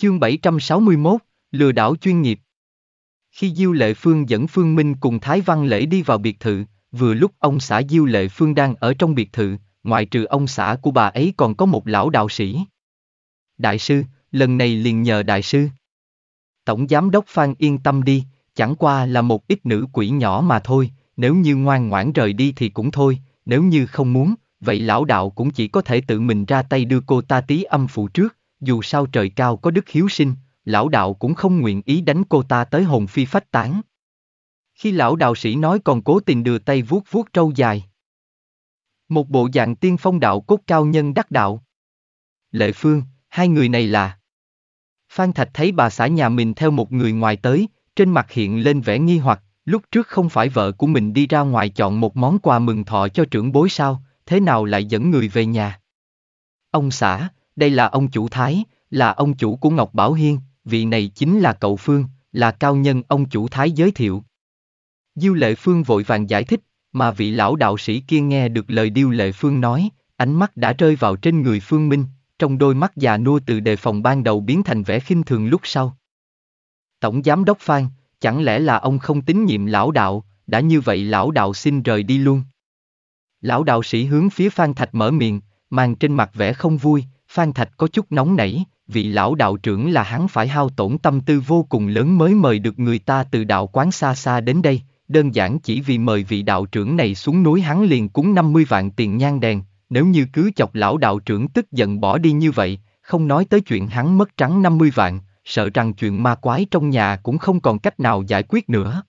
Chương 761, lừa đảo chuyên nghiệp. Khi Diêu Lệ Phương dẫn Phương Minh cùng Thái Văn Lễ đi vào biệt thự, vừa lúc ông xã Diêu Lệ Phương đang ở trong biệt thự, ngoại trừ ông xã của bà ấy còn có một lão đạo sĩ. Đại sư, lần này liền nhờ đại sư. Tổng giám đốc Phan yên tâm đi, chẳng qua là một ít nữ quỷ nhỏ mà thôi, nếu như ngoan ngoãn rời đi thì cũng thôi, nếu như không muốn, vậy lão đạo cũng chỉ có thể tự mình ra tay đưa cô ta tí âm phụ trước, dù sao trời cao có đức hiếu sinh, lão đạo cũng không nguyện ý đánh cô ta tới hồn phi phách tán. Khi lão đạo sĩ nói còn cố tình đưa tay vuốt vuốt trâu dài. Một bộ dạng tiên phong đạo cốt cao nhân đắc đạo. Lệ Phương, hai người này là... Phan Thạch thấy bà xã nhà mình theo một người ngoài tới, trên mặt hiện lên vẻ nghi hoặc, lúc trước không phải vợ của mình đi ra ngoài chọn một món quà mừng thọ cho trưởng bối sao, thế nào lại dẫn người về nhà. Ông xã, đây là ông chủ Thái, là ông chủ của Ngọc Bảo Hiên, vị này chính là cậu Phương, là cao nhân ông chủ Thái giới thiệu. Diêu Lệ Phương vội vàng giải thích, mà vị lão đạo sĩ kia nghe được lời Diêu Lệ Phương nói, ánh mắt đã rơi vào trên người Phương Minh, trong đôi mắt già nua từ đề phòng ban đầu biến thành vẻ khinh thường lúc sau. Tổng giám đốc Phan, chẳng lẽ là ông không tín nhiệm lão đạo, đã như vậy lão đạo xin rời đi luôn. Lão đạo sĩ hướng phía Phan Thạch mở miệng, mang trên mặt vẻ không vui, Phan Thạch có chút nóng nảy, vị lão đạo trưởng là hắn phải hao tổn tâm tư vô cùng lớn mới mời được người ta từ đạo quán xa xa đến đây, đơn giản chỉ vì mời vị đạo trưởng này xuống núi hắn liền cúng 50 vạn tiền nhang đèn, nếu như cứ chọc lão đạo trưởng tức giận bỏ đi như vậy, không nói tới chuyện hắn mất trắng 50 vạn, sợ rằng chuyện ma quái trong nhà cũng không còn cách nào giải quyết nữa.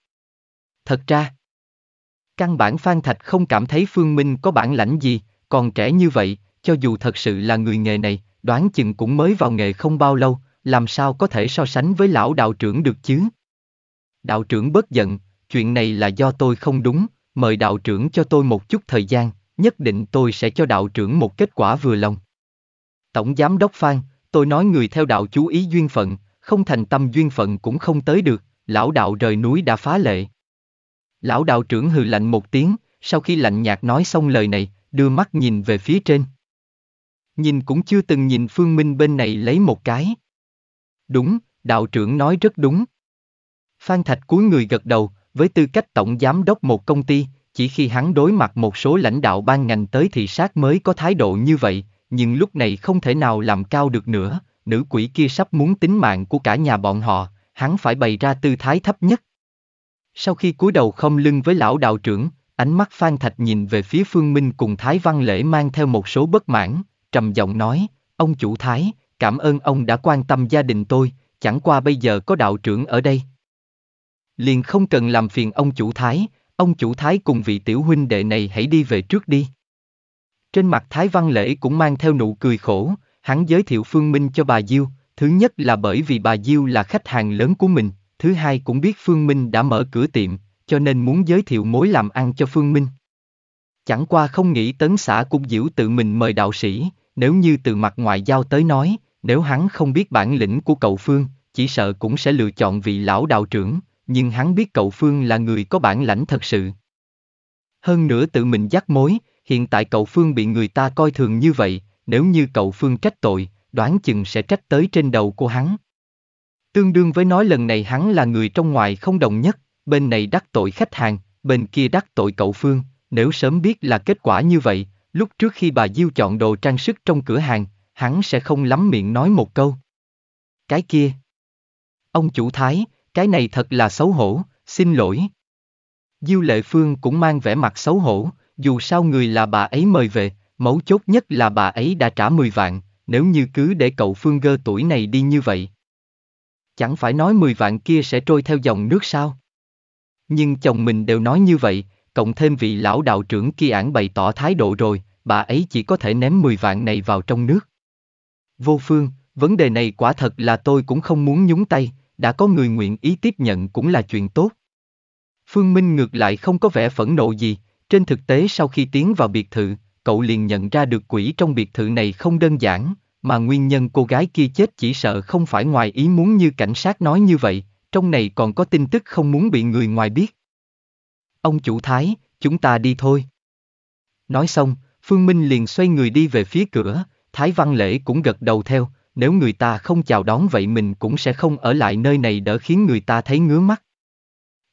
Thật ra, căn bản Phan Thạch không cảm thấy Phương Minh có bản lãnh gì, còn trẻ như vậy, cho dù thật sự là người nghề này, đoán chừng cũng mới vào nghề không bao lâu, làm sao có thể so sánh với lão đạo trưởng được chứ? Đạo trưởng bất giận, chuyện này là do tôi không đúng, mời đạo trưởng cho tôi một chút thời gian, nhất định tôi sẽ cho đạo trưởng một kết quả vừa lòng. Tổng Giám Đốc Phan, tôi nói người theo đạo chú ý duyên phận, không thành tâm duyên phận cũng không tới được, lão đạo rời núi đã phá lệ. Lão đạo trưởng hừ lạnh một tiếng, sau khi lạnh nhạt nói xong lời này, đưa mắt nhìn về phía trên. Nhìn cũng chưa từng nhìn Phương Minh bên này lấy một cái. Đúng, đạo trưởng nói rất đúng. Phan Thạch cúi người gật đầu, với tư cách tổng giám đốc một công ty, chỉ khi hắn đối mặt một số lãnh đạo ban ngành tới thị sát mới có thái độ như vậy, nhưng lúc này không thể nào làm cao được nữa, nữ quỷ kia sắp muốn tính mạng của cả nhà bọn họ, hắn phải bày ra tư thái thấp nhất. Sau khi cúi đầu không lưng với lão đạo trưởng, ánh mắt Phan Thạch nhìn về phía Phương Minh cùng Thái Văn Lễ mang theo một số bất mãn trầm giọng nói, ông chủ Thái, cảm ơn ông đã quan tâm gia đình tôi, chẳng qua bây giờ có đạo trưởng ở đây. Liền không cần làm phiền ông chủ Thái, ông chủ Thái cùng vị tiểu huynh đệ này hãy đi về trước đi. Trên mặt Thái Văn Lễ cũng mang theo nụ cười khổ, hắn giới thiệu Phương Minh cho bà Diêu, thứ nhất là bởi vì bà Diêu là khách hàng lớn của mình, thứ hai cũng biết Phương Minh đã mở cửa tiệm, cho nên muốn giới thiệu mối làm ăn cho Phương Minh. Chẳng qua không nghĩ tấn xã cũng diễu tự mình mời đạo sĩ, nếu như từ mặt ngoại giao tới nói, nếu hắn không biết bản lĩnh của cậu Phương, chỉ sợ cũng sẽ lựa chọn vị lão đạo trưởng, nhưng hắn biết cậu Phương là người có bản lãnh thật sự. Hơn nữa tự mình dắt mối, hiện tại cậu Phương bị người ta coi thường như vậy, nếu như cậu Phương trách tội, đoán chừng sẽ trách tới trên đầu của hắn. Tương đương với nói lần này hắn là người trong ngoài không đồng nhất, bên này đắc tội khách hàng, bên kia đắc tội cậu Phương, nếu sớm biết là kết quả như vậy, Lúc trước khi bà Diêu chọn đồ trang sức trong cửa hàng, hắn sẽ không lắm miệng nói một câu. Cái kia. Ông chủ thái, cái này thật là xấu hổ, xin lỗi. Diêu Lệ Phương cũng mang vẻ mặt xấu hổ, dù sao người là bà ấy mời về, mấu chốt nhất là bà ấy đã trả 10 vạn, nếu như cứ để cậu Phương Gơ tuổi này đi như vậy. Chẳng phải nói 10 vạn kia sẽ trôi theo dòng nước sao? Nhưng chồng mình đều nói như vậy, cộng thêm vị lão đạo trưởng kia ản bày tỏ thái độ rồi, bà ấy chỉ có thể ném 10 vạn này vào trong nước. Vô phương, vấn đề này quả thật là tôi cũng không muốn nhúng tay, đã có người nguyện ý tiếp nhận cũng là chuyện tốt. Phương Minh ngược lại không có vẻ phẫn nộ gì, trên thực tế sau khi tiến vào biệt thự, cậu liền nhận ra được quỷ trong biệt thự này không đơn giản, mà nguyên nhân cô gái kia chết chỉ sợ không phải ngoài ý muốn như cảnh sát nói như vậy, trong này còn có tin tức không muốn bị người ngoài biết. Ông chủ thái, chúng ta đi thôi. Nói xong, Phương Minh liền xoay người đi về phía cửa, Thái Văn Lễ cũng gật đầu theo, nếu người ta không chào đón vậy mình cũng sẽ không ở lại nơi này đỡ khiến người ta thấy ngứa mắt.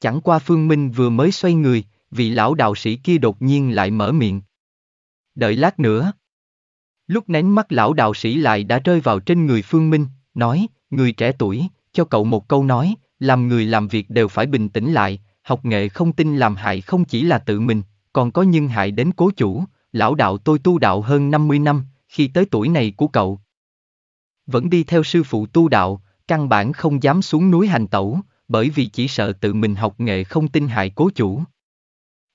Chẳng qua Phương Minh vừa mới xoay người, vị lão đạo sĩ kia đột nhiên lại mở miệng. Đợi lát nữa. Lúc nén mắt lão đạo sĩ lại đã rơi vào trên người Phương Minh, nói, người trẻ tuổi, cho cậu một câu nói, làm người làm việc đều phải bình tĩnh lại, học nghệ không tin làm hại không chỉ là tự mình, còn có nhân hại đến cố chủ, lão đạo tôi tu đạo hơn 50 năm, khi tới tuổi này của cậu. Vẫn đi theo sư phụ tu đạo, căn bản không dám xuống núi hành tẩu, bởi vì chỉ sợ tự mình học nghệ không tin hại cố chủ.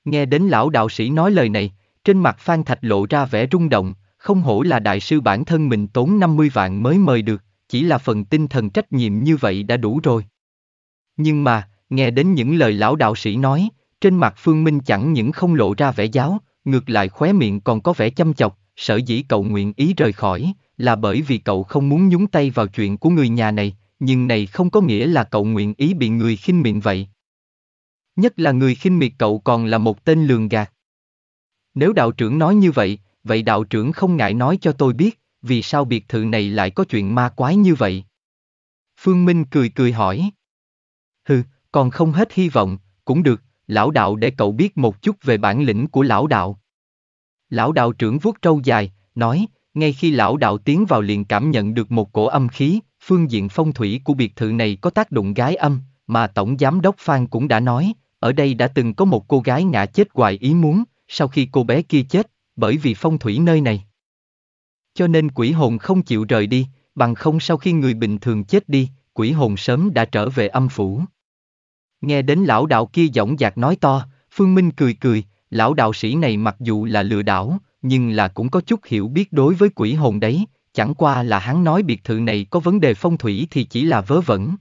Nghe đến lão đạo sĩ nói lời này, trên mặt Phan Thạch lộ ra vẻ rung động, không hổ là đại sư bản thân mình tốn 50 vạn mới mời được, chỉ là phần tinh thần trách nhiệm như vậy đã đủ rồi. Nhưng mà, nghe đến những lời lão đạo sĩ nói, trên mặt Phương Minh chẳng những không lộ ra vẻ giáo, ngược lại khóe miệng còn có vẻ chăm chọc, sở dĩ cậu nguyện ý rời khỏi, là bởi vì cậu không muốn nhúng tay vào chuyện của người nhà này, nhưng này không có nghĩa là cậu nguyện ý bị người khinh miệng vậy. Nhất là người khinh miệt cậu còn là một tên lường gạt. Nếu đạo trưởng nói như vậy, vậy đạo trưởng không ngại nói cho tôi biết, vì sao biệt thự này lại có chuyện ma quái như vậy? Phương Minh cười cười hỏi. Hừ, còn không hết hy vọng, cũng được, lão đạo để cậu biết một chút về bản lĩnh của lão đạo. Lão đạo trưởng vuốt trâu dài, nói, ngay khi lão đạo tiến vào liền cảm nhận được một cổ âm khí, phương diện phong thủy của biệt thự này có tác động gái âm, mà Tổng Giám Đốc Phan cũng đã nói, ở đây đã từng có một cô gái ngã chết hoài ý muốn, sau khi cô bé kia chết, bởi vì phong thủy nơi này. Cho nên quỷ hồn không chịu rời đi, bằng không sau khi người bình thường chết đi, quỷ hồn sớm đã trở về âm phủ. Nghe đến lão đạo kia giọng giạc nói to, Phương Minh cười cười, lão đạo sĩ này mặc dù là lừa đảo, nhưng là cũng có chút hiểu biết đối với quỷ hồn đấy, chẳng qua là hắn nói biệt thự này có vấn đề phong thủy thì chỉ là vớ vẩn.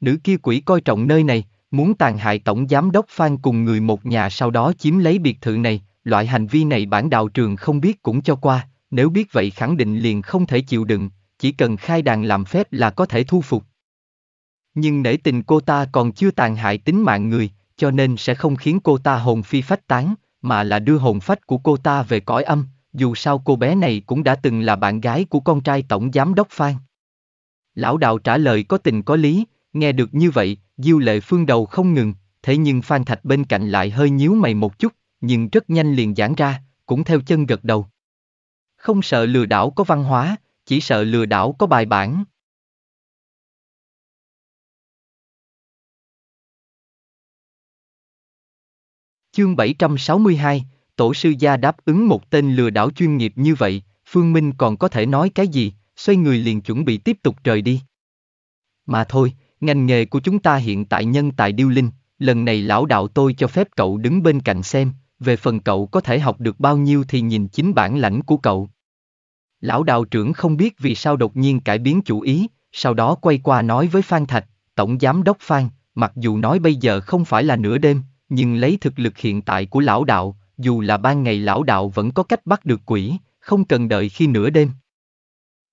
Nữ kia quỷ coi trọng nơi này, muốn tàn hại tổng giám đốc Phan cùng người một nhà sau đó chiếm lấy biệt thự này, loại hành vi này bản đạo trường không biết cũng cho qua, nếu biết vậy khẳng định liền không thể chịu đựng, chỉ cần khai đàn làm phép là có thể thu phục. Nhưng nể tình cô ta còn chưa tàn hại tính mạng người, cho nên sẽ không khiến cô ta hồn phi phách tán, mà là đưa hồn phách của cô ta về cõi âm, dù sao cô bé này cũng đã từng là bạn gái của con trai tổng giám đốc Phan. Lão đạo trả lời có tình có lý, nghe được như vậy, Diêu Lệ Phương đầu không ngừng, thế nhưng Phan Thạch bên cạnh lại hơi nhíu mày một chút, nhưng rất nhanh liền giãn ra, cũng theo chân gật đầu. Không sợ lừa đảo có văn hóa, chỉ sợ lừa đảo có bài bản. Chương 762, Tổ sư gia đáp ứng một tên lừa đảo chuyên nghiệp như vậy, Phương Minh còn có thể nói cái gì, xoay người liền chuẩn bị tiếp tục rời đi. Mà thôi, ngành nghề của chúng ta hiện tại nhân tại điêu linh, lần này lão đạo tôi cho phép cậu đứng bên cạnh xem, về phần cậu có thể học được bao nhiêu thì nhìn chính bản lãnh của cậu. Lão đạo trưởng không biết vì sao đột nhiên cải biến chủ ý, sau đó quay qua nói với Phan Thạch, Tổng Giám đốc Phan, mặc dù nói bây giờ không phải là nửa đêm, nhưng lấy thực lực hiện tại của lão đạo, dù là ban ngày lão đạo vẫn có cách bắt được quỷ, không cần đợi khi nửa đêm.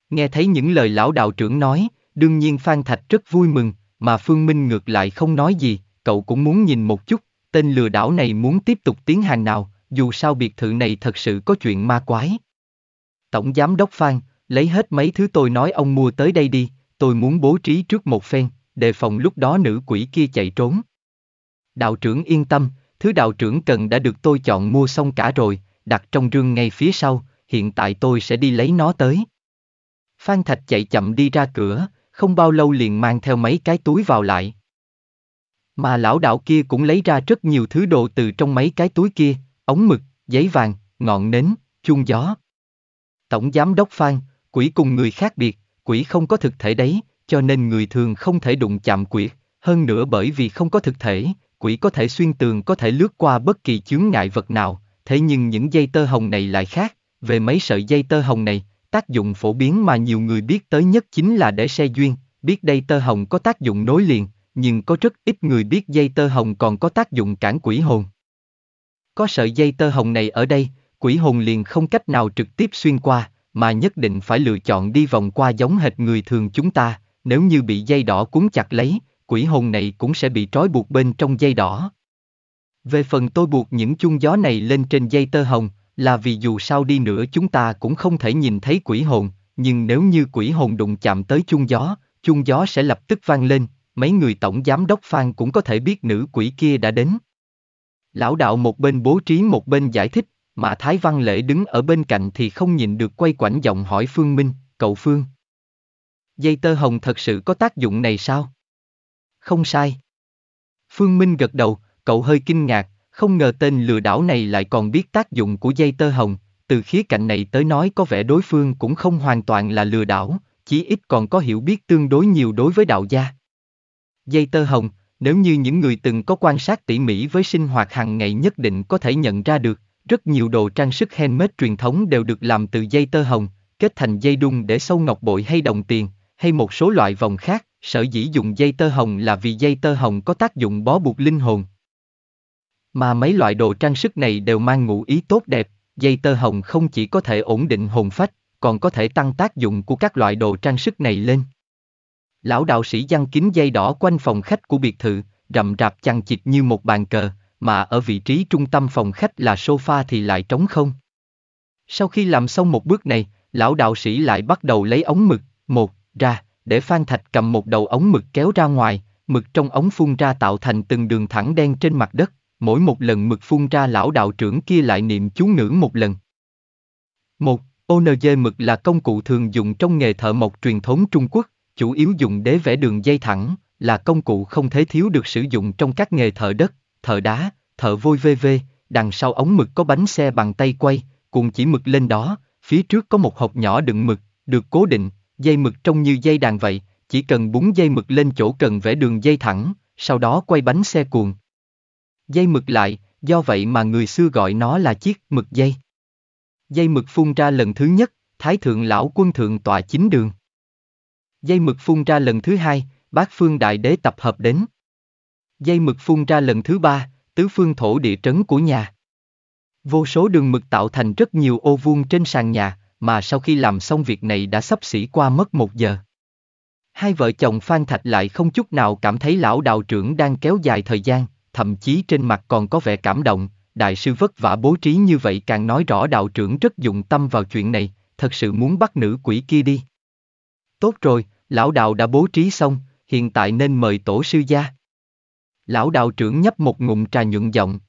Nghe thấy những lời lão đạo trưởng nói, đương nhiên Phan Thạch rất vui mừng, mà Phương Minh ngược lại không nói gì, cậu cũng muốn nhìn một chút, tên lừa đảo này muốn tiếp tục tiến hành nào, dù sao biệt thự này thật sự có chuyện ma quái. Tổng Giám Đốc Phan, lấy hết mấy thứ tôi nói ông mua tới đây đi, tôi muốn bố trí trước một phen, đề phòng lúc đó nữ quỷ kia chạy trốn. Đạo trưởng yên tâm, thứ đạo trưởng cần đã được tôi chọn mua xong cả rồi, đặt trong rương ngay phía sau, hiện tại tôi sẽ đi lấy nó tới. Phan Thạch chạy chậm đi ra cửa, không bao lâu liền mang theo mấy cái túi vào lại. Mà lão đạo kia cũng lấy ra rất nhiều thứ đồ từ trong mấy cái túi kia, ống mực, giấy vàng, ngọn nến, chuông gió. Tổng giám đốc Phan, quỷ cùng người khác biệt, quỷ không có thực thể đấy, cho nên người thường không thể đụng chạm quỷ, hơn nữa bởi vì không có thực thể, quỷ có thể xuyên tường có thể lướt qua bất kỳ chướng ngại vật nào, thế nhưng những dây tơ hồng này lại khác, về mấy sợi dây tơ hồng này, tác dụng phổ biến mà nhiều người biết tới nhất chính là để xe duyên, biết dây tơ hồng có tác dụng nối liền, nhưng có rất ít người biết dây tơ hồng còn có tác dụng cản quỷ hồn. Có sợi dây tơ hồng này ở đây, quỷ hồn liền không cách nào trực tiếp xuyên qua, mà nhất định phải lựa chọn đi vòng qua giống hệt người thường chúng ta, nếu như bị dây đỏ cuốn chặt lấy, quỷ hồn này cũng sẽ bị trói buộc bên trong dây đỏ. Về phần tôi buộc những chung gió này lên trên dây tơ hồng, là vì dù sao đi nữa chúng ta cũng không thể nhìn thấy quỷ hồn, nhưng nếu như quỷ hồn đụng chạm tới chung gió, chung gió sẽ lập tức vang lên, mấy người tổng giám đốc Phan cũng có thể biết nữ quỷ kia đã đến. Lão đạo một bên bố trí một bên giải thích, mà Thái Văn Lễ đứng ở bên cạnh thì không nhìn được quay quảnh giọng hỏi Phương Minh, cậu Phương. Dây tơ hồng thật sự có tác dụng này sao? không sai. Phương Minh gật đầu, cậu hơi kinh ngạc, không ngờ tên lừa đảo này lại còn biết tác dụng của dây tơ hồng, từ khía cạnh này tới nói có vẻ đối phương cũng không hoàn toàn là lừa đảo, chỉ ít còn có hiểu biết tương đối nhiều đối với đạo gia. Dây tơ hồng, nếu như những người từng có quan sát tỉ mỉ với sinh hoạt hàng ngày nhất định có thể nhận ra được, rất nhiều đồ trang sức handmade truyền thống đều được làm từ dây tơ hồng, kết thành dây đung để sâu ngọc bội hay đồng tiền, hay một số loại vòng khác, Sở dĩ dùng dây tơ hồng là vì dây tơ hồng có tác dụng bó buộc linh hồn. Mà mấy loại đồ trang sức này đều mang ngụ ý tốt đẹp, dây tơ hồng không chỉ có thể ổn định hồn phách, còn có thể tăng tác dụng của các loại đồ trang sức này lên. Lão đạo sĩ giăng kín dây đỏ quanh phòng khách của biệt thự, rậm rạp chằng chịt như một bàn cờ, mà ở vị trí trung tâm phòng khách là sofa thì lại trống không. Sau khi làm xong một bước này, lão đạo sĩ lại bắt đầu lấy ống mực, một, ra, để Phan Thạch cầm một đầu ống mực kéo ra ngoài, mực trong ống phun ra tạo thành từng đường thẳng đen trên mặt đất, mỗi một lần mực phun ra lão đạo trưởng kia lại niệm chú ngữ một lần. Một, ONG mực là công cụ thường dùng trong nghề thợ mộc truyền thống Trung Quốc, chủ yếu dùng để vẽ đường dây thẳng, là công cụ không thể thiếu được sử dụng trong các nghề thợ đất, thợ đá, thợ vôi vv, đằng sau ống mực có bánh xe bằng tay quay, cùng chỉ mực lên đó, phía trước có một hộp nhỏ đựng mực, được cố định, dây mực trông như dây đàn vậy, chỉ cần búng dây mực lên chỗ cần vẽ đường dây thẳng, sau đó quay bánh xe cuồng. Dây mực lại, do vậy mà người xưa gọi nó là chiếc mực dây. Dây mực phun ra lần thứ nhất, Thái Thượng Lão Quân Thượng tọa chính đường. Dây mực phun ra lần thứ hai, Bác Phương Đại Đế tập hợp đến. Dây mực phun ra lần thứ ba, tứ phương thổ địa trấn của nhà. Vô số đường mực tạo thành rất nhiều ô vuông trên sàn nhà, mà sau khi làm xong việc này đã sắp xỉ qua mất một giờ. Hai vợ chồng Phan Thạch lại không chút nào cảm thấy lão đạo trưởng đang kéo dài thời gian, thậm chí trên mặt còn có vẻ cảm động, đại sư vất vả bố trí như vậy càng nói rõ đạo trưởng rất dụng tâm vào chuyện này, thật sự muốn bắt nữ quỷ kia đi. Tốt rồi, lão đạo đã bố trí xong, hiện tại nên mời tổ sư gia. Lão đạo trưởng nhấp một ngụm trà nhuận giọng.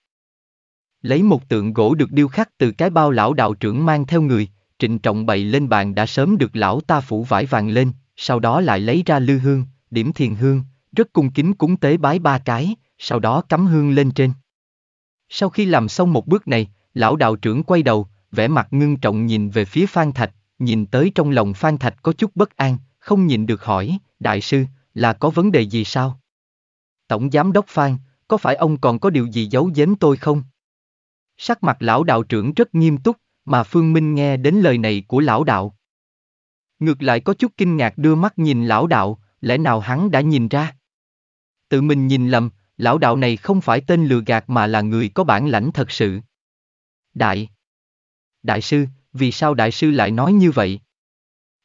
Lấy một tượng gỗ được điêu khắc từ cái bao lão đạo trưởng mang theo người, trịnh trọng bày lên bàn đã sớm được lão ta phủ vải vàng lên, sau đó lại lấy ra lư hương, điểm thiền hương, rất cung kính cúng tế bái ba cái, sau đó cắm hương lên trên. Sau khi làm xong một bước này, lão đạo trưởng quay đầu, vẻ mặt ngưng trọng nhìn về phía Phan Thạch, nhìn tới trong lòng Phan Thạch có chút bất an, không nhìn được hỏi, đại sư, là có vấn đề gì sao? Tổng giám đốc Phan, có phải ông còn có điều gì giấu giếm tôi không? Sắc mặt lão đạo trưởng rất nghiêm túc, mà Phương Minh nghe đến lời này của lão đạo. Ngược lại có chút kinh ngạc đưa mắt nhìn lão đạo, lẽ nào hắn đã nhìn ra? Tự mình nhìn lầm, lão đạo này không phải tên lừa gạt mà là người có bản lãnh thật sự. Đại Đại sư, vì sao đại sư lại nói như vậy?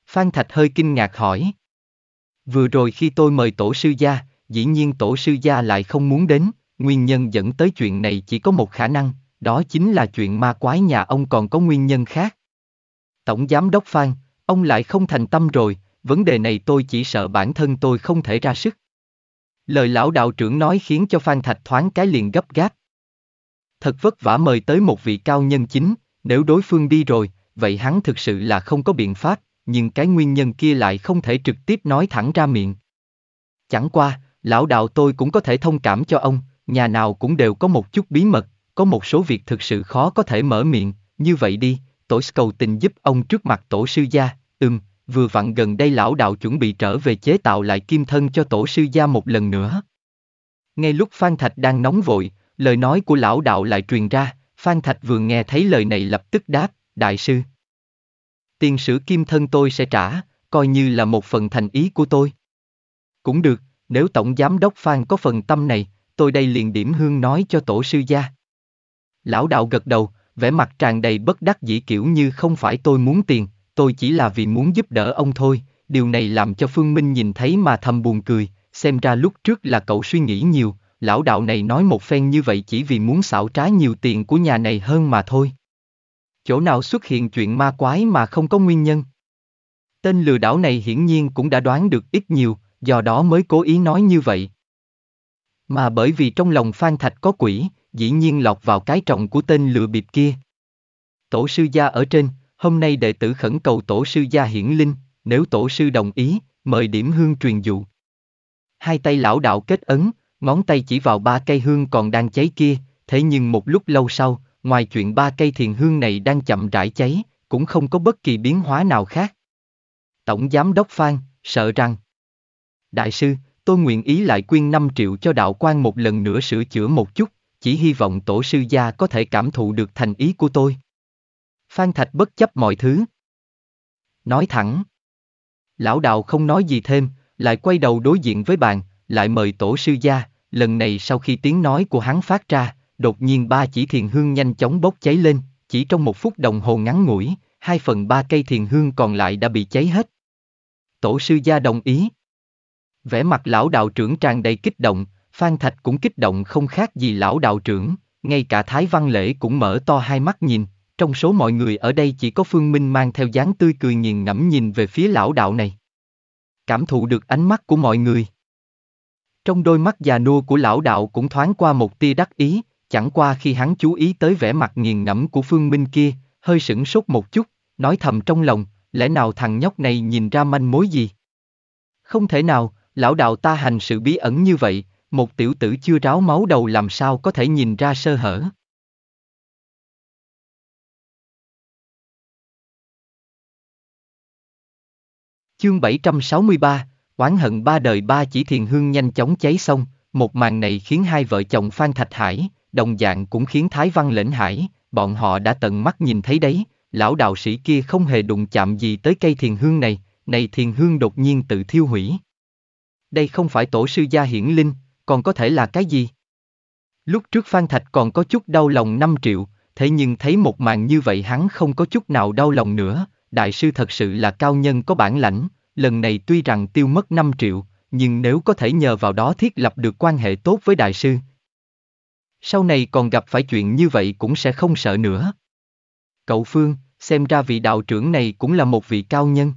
Phan Thạch hơi kinh ngạc hỏi. Vừa rồi khi tôi mời tổ sư gia, dĩ nhiên tổ sư gia lại không muốn đến, nguyên nhân dẫn tới chuyện này chỉ có một khả năng, đó chính là chuyện ma quái nhà ông còn có nguyên nhân khác. Tổng Giám đốc Phan, ông lại không thành tâm rồi, vấn đề này tôi chỉ sợ bản thân tôi không thể ra sức. Lời lão đạo trưởng nói khiến cho Phan Thạch thoáng cái liền gấp gáp. Thật vất vả mời tới một vị cao nhân chính, nếu đối phương đi rồi, vậy hắn thực sự là không có biện pháp, nhưng cái nguyên nhân kia lại không thể trực tiếp nói thẳng ra miệng. Chẳng qua, lão đạo tôi cũng có thể thông cảm cho ông, nhà nào cũng đều có một chút bí mật, có một số việc thực sự khó có thể mở miệng, như vậy đi, tổ cầu tình giúp ông trước mặt tổ sư gia, ừm, vừa vặn gần đây lão đạo chuẩn bị trở về chế tạo lại kim thân cho tổ sư gia một lần nữa. Ngay lúc Phan Thạch đang nóng vội, lời nói của lão đạo lại truyền ra, Phan Thạch vừa nghe thấy lời này lập tức đáp, đại sư. Tiền sử kim thân tôi sẽ trả, coi như là một phần thành ý của tôi. Cũng được, nếu tổng giám đốc Phan có phần tâm này, tôi đây liền điểm hương nói cho tổ sư gia, Lão đạo gật đầu, vẻ mặt tràn đầy bất đắc dĩ kiểu như không phải tôi muốn tiền, tôi chỉ là vì muốn giúp đỡ ông thôi, điều này làm cho Phương Minh nhìn thấy mà thầm buồn cười, xem ra lúc trước là cậu suy nghĩ nhiều, lão đạo này nói một phen như vậy chỉ vì muốn xảo trá nhiều tiền của nhà này hơn mà thôi. Chỗ nào xuất hiện chuyện ma quái mà không có nguyên nhân? Tên lừa đảo này hiển nhiên cũng đã đoán được ít nhiều, do đó mới cố ý nói như vậy. Mà bởi vì trong lòng Phan Thạch có quỷ, dĩ nhiên lọt vào cái trọng của tên lừa bịp kia. Tổ sư gia ở trên, hôm nay đệ tử khẩn cầu tổ sư gia hiển linh, nếu tổ sư đồng ý, mời điểm hương truyền dụ. Hai tay lão đạo kết ấn, ngón tay chỉ vào ba cây hương còn đang cháy kia, thế nhưng một lúc lâu sau, ngoài chuyện ba cây thiền hương này đang chậm rãi cháy, cũng không có bất kỳ biến hóa nào khác. Tổng Giám Đốc Phan, sợ rằng Đại sư, tôi nguyện ý lại quyên 5 triệu cho đạo quan một lần nữa sửa chữa một chút, chỉ hy vọng tổ sư gia có thể cảm thụ được thành ý của tôi. Phan Thạch bất chấp mọi thứ. Nói thẳng. Lão đạo không nói gì thêm, lại quay đầu đối diện với bàn, lại mời tổ sư gia, lần này sau khi tiếng nói của hắn phát ra, đột nhiên ba chỉ thiền hương nhanh chóng bốc cháy lên, chỉ trong một phút đồng hồ ngắn ngủi, hai phần ba cây thiền hương còn lại đã bị cháy hết. Tổ sư gia đồng ý. Vẻ mặt lão đạo trưởng tràn đầy kích động, Phan Thạch cũng kích động không khác gì lão đạo trưởng, ngay cả Thái Văn Lễ cũng mở to hai mắt nhìn, trong số mọi người ở đây chỉ có Phương Minh mang theo dáng tươi cười nghiền ngẫm nhìn về phía lão đạo này. Cảm thụ được ánh mắt của mọi người. Trong đôi mắt già nua của lão đạo cũng thoáng qua một tia đắc ý, chẳng qua khi hắn chú ý tới vẻ mặt nghiền ngẫm của Phương Minh kia, hơi sửng sốt một chút, nói thầm trong lòng, lẽ nào thằng nhóc này nhìn ra manh mối gì? Không thể nào, lão đạo ta hành sự bí ẩn như vậy, một tiểu tử chưa ráo máu đầu làm sao có thể nhìn ra sơ hở. Chương 763, oán hận ba đời ba chỉ thiền hương nhanh chóng cháy xong, một màn này khiến hai vợ chồng Phan Thạch Hải, đồng dạng cũng khiến Thái Văn lệnh hải, bọn họ đã tận mắt nhìn thấy đấy, lão đạo sĩ kia không hề đụng chạm gì tới cây thiền hương này, này thiền hương đột nhiên tự thiêu hủy. Đây không phải tổ sư gia hiển linh, còn có thể là cái gì? Lúc trước Phan Thạch còn có chút đau lòng 5 triệu, thế nhưng thấy một màn như vậy hắn không có chút nào đau lòng nữa, đại sư thật sự là cao nhân có bản lãnh, lần này tuy rằng tiêu mất 5 triệu, nhưng nếu có thể nhờ vào đó thiết lập được quan hệ tốt với đại sư. Sau này còn gặp phải chuyện như vậy cũng sẽ không sợ nữa. Cậu Phương, xem ra vị đạo trưởng này cũng là một vị cao nhân.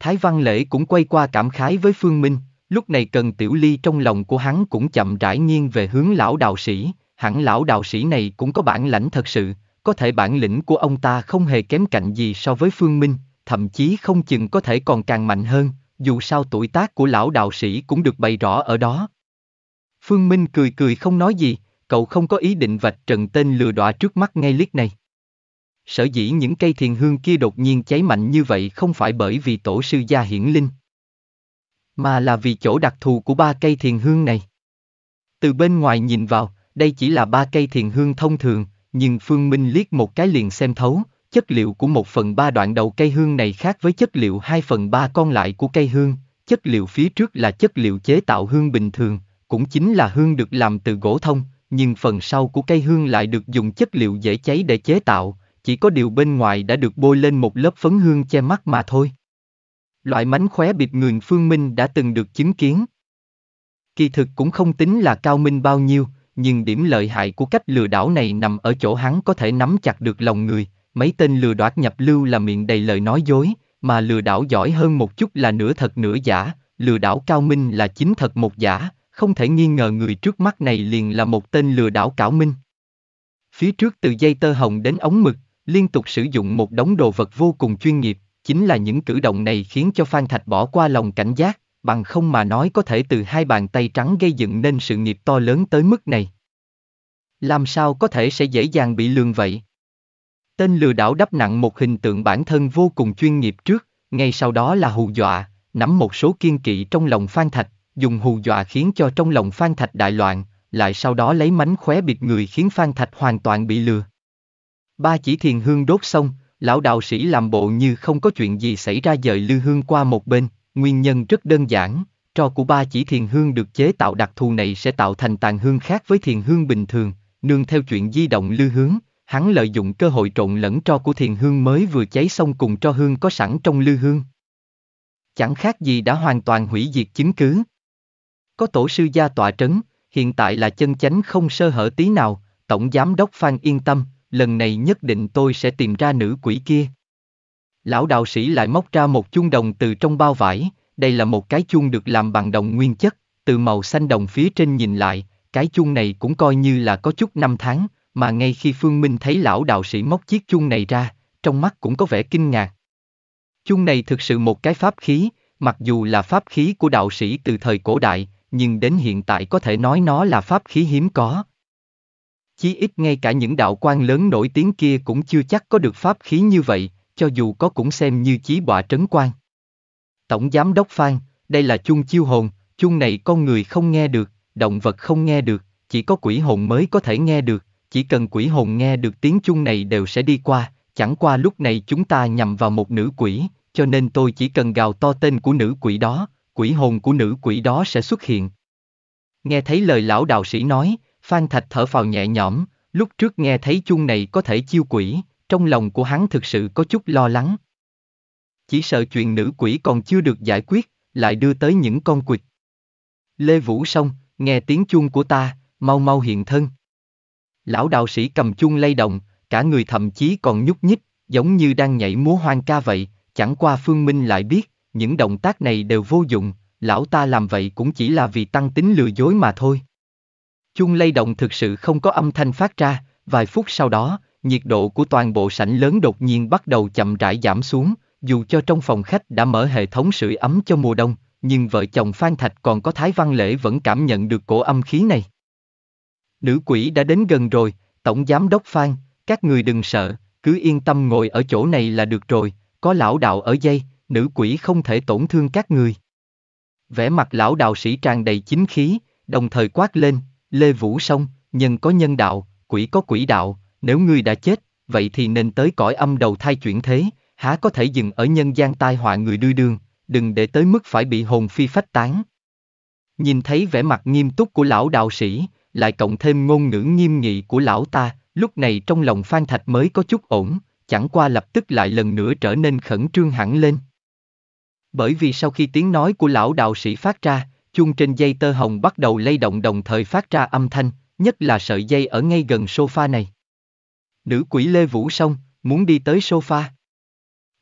Thái Văn Lễ cũng quay qua cảm khái với Phương Minh, Lúc này cần tiểu ly trong lòng của hắn cũng chậm rãi nghiêng về hướng lão đạo sĩ, hẳn lão đạo sĩ này cũng có bản lãnh thật sự, có thể bản lĩnh của ông ta không hề kém cạnh gì so với Phương Minh, thậm chí không chừng có thể còn càng mạnh hơn, dù sao tuổi tác của lão đạo sĩ cũng được bày rõ ở đó. Phương Minh cười cười không nói gì, cậu không có ý định vạch trần tên lừa đọa trước mắt ngay liếc này. Sở dĩ những cây thiền hương kia đột nhiên cháy mạnh như vậy không phải bởi vì tổ sư gia hiển linh, mà là vì chỗ đặc thù của ba cây thiền hương này. Từ bên ngoài nhìn vào, đây chỉ là ba cây thiền hương thông thường, nhưng Phương Minh liếc một cái liền xem thấu, chất liệu của một phần ba đoạn đầu cây hương này khác với chất liệu hai phần ba con lại của cây hương, chất liệu phía trước là chất liệu chế tạo hương bình thường, cũng chính là hương được làm từ gỗ thông, nhưng phần sau của cây hương lại được dùng chất liệu dễ cháy để chế tạo, chỉ có điều bên ngoài đã được bôi lên một lớp phấn hương che mắt mà thôi. Loại mánh khóe bịp người Phương Minh đã từng được chứng kiến. Kỳ thực cũng không tính là cao minh bao nhiêu, nhưng điểm lợi hại của cách lừa đảo này nằm ở chỗ hắn có thể nắm chặt được lòng người, mấy tên lừa đoạt nhập lưu là miệng đầy lời nói dối, mà lừa đảo giỏi hơn một chút là nửa thật nửa giả, lừa đảo cao minh là chính thật một giả, không thể nghi ngờ người trước mắt này liền là một tên lừa đảo cảo minh. Phía trước từ dây tơ hồng đến ống mực, liên tục sử dụng một đống đồ vật vô cùng chuyên nghiệp, chính là những cử động này khiến cho Phan Thạch bỏ qua lòng cảnh giác, bằng không mà nói có thể từ hai bàn tay trắng gây dựng nên sự nghiệp to lớn tới mức này. Làm sao có thể sẽ dễ dàng bị lường vậy? Tên lừa đảo đắp nặng một hình tượng bản thân vô cùng chuyên nghiệp trước, ngay sau đó là hù dọa, nắm một số kiên kỵ trong lòng Phan Thạch, dùng hù dọa khiến cho trong lòng Phan Thạch đại loạn, lại sau đó lấy mánh khóe bịt người khiến Phan Thạch hoàn toàn bị lừa. Ba chỉ thiền hương đốt xong, lão đạo sĩ làm bộ như không có chuyện gì xảy ra dời lư hương qua một bên, nguyên nhân rất đơn giản, tro của ba chỉ thiền hương được chế tạo đặc thù này sẽ tạo thành tàn hương khác với thiền hương bình thường, nương theo chuyện di động lư hướng, hắn lợi dụng cơ hội trộn lẫn tro của thiền hương mới vừa cháy xong cùng tro hương có sẵn trong lư hương. Chẳng khác gì đã hoàn toàn hủy diệt chứng cứ. Có tổ sư gia tọa trấn, hiện tại là chân chánh không sơ hở tí nào, tổng giám đốc Phan yên tâm, lần này nhất định tôi sẽ tìm ra nữ quỷ kia. Lão đạo sĩ lại móc ra một chuông đồng từ trong bao vải, đây là một cái chuông được làm bằng đồng nguyên chất, từ màu xanh đồng phía trên nhìn lại, cái chuông này cũng coi như là có chút năm tháng, mà ngay khi Phương Minh thấy lão đạo sĩ móc chiếc chuông này ra, trong mắt cũng có vẻ kinh ngạc. Chuông này thực sự một cái pháp khí, mặc dù là pháp khí của đạo sĩ từ thời cổ đại, nhưng đến hiện tại có thể nói nó là pháp khí hiếm có, Chí ít ngay cả những đạo quan lớn nổi tiếng kia cũng chưa chắc có được pháp khí như vậy, cho dù có cũng xem như chí bọa trấn quan. Tổng Giám Đốc Phan, đây là chung chiêu hồn, chung này con người không nghe được, động vật không nghe được, chỉ có quỷ hồn mới có thể nghe được, chỉ cần quỷ hồn nghe được tiếng chung này đều sẽ đi qua, chẳng qua lúc này chúng ta nhằm vào một nữ quỷ, cho nên tôi chỉ cần gào to tên của nữ quỷ đó, quỷ hồn của nữ quỷ đó sẽ xuất hiện. Nghe thấy lời lão đạo sĩ nói, Phan Thạch thở phào nhẹ nhõm, lúc trước nghe thấy chuông này có thể chiêu quỷ, trong lòng của hắn thực sự có chút lo lắng. Chỉ sợ chuyện nữ quỷ còn chưa được giải quyết, lại đưa tới những con quịch. Lê Vũ xong, nghe tiếng chuông của ta, mau mau hiện thân. Lão đạo sĩ cầm chuông lay động, cả người thậm chí còn nhúc nhích, giống như đang nhảy múa hoang ca vậy, chẳng qua Phương Minh lại biết, những động tác này đều vô dụng, lão ta làm vậy cũng chỉ là vì tăng tính lừa dối mà thôi chung lay động thực sự không có âm thanh phát ra, vài phút sau đó, nhiệt độ của toàn bộ sảnh lớn đột nhiên bắt đầu chậm rãi giảm xuống, dù cho trong phòng khách đã mở hệ thống sưởi ấm cho mùa đông, nhưng vợ chồng Phan Thạch còn có Thái Văn Lễ vẫn cảm nhận được cổ âm khí này. Nữ quỷ đã đến gần rồi, Tổng Giám Đốc Phan, các người đừng sợ, cứ yên tâm ngồi ở chỗ này là được rồi, có lão đạo ở dây, nữ quỷ không thể tổn thương các người. Vẻ mặt lão đạo sĩ tràn đầy chính khí, đồng thời quát lên, Lê Vũ Song, nhân có nhân đạo, quỷ có quỷ đạo, nếu ngươi đã chết, vậy thì nên tới cõi âm đầu thai chuyển thế, há có thể dừng ở nhân gian tai họa người đưa đường, đừng để tới mức phải bị hồn phi phách tán. Nhìn thấy vẻ mặt nghiêm túc của lão đạo sĩ, lại cộng thêm ngôn ngữ nghiêm nghị của lão ta, lúc này trong lòng Phan Thạch mới có chút ổn, chẳng qua lập tức lại lần nữa trở nên khẩn trương hẳn lên. Bởi vì sau khi tiếng nói của lão đạo sĩ phát ra, chuông trên dây tơ hồng bắt đầu lay động đồng thời phát ra âm thanh, nhất là sợi dây ở ngay gần sofa này. Nữ quỷ Lê Vũ sông muốn đi tới sofa.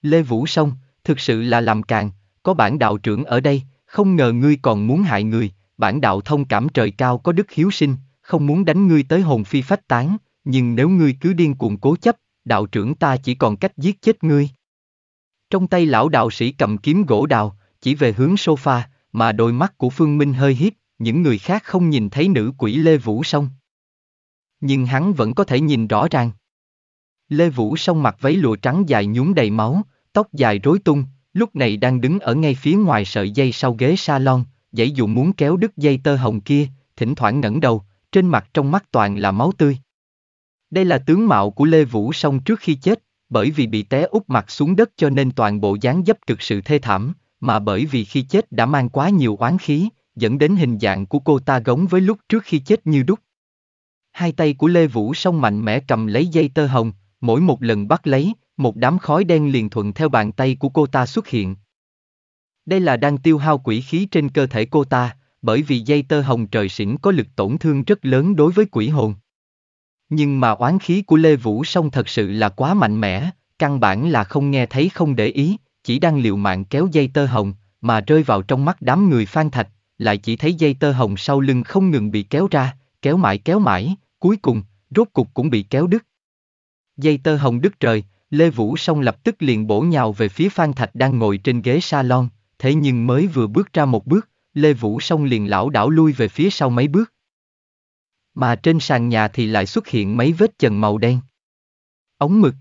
Lê Vũ sông thực sự là làm càng, có bản đạo trưởng ở đây, không ngờ ngươi còn muốn hại người, bản đạo thông cảm trời cao có đức hiếu sinh, không muốn đánh ngươi tới hồn phi phách tán, nhưng nếu ngươi cứ điên cuồng cố chấp, đạo trưởng ta chỉ còn cách giết chết ngươi. Trong tay lão đạo sĩ cầm kiếm gỗ đào, chỉ về hướng sofa, mà đôi mắt của Phương Minh hơi hiếp, những người khác không nhìn thấy nữ quỷ Lê Vũ Sông, Nhưng hắn vẫn có thể nhìn rõ ràng. Lê Vũ Sông mặc váy lụa trắng dài nhúng đầy máu, tóc dài rối tung, lúc này đang đứng ở ngay phía ngoài sợi dây sau ghế salon, dãy dụ muốn kéo đứt dây tơ hồng kia, thỉnh thoảng ngẩng đầu, trên mặt trong mắt toàn là máu tươi. Đây là tướng mạo của Lê Vũ Sông trước khi chết, bởi vì bị té úp mặt xuống đất cho nên toàn bộ dáng dấp cực sự thê thảm, mà bởi vì khi chết đã mang quá nhiều oán khí, dẫn đến hình dạng của cô ta giống với lúc trước khi chết như đúc. Hai tay của Lê Vũ song mạnh mẽ cầm lấy dây tơ hồng, mỗi một lần bắt lấy, một đám khói đen liền thuận theo bàn tay của cô ta xuất hiện. Đây là đang tiêu hao quỷ khí trên cơ thể cô ta, bởi vì dây tơ hồng trời xỉn có lực tổn thương rất lớn đối với quỷ hồn. Nhưng mà oán khí của Lê Vũ Song thật sự là quá mạnh mẽ, căn bản là không nghe thấy không để ý, chỉ đang liều mạng kéo dây tơ hồng, mà rơi vào trong mắt đám người Phan Thạch, lại chỉ thấy dây tơ hồng sau lưng không ngừng bị kéo ra, kéo mãi kéo mãi, cuối cùng, rốt cục cũng bị kéo đứt. Dây tơ hồng đứt trời, Lê Vũ Song lập tức liền bổ nhào về phía Phan Thạch đang ngồi trên ghế salon, thế nhưng mới vừa bước ra một bước, Lê Vũ Song liền lão đảo lui về phía sau mấy bước. Mà trên sàn nhà thì lại xuất hiện mấy vết chần màu đen. Ống mực.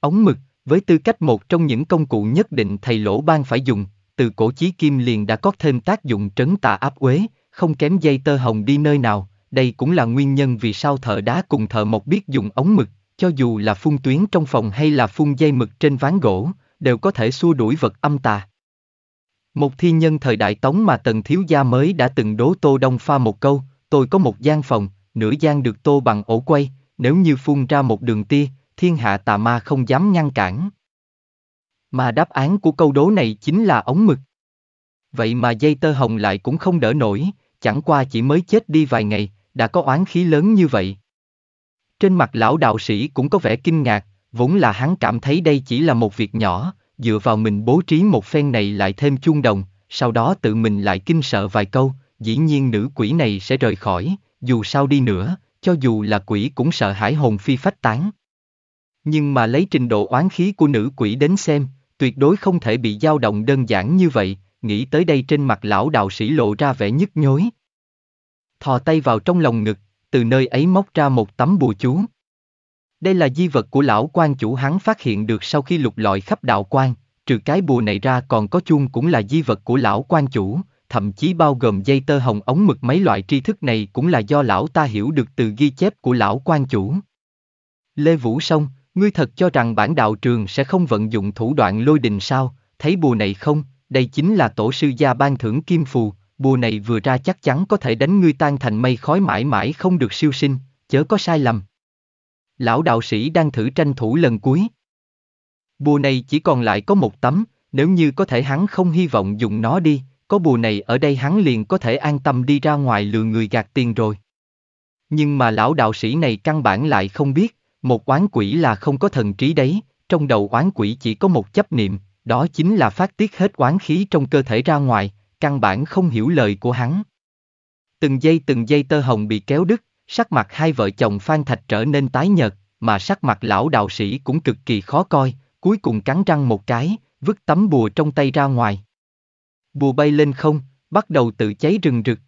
Ống mực. Với tư cách một trong những công cụ nhất định thầy lỗ ban phải dùng, từ cổ chí kim liền đã có thêm tác dụng trấn tà áp uế, không kém dây tơ hồng đi nơi nào, đây cũng là nguyên nhân vì sao thợ đá cùng thợ mộc biết dùng ống mực, cho dù là phun tuyến trong phòng hay là phun dây mực trên ván gỗ, đều có thể xua đuổi vật âm tà. Một thi nhân thời đại Tống mà Tần Thiếu Gia mới đã từng đố Tô Đông Pha một câu, tôi có một gian phòng, nửa gian được tô bằng ổ quay, nếu như phun ra một đường tia, thiên hạ tà ma không dám ngăn cản. Mà đáp án của câu đố này chính là ống mực. Vậy mà dây tơ hồng lại cũng không đỡ nổi, chẳng qua chỉ mới chết đi vài ngày, đã có oán khí lớn như vậy. Trên mặt lão đạo sĩ cũng có vẻ kinh ngạc, vốn là hắn cảm thấy đây chỉ là một việc nhỏ, dựa vào mình bố trí một phen này lại thêm chung đồng, sau đó tự mình lại kinh sợ vài câu, dĩ nhiên nữ quỷ này sẽ rời khỏi, dù sao đi nữa, cho dù là quỷ cũng sợ hãi hồn phi phách tán. Nhưng mà lấy trình độ oán khí của nữ quỷ đến xem, tuyệt đối không thể bị dao động đơn giản như vậy, nghĩ tới đây trên mặt lão đạo sĩ lộ ra vẻ nhức nhối. Thò tay vào trong lòng ngực, từ nơi ấy móc ra một tấm bùa chú. Đây là di vật của lão quan chủ hắn phát hiện được sau khi lục lọi khắp đạo quan, trừ cái bùa này ra còn có chuông cũng là di vật của lão quan chủ, thậm chí bao gồm dây tơ hồng ống mực mấy loại tri thức này cũng là do lão ta hiểu được từ ghi chép của lão quan chủ. Lê Vũ xong, Ngươi thật cho rằng bản đạo trường sẽ không vận dụng thủ đoạn lôi đình sao, thấy bùa này không, đây chính là tổ sư gia ban thưởng kim phù, bùa này vừa ra chắc chắn có thể đánh ngươi tan thành mây khói mãi mãi không được siêu sinh, chớ có sai lầm. Lão đạo sĩ đang thử tranh thủ lần cuối. Bùa này chỉ còn lại có một tấm, nếu như có thể hắn không hy vọng dùng nó đi, có bùa này ở đây hắn liền có thể an tâm đi ra ngoài lừa người gạt tiền rồi. Nhưng mà lão đạo sĩ này căn bản lại không biết, một oán quỷ là không có thần trí đấy, trong đầu oán quỷ chỉ có một chấp niệm, đó chính là phát tiết hết oán khí trong cơ thể ra ngoài, căn bản không hiểu lời của hắn. Từng giây từng giây tơ hồng bị kéo đứt, sắc mặt hai vợ chồng Phan Thạch trở nên tái nhợt, mà sắc mặt lão đạo sĩ cũng cực kỳ khó coi, cuối cùng cắn răng một cái, vứt tấm bùa trong tay ra ngoài. Bùa bay lên không, bắt đầu tự cháy rừng rực,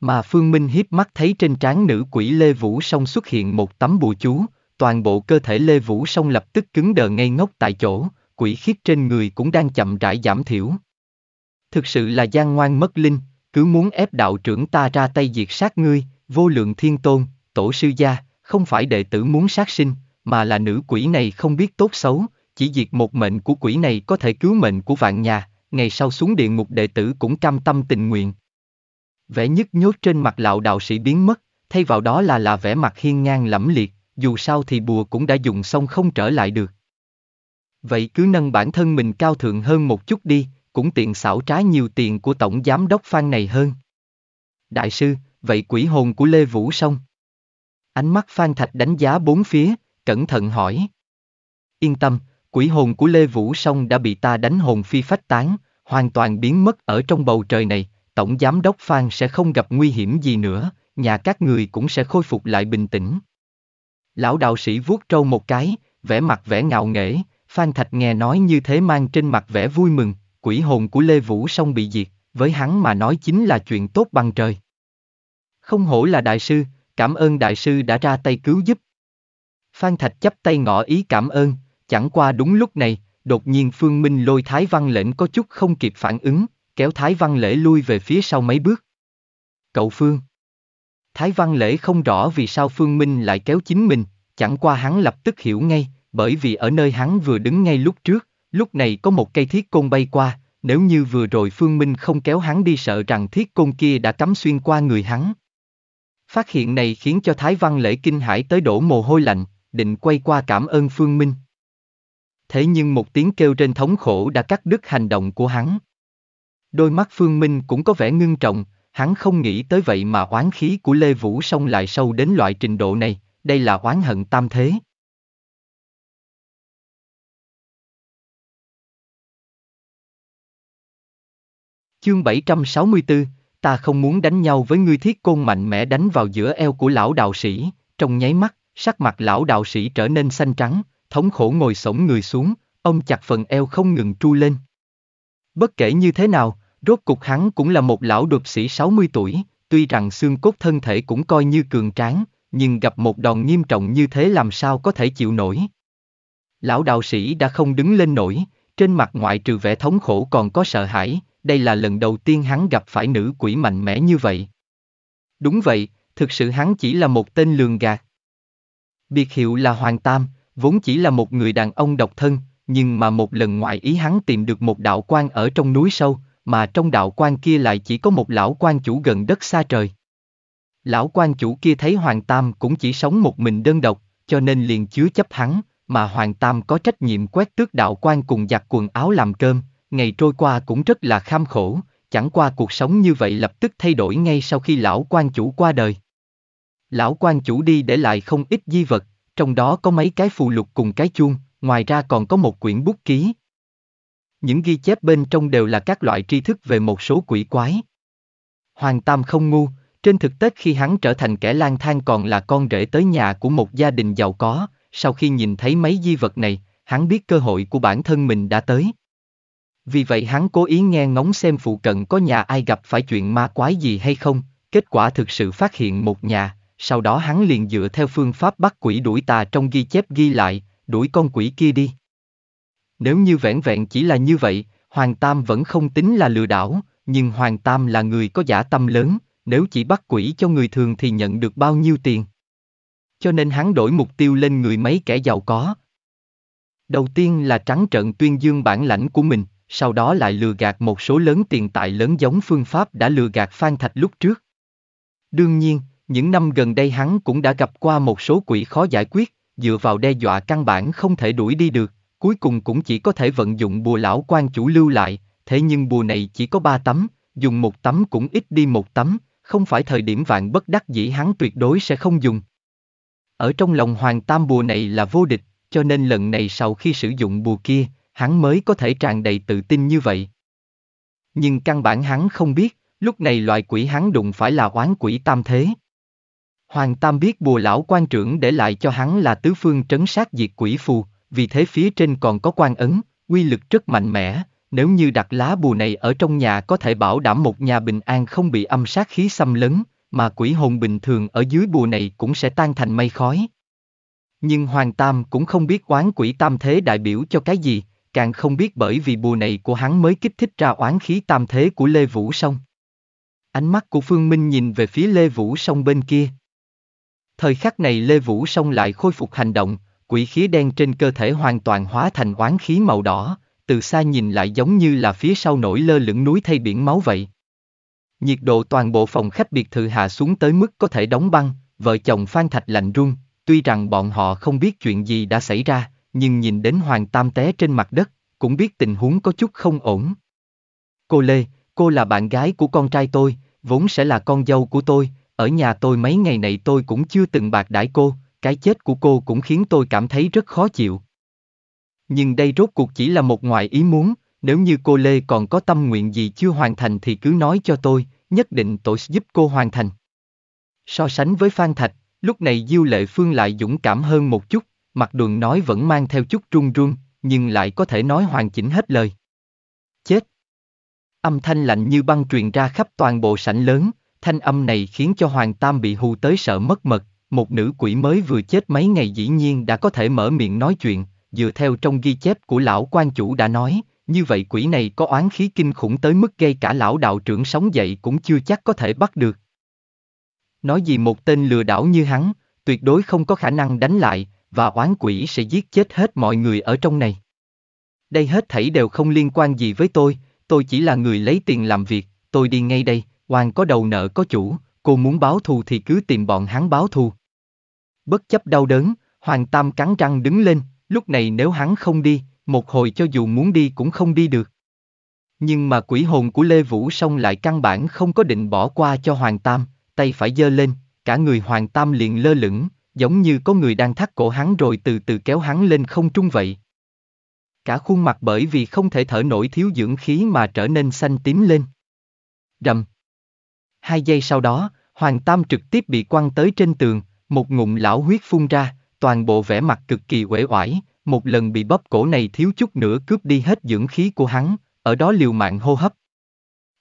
mà Phương Minh hiếp mắt thấy trên trán nữ quỷ Lê Vũ Song xuất hiện một tấm bùa chú, toàn bộ cơ thể Lê Vũ Song lập tức cứng đờ ngay ngốc tại chỗ, quỷ khiếp trên người cũng đang chậm rãi giảm thiểu. Thực sự là gian ngoan mất linh, cứ muốn ép đạo trưởng ta ra tay diệt sát ngươi, vô lượng thiên tôn, tổ sư gia, không phải đệ tử muốn sát sinh, mà là nữ quỷ này không biết tốt xấu, chỉ diệt một mệnh của quỷ này có thể cứu mệnh của vạn nhà, ngày sau xuống địa ngục đệ tử cũng cam tâm tình nguyện. Vẻ nhức nhốt trên mặt lão đạo sĩ biến mất, thay vào đó là là vẻ mặt hiên ngang lẫm liệt, dù sao thì bùa cũng đã dùng xong không trở lại được. Vậy cứ nâng bản thân mình cao thượng hơn một chút đi, cũng tiện xảo trái nhiều tiền của tổng giám đốc Phan này hơn. Đại sư, vậy quỷ hồn của Lê Vũ xong. Ánh mắt Phan Thạch đánh giá bốn phía, cẩn thận hỏi. Yên tâm, quỷ hồn của Lê Vũ Song đã bị ta đánh hồn phi phách tán, hoàn toàn biến mất ở trong bầu trời này, Tổng Giám đốc Phan sẽ không gặp nguy hiểm gì nữa, nhà các người cũng sẽ khôi phục lại bình tĩnh. Lão đạo sĩ vuốt trâu một cái, vẻ mặt vẻ ngạo nghễ, Phan Thạch nghe nói như thế mang trên mặt vẻ vui mừng, quỷ hồn của Lê Vũ Song bị diệt, với hắn mà nói chính là chuyện tốt bằng trời. Không hổ là đại sư, cảm ơn đại sư đã ra tay cứu giúp. Phan Thạch chấp tay ngỏ ý cảm ơn, chẳng qua đúng lúc này, đột nhiên Phương Minh lôi Thái Văn lệnh có chút không kịp phản ứng, kéo Thái Văn Lễ lui về phía sau mấy bước. Cậu Phương. Thái Văn Lễ không rõ vì sao Phương Minh lại kéo chính mình, chẳng qua hắn lập tức hiểu ngay, bởi vì ở nơi hắn vừa đứng ngay lúc trước, lúc này có một cây thiết côn bay qua, nếu như vừa rồi Phương Minh không kéo hắn đi sợ rằng thiết côn kia đã cắm xuyên qua người hắn. Phát hiện này khiến cho Thái Văn Lễ kinh hãi tới đổ mồ hôi lạnh, định quay qua cảm ơn Phương Minh. Thế nhưng một tiếng kêu trên thống khổ đã cắt đứt hành động của hắn. Đôi mắt Phương Minh cũng có vẻ ngưng trọng, hắn không nghĩ tới vậy mà oán khí của Lê Vũ Song lại sâu đến loại trình độ này, đây là oán hận tam thế. Chương 764, ta không muốn đánh nhau với ngươi thiết côn mạnh mẽ đánh vào giữa eo của lão đạo sĩ, trong nháy mắt, sắc mặt lão đạo sĩ trở nên xanh trắng, thống khổ ngồi sổng người xuống, ông chặt phần eo không ngừng tru lên. Bất kể như thế nào, Rốt cục hắn cũng là một lão đột sĩ 60 tuổi, tuy rằng xương cốt thân thể cũng coi như cường tráng, nhưng gặp một đòn nghiêm trọng như thế làm sao có thể chịu nổi. Lão đạo sĩ đã không đứng lên nổi, trên mặt ngoại trừ vẻ thống khổ còn có sợ hãi, đây là lần đầu tiên hắn gặp phải nữ quỷ mạnh mẽ như vậy. Đúng vậy, thực sự hắn chỉ là một tên lường gạt. Biệt hiệu là Hoàng Tam, vốn chỉ là một người đàn ông độc thân, nhưng mà một lần ngoại ý hắn tìm được một đạo quan ở trong núi sâu, mà trong đạo quan kia lại chỉ có một lão quan chủ gần đất xa trời. Lão quan chủ kia thấy Hoàng Tam cũng chỉ sống một mình đơn độc, cho nên liền chứa chấp hắn, mà Hoàng Tam có trách nhiệm quét tước đạo quan cùng giặt quần áo làm cơm, ngày trôi qua cũng rất là kham khổ, chẳng qua cuộc sống như vậy lập tức thay đổi ngay sau khi lão quan chủ qua đời. Lão quan chủ đi để lại không ít di vật, trong đó có mấy cái phù lục cùng cái chuông, ngoài ra còn có một quyển bút ký, những ghi chép bên trong đều là các loại tri thức về một số quỷ quái. Hoàng Tam không ngu, trên thực tế khi hắn trở thành kẻ lang thang còn là con rể tới nhà của một gia đình giàu có, sau khi nhìn thấy mấy di vật này, hắn biết cơ hội của bản thân mình đã tới. Vì vậy hắn cố ý nghe ngóng xem phụ cận có nhà ai gặp phải chuyện ma quái gì hay không, kết quả thực sự phát hiện một nhà, sau đó hắn liền dựa theo phương pháp bắt quỷ đuổi tà trong ghi chép ghi lại, đuổi con quỷ kia đi. Nếu như vẻn vẹn chỉ là như vậy, Hoàng Tam vẫn không tính là lừa đảo, nhưng Hoàng Tam là người có giả tâm lớn, nếu chỉ bắt quỷ cho người thường thì nhận được bao nhiêu tiền. Cho nên hắn đổi mục tiêu lên người mấy kẻ giàu có. Đầu tiên là trắng trợn tuyên dương bản lãnh của mình, sau đó lại lừa gạt một số lớn tiền tài lớn giống phương pháp đã lừa gạt Phan Thạch lúc trước. Đương nhiên, những năm gần đây hắn cũng đã gặp qua một số quỷ khó giải quyết, dựa vào đe dọa căn bản không thể đuổi đi được, cuối cùng cũng chỉ có thể vận dụng bùa lão quan chủ lưu lại, thế nhưng bùa này chỉ có ba tấm, dùng một tấm cũng ít đi một tấm, không phải thời điểm vạn bất đắc dĩ hắn tuyệt đối sẽ không dùng. Ở trong lòng hoàng tam bùa này là vô địch, cho nên lần này sau khi sử dụng bùa kia, hắn mới có thể tràn đầy tự tin như vậy. Nhưng căn bản hắn không biết, lúc này loại quỷ hắn đụng phải là oán quỷ tam thế. Hoàng Tam biết bùa lão quan trưởng để lại cho hắn là tứ phương trấn sát diệt quỷ phù, vì thế phía trên còn có quan ấn, quy lực rất mạnh mẽ, nếu như đặt lá bùa này ở trong nhà có thể bảo đảm một nhà bình an không bị âm sát khí xâm lấn, mà quỷ hồn bình thường ở dưới bùa này cũng sẽ tan thành mây khói. Nhưng Hoàng Tam cũng không biết oán quỷ tam thế đại biểu cho cái gì, càng không biết bởi vì bùa này của hắn mới kích thích ra oán khí tam thế của Lê Vũ sông. Ánh mắt của Phương Minh nhìn về phía Lê Vũ sông bên kia. Thời khắc này Lê Vũ sông lại khôi phục hành động, quỷ khí đen trên cơ thể hoàn toàn hóa thành oán khí màu đỏ, từ xa nhìn lại giống như là phía sau nổi lơ lửng núi thay biển máu vậy. Nhiệt độ toàn bộ phòng khách biệt thự hạ xuống tới mức có thể đóng băng, vợ chồng Phan Thạch lạnh run, tuy rằng bọn họ không biết chuyện gì đã xảy ra, nhưng nhìn đến Hoàng Tam té trên mặt đất, cũng biết tình huống có chút không ổn. Cô Lê, cô là bạn gái của con trai tôi, vốn sẽ là con dâu của tôi, ở nhà tôi mấy ngày này tôi cũng chưa từng bạc đãi cô, cái chết của cô cũng khiến tôi cảm thấy rất khó chịu. Nhưng đây rốt cuộc chỉ là một ngoại ý muốn, nếu như cô Lê còn có tâm nguyện gì chưa hoàn thành thì cứ nói cho tôi, nhất định tôi giúp cô hoàn thành. So sánh với Phan Thạch, lúc này Diêu Lệ Phương lại dũng cảm hơn một chút, mặc đường nói vẫn mang theo chút run run, nhưng lại có thể nói hoàn chỉnh hết lời. Chết! Âm thanh lạnh như băng truyền ra khắp toàn bộ sảnh lớn, thanh âm này khiến cho Hoàng Tam bị hù tới sợ mất mật, một nữ quỷ mới vừa chết mấy ngày dĩ nhiên đã có thể mở miệng nói chuyện, dựa theo trong ghi chép của lão quan chủ đã nói, như vậy quỷ này có oán khí kinh khủng tới mức gây cả lão đạo trưởng sống dậy cũng chưa chắc có thể bắt được. Nói gì một tên lừa đảo như hắn, tuyệt đối không có khả năng đánh lại, và oán quỷ sẽ giết chết hết mọi người ở trong này. Đây hết thảy đều không liên quan gì với tôi, tôi chỉ là người lấy tiền làm việc, tôi đi ngay đây, hoàng có đầu nợ có chủ, cô muốn báo thù thì cứ tìm bọn hắn báo thù. Bất chấp đau đớn, Hoàng Tam cắn răng đứng lên, lúc này nếu hắn không đi, một hồi cho dù muốn đi cũng không đi được. Nhưng mà quỷ hồn của Lê Vũ Song lại căn bản không có định bỏ qua cho Hoàng Tam, tay phải giơ lên, cả người Hoàng Tam liền lơ lửng, giống như có người đang thắt cổ hắn rồi từ từ kéo hắn lên không trung vậy. Cả khuôn mặt bởi vì không thể thở nổi thiếu dưỡng khí mà trở nên xanh tím lên. Rầm. Hai giây sau đó, Hoàng Tam trực tiếp bị quăng tới trên tường, một ngụm lão huyết phun ra, toàn bộ vẻ mặt cực kỳ uể oải, một lần bị bóp cổ này thiếu chút nữa cướp đi hết dưỡng khí của hắn, ở đó liều mạng hô hấp.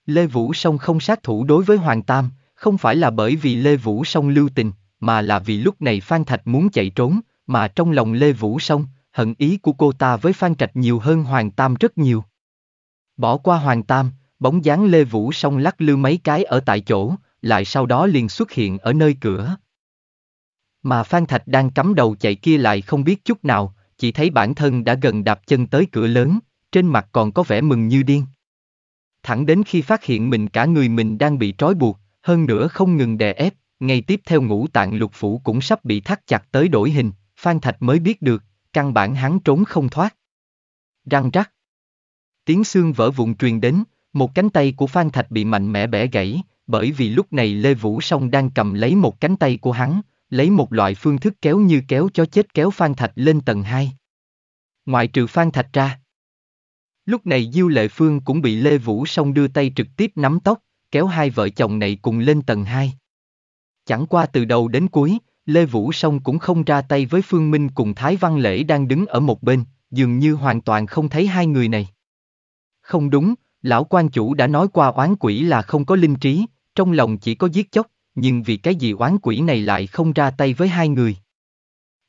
Lê Vũ Song không sát thủ đối với Hoàng Tam, không phải là bởi vì Lê Vũ Song lưu tình, mà là vì lúc này Phan Thạch muốn chạy trốn, mà trong lòng Lê Vũ Song, hận ý của cô ta với Phan Trạch nhiều hơn Hoàng Tam rất nhiều. Bỏ qua Hoàng Tam, bóng dáng Lê Vũ Song lắc lư mấy cái ở tại chỗ, lại sau đó liền xuất hiện ở nơi cửa, mà Phan Thạch đang cắm đầu chạy kia lại không biết chút nào, chỉ thấy bản thân đã gần đạp chân tới cửa lớn, trên mặt còn có vẻ mừng như điên. Thẳng đến khi phát hiện mình cả người mình đang bị trói buộc, hơn nữa không ngừng đè ép, ngay tiếp theo ngũ tạng lục phủ cũng sắp bị thắt chặt tới đổi hình, Phan Thạch mới biết được, căn bản hắn trốn không thoát. Răng rắc. Tiếng xương vỡ vụn truyền đến, một cánh tay của Phan Thạch bị mạnh mẽ bẻ gãy, bởi vì lúc này Lê Vũ Song đang cầm lấy một cánh tay của hắn, lấy một loại phương thức kéo như kéo cho chết kéo Phan Thạch lên tầng 2. Ngoại trừ Phan Thạch ra. Lúc này Diêu Lệ Phương cũng bị Lê Vũ Song đưa tay trực tiếp nắm tóc, kéo hai vợ chồng này cùng lên tầng 2. Chẳng qua từ đầu đến cuối, Lê Vũ Song cũng không ra tay với Phương Minh cùng Thái Văn Lễ đang đứng ở một bên, dường như hoàn toàn không thấy hai người này. Không đúng, lão quan chủ đã nói qua oán quỷ là không có linh trí, trong lòng chỉ có giết chóc nhưng vì cái gì oán quỷ này lại không ra tay với hai người.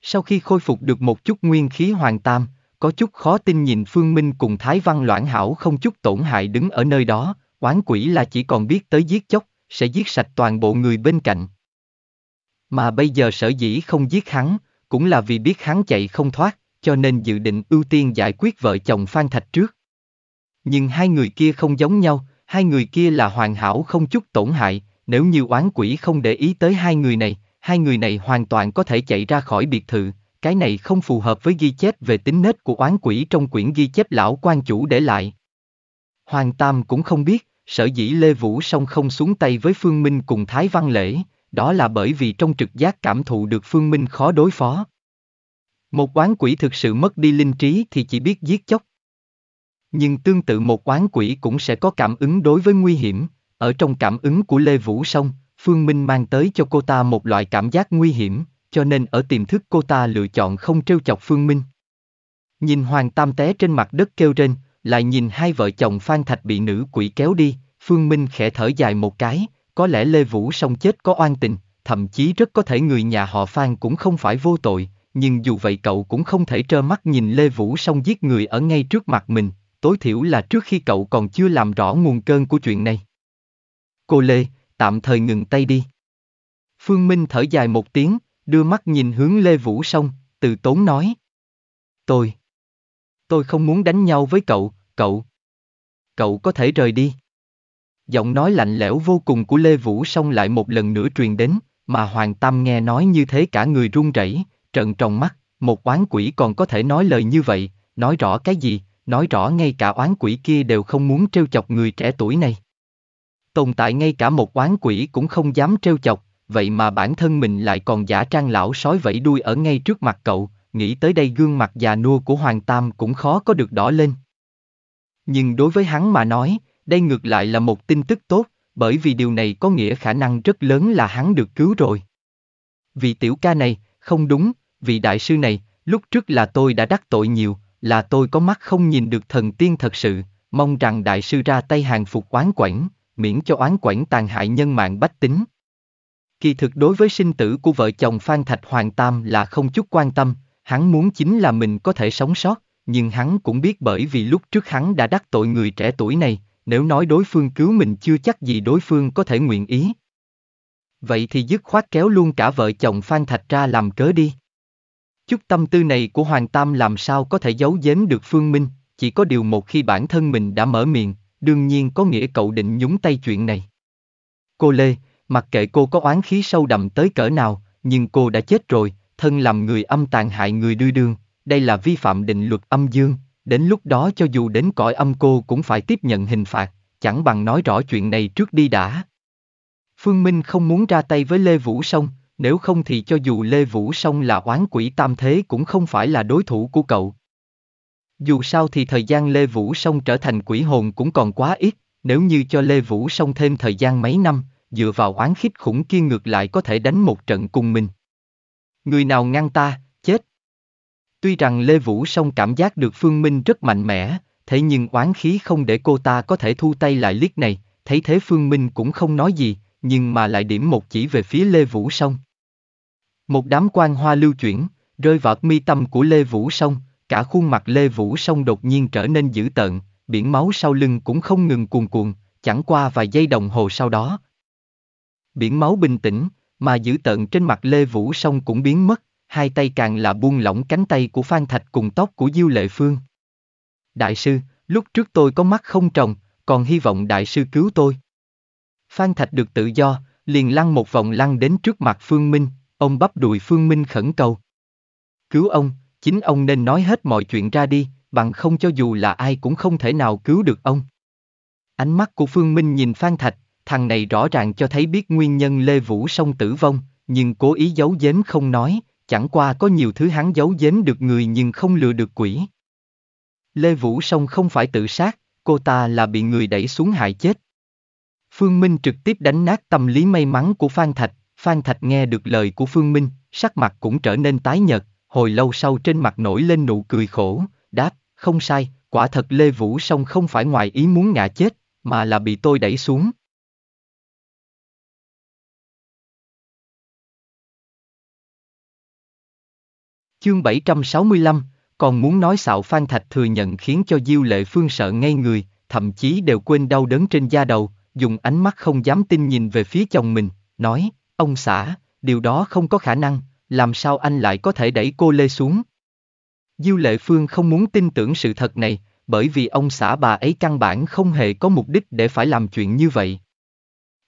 Sau khi khôi phục được một chút nguyên khí hoàng tam, có chút khó tin nhìn Phương Minh cùng Thái Văn loãng hảo không chút tổn hại đứng ở nơi đó, oán quỷ là chỉ còn biết tới giết chóc, sẽ giết sạch toàn bộ người bên cạnh. Mà bây giờ sở dĩ không giết hắn, cũng là vì biết hắn chạy không thoát, cho nên dự định ưu tiên giải quyết vợ chồng Phan Thạch trước. Nhưng hai người kia không giống nhau, hai người kia là hoàn hảo không chút tổn hại, nếu như oán quỷ không để ý tới hai người này, hai người này hoàn toàn có thể chạy ra khỏi biệt thự, cái này không phù hợp với ghi chép về tính nết của oán quỷ trong quyển ghi chép lão quan chủ để lại. Hoàng Tam cũng không biết, sở dĩ Lê Vũ song không xuống tay với Phương Minh cùng Thái Văn Lễ, đó là bởi vì trong trực giác cảm thụ được Phương Minh khó đối phó. Một oán quỷ thực sự mất đi linh trí thì chỉ biết giết chóc. Nhưng tương tự một oán quỷ cũng sẽ có cảm ứng đối với nguy hiểm, ở trong cảm ứng của Lê Vũ Song, Phương Minh mang tới cho cô ta một loại cảm giác nguy hiểm, cho nên ở tiềm thức cô ta lựa chọn không trêu chọc Phương Minh. Nhìn Hoàng Tam té trên mặt đất kêu trên, lại nhìn hai vợ chồng Phan Thạch bị nữ quỷ kéo đi, Phương Minh khẽ thở dài một cái, có lẽ Lê Vũ Song chết có oan tình, thậm chí rất có thể người nhà họ Phan cũng không phải vô tội, nhưng dù vậy cậu cũng không thể trơ mắt nhìn Lê Vũ Song giết người ở ngay trước mặt mình, tối thiểu là trước khi cậu còn chưa làm rõ nguồn cơn của chuyện này. Cô Lê, tạm thời ngừng tay đi. Phương Minh thở dài một tiếng, đưa mắt nhìn hướng Lê Vũ Sông, từ tốn nói. Tôi. Tôi không muốn đánh nhau với cậu, cậu. Cậu có thể rời đi. Giọng nói lạnh lẽo vô cùng của Lê Vũ Sông lại một lần nữa truyền đến, mà Hoàng Tam nghe nói như thế cả người run rẩy, trận tròn mắt, một oán quỷ còn có thể nói lời như vậy, nói rõ cái gì, nói rõ ngay cả oán quỷ kia đều không muốn trêu chọc người trẻ tuổi này tồn tại ngay cả một oán quỷ cũng không dám trêu chọc, vậy mà bản thân mình lại còn giả trang lão sói vẫy đuôi ở ngay trước mặt cậu, nghĩ tới đây gương mặt già nua của Hoàng Tam cũng khó có được đỏ lên. Nhưng đối với hắn mà nói, đây ngược lại là một tin tức tốt, bởi vì điều này có nghĩa khả năng rất lớn là hắn được cứu rồi. Vì tiểu ca này, không đúng, vì đại sư này, lúc trước là tôi đã đắc tội nhiều, là tôi có mắt không nhìn được thần tiên thật sự, mong rằng đại sư ra tay hàng phục quán quẩn miễn cho oán quẩn tàn hại nhân mạng bách tính. Kỳ thực đối với sinh tử của vợ chồng Phan Thạch Hoàng Tam là không chút quan tâm, hắn muốn chính là mình có thể sống sót, nhưng hắn cũng biết bởi vì lúc trước hắn đã đắc tội người trẻ tuổi này, nếu nói đối phương cứu mình chưa chắc gì đối phương có thể nguyện ý. Vậy thì dứt khoát kéo luôn cả vợ chồng Phan Thạch ra làm cớ đi. Chút tâm tư này của Hoàng Tam làm sao có thể giấu giếm được Phương Minh, chỉ có điều một khi bản thân mình đã mở miệng, đương nhiên có nghĩa cậu định nhúng tay chuyện này. Cô Lê, mặc kệ cô có oán khí sâu đậm tới cỡ nào, nhưng cô đã chết rồi, thân làm người âm tàn hại người đưa đương, đây là vi phạm định luật âm dương, đến lúc đó cho dù đến cõi âm cô cũng phải tiếp nhận hình phạt, chẳng bằng nói rõ chuyện này trước đi đã. Phương Minh không muốn ra tay với Lê Vũ Sông, nếu không thì cho dù Lê Vũ Sông là oán quỷ tam thế cũng không phải là đối thủ của cậu, dù sao thì thời gian Lê Vũ Song trở thành quỷ hồn cũng còn quá ít, nếu như cho Lê Vũ Song thêm thời gian mấy năm, dựa vào oán khích khủng kia ngược lại có thể đánh một trận cùng mình. Người nào ngăn ta, chết. Tuy rằng Lê Vũ Song cảm giác được Phương Minh rất mạnh mẽ, thế nhưng oán khí không để cô ta có thể thu tay lại liếc này, thấy thế Phương Minh cũng không nói gì, nhưng mà lại điểm một chỉ về phía Lê Vũ Song. Một đám quan hoa lưu chuyển, rơi vào mi tâm của Lê Vũ Song, cả khuôn mặt Lê Vũ Song đột nhiên trở nên dữ tợn, biển máu sau lưng cũng không ngừng cuồn cuộn, chẳng qua vài giây đồng hồ sau đó. Biển máu bình tĩnh, mà dữ tợn trên mặt Lê Vũ Song cũng biến mất, hai tay càng là buông lỏng cánh tay của Phan Thạch cùng tóc của Diêu Lệ Phương. Đại sư, lúc trước tôi có mắt không trồng, còn hy vọng đại sư cứu tôi. Phan Thạch được tự do, liền lăn một vòng lăn đến trước mặt Phương Minh, ông bắp đùi Phương Minh khẩn cầu. Cứu ông, chính ông nên nói hết mọi chuyện ra đi, bằng không cho dù là ai cũng không thể nào cứu được ông. Ánh mắt của Phương Minh nhìn Phan Thạch, thằng này rõ ràng cho thấy biết nguyên nhân Lê Vũ Song tử vong, nhưng cố ý giấu giếm không nói, chẳng qua có nhiều thứ hắn giấu giếm được người nhưng không lừa được quỷ. Lê Vũ Song không phải tự sát, cô ta là bị người đẩy xuống hại chết. Phương Minh trực tiếp đánh nát tâm lý may mắn của Phan Thạch, Phan Thạch nghe được lời của Phương Minh, sắc mặt cũng trở nên tái nhợt, hồi lâu sau trên mặt nổi lên nụ cười khổ, đáp, không sai, quả thật Lê Vũ Song không phải ngoài ý muốn ngã chết, mà là bị tôi đẩy xuống. Chương 765, còn muốn nói xạo Phan Thạch thừa nhận khiến cho Diêu Lệ Phương sợ ngay người, thậm chí đều quên đau đớn trên da đầu, dùng ánh mắt không dám tin nhìn về phía chồng mình, nói, ông xã, điều đó không có khả năng, làm sao anh lại có thể đẩy cô Lê xuống? Diêu Lệ Phương không muốn tin tưởng sự thật này, bởi vì ông xã bà ấy căn bản không hề có mục đích để phải làm chuyện như vậy.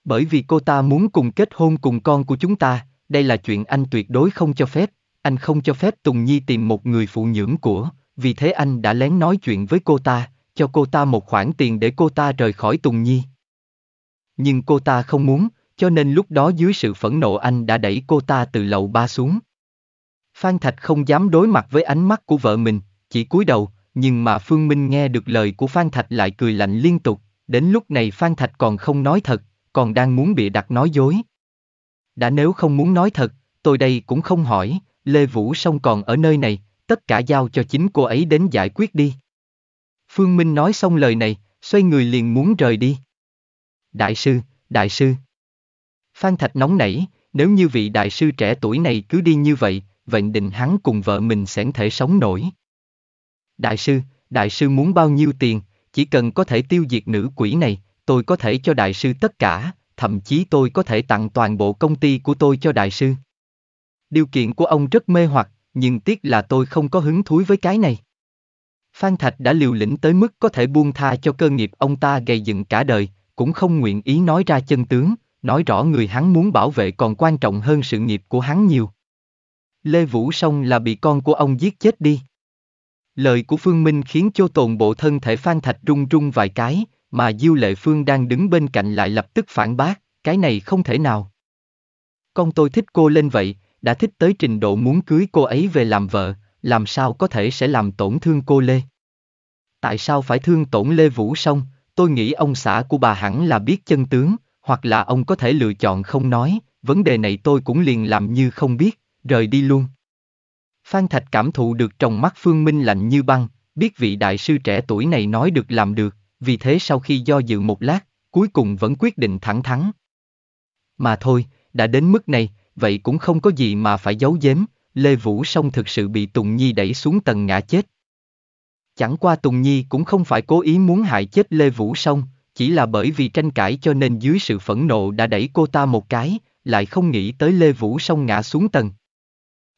Bởi vì cô ta muốn cùng kết hôn cùng con của chúng ta, đây là chuyện anh tuyệt đối không cho phép, anh không cho phép Tùng Nhi tìm một người phụ nhưỡng của, vì thế anh đã lén nói chuyện với cô ta, cho cô ta một khoản tiền để cô ta rời khỏi Tùng Nhi. Nhưng cô ta không muốn, cho nên lúc đó dưới sự phẫn nộ anh đã đẩy cô ta từ lầu ba xuống. Phan Thạch không dám đối mặt với ánh mắt của vợ mình, chỉ cúi đầu, nhưng mà Phương Minh nghe được lời của Phan Thạch lại cười lạnh liên tục, đến lúc này Phan Thạch còn không nói thật, còn đang muốn bị đặt nói dối. Đã nếu không muốn nói thật, tôi đây cũng không hỏi, Lê Vũ Song còn ở nơi này, tất cả giao cho chính cô ấy đến giải quyết đi. Phương Minh nói xong lời này, xoay người liền muốn rời đi. Đại sư, đại sư. Phan Thạch nóng nảy, nếu như vị đại sư trẻ tuổi này cứ đi như vậy, vậy định hắn cùng vợ mình sẽ thể sống nổi. Đại sư, đại sư muốn bao nhiêu tiền, chỉ cần có thể tiêu diệt nữ quỷ này, tôi có thể cho đại sư tất cả, thậm chí tôi có thể tặng toàn bộ công ty của tôi cho đại sư. Điều kiện của ông rất mê hoặc, nhưng tiếc là tôi không có hứng thú với cái này. Phan Thạch đã liều lĩnh tới mức có thể buông tha cho cơ nghiệp ông ta gây dựng cả đời, cũng không nguyện ý nói ra chân tướng, nói rõ người hắn muốn bảo vệ còn quan trọng hơn sự nghiệp của hắn nhiều. Lê Vũ Sông là bị con của ông giết chết đi. Lời của Phương Minh khiến cho tồn bộ thân thể Phan Thạch rung rung vài cái, mà Diêu Lệ Phương đang đứng bên cạnh lại lập tức phản bác, cái này không thể nào. Con tôi thích cô lên vậy, đã thích tới trình độ muốn cưới cô ấy về làm vợ, làm sao có thể sẽ làm tổn thương cô Lê. Tại sao phải thương tổn Lê Vũ Sông? tôi nghĩ ông xã của bà hẳn là biết chân tướng, hoặc là ông có thể lựa chọn không nói, vấn đề này tôi cũng liền làm như không biết, rời đi luôn. Phan Thạch cảm thụ được trong mắt Phương Minh lạnh như băng, biết vị đại sư trẻ tuổi này nói được làm được, vì thế sau khi do dự một lát, cuối cùng vẫn quyết định thẳng thắn. Mà thôi, đã đến mức này, vậy cũng không có gì mà phải giấu giếm, Lê Vũ Song thực sự bị Tùng Nhi đẩy xuống tầng ngã chết. Chẳng qua Tùng Nhi cũng không phải cố ý muốn hại chết Lê Vũ Song, chỉ là bởi vì tranh cãi cho nên dưới sự phẫn nộ đã đẩy cô ta một cái, lại không nghĩ tới Lê Vũ song ngã xuống tầng.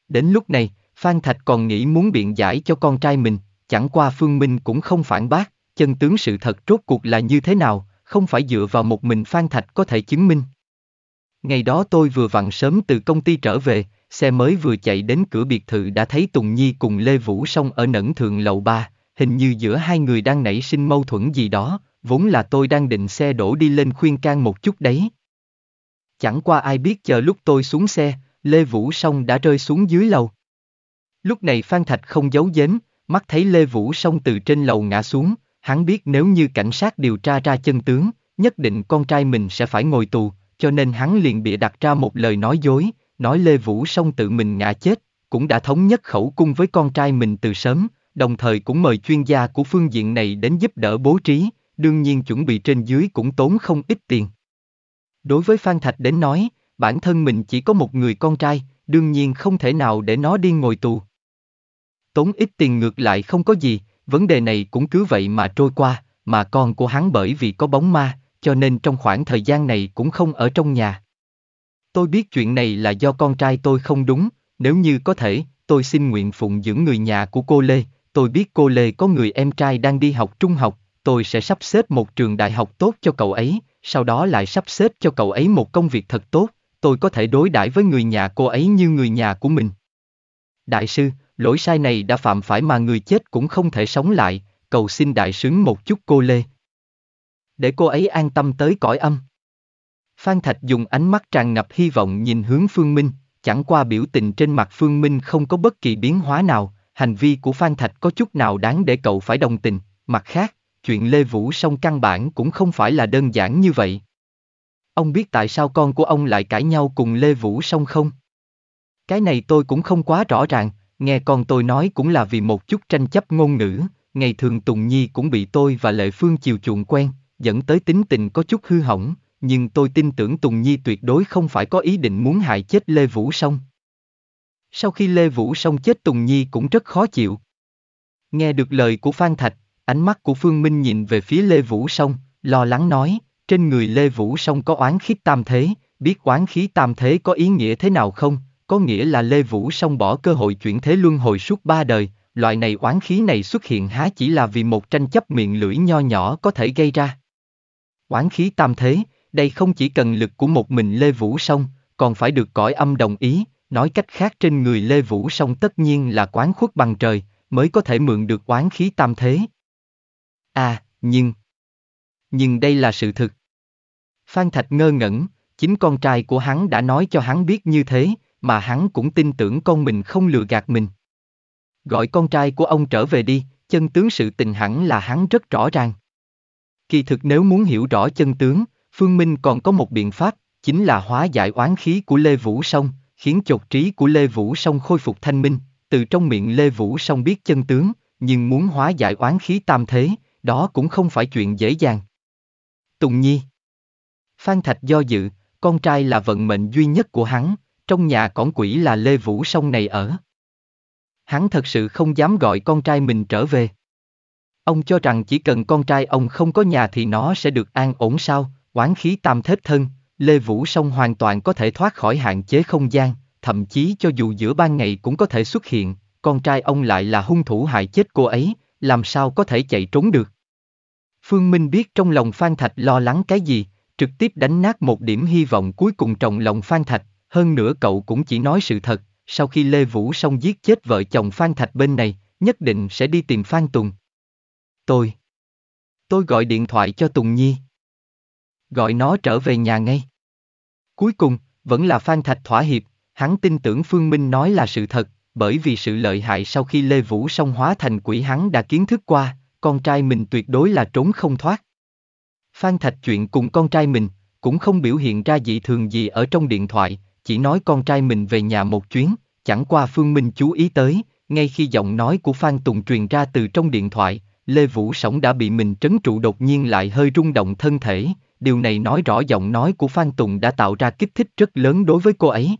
Đến lúc này, Phan Thạch còn nghĩ muốn biện giải cho con trai mình, chẳng qua Phương Minh cũng không phản bác, chân tướng sự thật rốt cuộc là như thế nào, không phải dựa vào một mình Phan Thạch có thể chứng minh. Ngày đó tôi vừa vặn sớm từ công ty trở về, xe mới vừa chạy đến cửa biệt thự đã thấy Tùng Nhi cùng Lê Vũ Song ở nẫn thượng lầu ba, hình như giữa hai người đang nảy sinh mâu thuẫn gì đó, vốn là tôi đang định xe đổ đi lên khuyên can một chút đấy. Chẳng qua ai biết chờ lúc tôi xuống xe, Lê Vũ Song đã rơi xuống dưới lầu. Lúc này Phan Thạch không giấu giếm, mắt thấy Lê Vũ Song từ trên lầu ngã xuống, hắn biết nếu như cảnh sát điều tra ra chân tướng, nhất định con trai mình sẽ phải ngồi tù, cho nên hắn liền bịa đặt ra một lời nói dối, nói Lê Vũ Song tự mình ngã chết, cũng đã thống nhất khẩu cung với con trai mình từ sớm, đồng thời cũng mời chuyên gia của phương diện này đến giúp đỡ bố trí, đương nhiên chuẩn bị trên dưới cũng tốn không ít tiền. Đối với Phan Thạch đến nói, bản thân mình chỉ có một người con trai, đương nhiên không thể nào để nó đi ngồi tù. Tốn ít tiền ngược lại không có gì, vấn đề này cũng cứ vậy mà trôi qua, mà con của hắn bởi vì có bóng ma, cho nên trong khoảng thời gian này cũng không ở trong nhà. Tôi biết chuyện này là do con trai tôi không đúng, nếu như có thể, tôi xin nguyện phụng dưỡng người nhà của cô Lê, tôi biết cô Lê có người em trai đang đi học trung học, tôi sẽ sắp xếp một trường đại học tốt cho cậu ấy, sau đó lại sắp xếp cho cậu ấy một công việc thật tốt, tôi có thể đối đãi với người nhà cô ấy như người nhà của mình. Đại sư, lỗi sai này đã phạm phải mà người chết cũng không thể sống lại, cầu xin đại sướng một chút cô Lê. Để cô ấy an tâm tới cõi âm. Phan Thạch dùng ánh mắt tràn ngập hy vọng nhìn hướng Phương Minh, chẳng qua biểu tình trên mặt Phương Minh không có bất kỳ biến hóa nào, hành vi của Phan Thạch có chút nào đáng để cậu phải đồng tình, mặt khác, chuyện Lê Vũ song căn bản cũng không phải là đơn giản như vậy. Ông biết tại sao con của ông lại cãi nhau cùng Lê Vũ song không? Cái này tôi cũng không quá rõ ràng, nghe con tôi nói cũng là vì một chút tranh chấp ngôn ngữ, ngày thường Tùng Nhi cũng bị tôi và Lệ Phương chiều chuộng quen, dẫn tới tính tình có chút hư hỏng, nhưng tôi tin tưởng Tùng Nhi tuyệt đối không phải có ý định muốn hại chết Lê Vũ Song. Sau khi Lê Vũ Song chết Tùng Nhi cũng rất khó chịu. Nghe được lời của Phan Thạch, Ánh mắt của Phương Minh nhìn về phía Lê Vũ Sông, lo lắng nói, trên người Lê Vũ Sông có oán khí tam thế, biết oán khí tam thế có ý nghĩa thế nào không? Có nghĩa là Lê Vũ Sông bỏ cơ hội chuyển thế luân hồi suốt ba đời, loại này oán khí này xuất hiện há chỉ là vì một tranh chấp miệng lưỡi nho nhỏ có thể gây ra. Oán khí tam thế, đây không chỉ cần lực của một mình Lê Vũ Sông, còn phải được cõi âm đồng ý, nói cách khác trên người Lê Vũ Sông tất nhiên là quán khuất bằng trời, mới có thể mượn được oán khí tam thế. À, nhưng... Nhưng đây là sự thực. Phan Thạch ngơ ngẩn, chính con trai của hắn đã nói cho hắn biết như thế, mà hắn cũng tin tưởng con mình không lừa gạt mình. Gọi con trai của ông trở về đi, chân tướng sự tình hẳn là hắn rất rõ ràng. Kỳ thực nếu muốn hiểu rõ chân tướng, Phương Minh còn có một biện pháp, chính là hóa giải oán khí của Lê Vũ Sông, khiến chột trí của Lê Vũ Sông khôi phục thanh minh, từ trong miệng Lê Vũ Sông biết chân tướng, nhưng muốn hóa giải oán khí tam thế, đó cũng không phải chuyện dễ dàng. Tùng Nhi Phan Thạch do dự, con trai là vận mệnh duy nhất của hắn, trong nhà cõng quỷ là Lê Vũ Sông này ở. Hắn thật sự không dám gọi con trai mình trở về. Ông cho rằng chỉ cần con trai ông không có nhà thì nó sẽ được an ổn sao, Quán khí tam thết thân, Lê Vũ Sông hoàn toàn có thể thoát khỏi hạn chế không gian, thậm chí cho dù giữa ban ngày cũng có thể xuất hiện, con trai ông lại là hung thủ hại chết cô ấy, làm sao có thể chạy trốn được. Phương Minh biết trong lòng Phan Thạch lo lắng cái gì, trực tiếp đánh nát một điểm hy vọng cuối cùng trong lòng Phan Thạch, hơn nữa cậu cũng chỉ nói sự thật, sau khi Lê Vũ xong giết chết vợ chồng Phan Thạch bên này, nhất định sẽ đi tìm Phan Tùng. Tôi. Tôi gọi điện thoại cho Tùng Nhi. Gọi nó trở về nhà ngay. Cuối cùng, vẫn là Phan Thạch thỏa hiệp, hắn tin tưởng Phương Minh nói là sự thật, bởi vì sự lợi hại sau khi Lê Vũ Song hóa thành quỷ hắn đã kiến thức qua, con trai mình tuyệt đối là trốn không thoát. Phan Thạch chuyện cùng con trai mình, cũng không biểu hiện ra dị thường gì ở trong điện thoại, chỉ nói con trai mình về nhà một chuyến, chẳng qua Phương Minh chú ý tới, ngay khi giọng nói của Phan Tùng truyền ra từ trong điện thoại, Lê Vũ sống đã bị mình trấn trụ đột nhiên lại hơi rung động thân thể, điều này nói rõ giọng nói của Phan Tùng đã tạo ra kích thích rất lớn đối với cô ấy.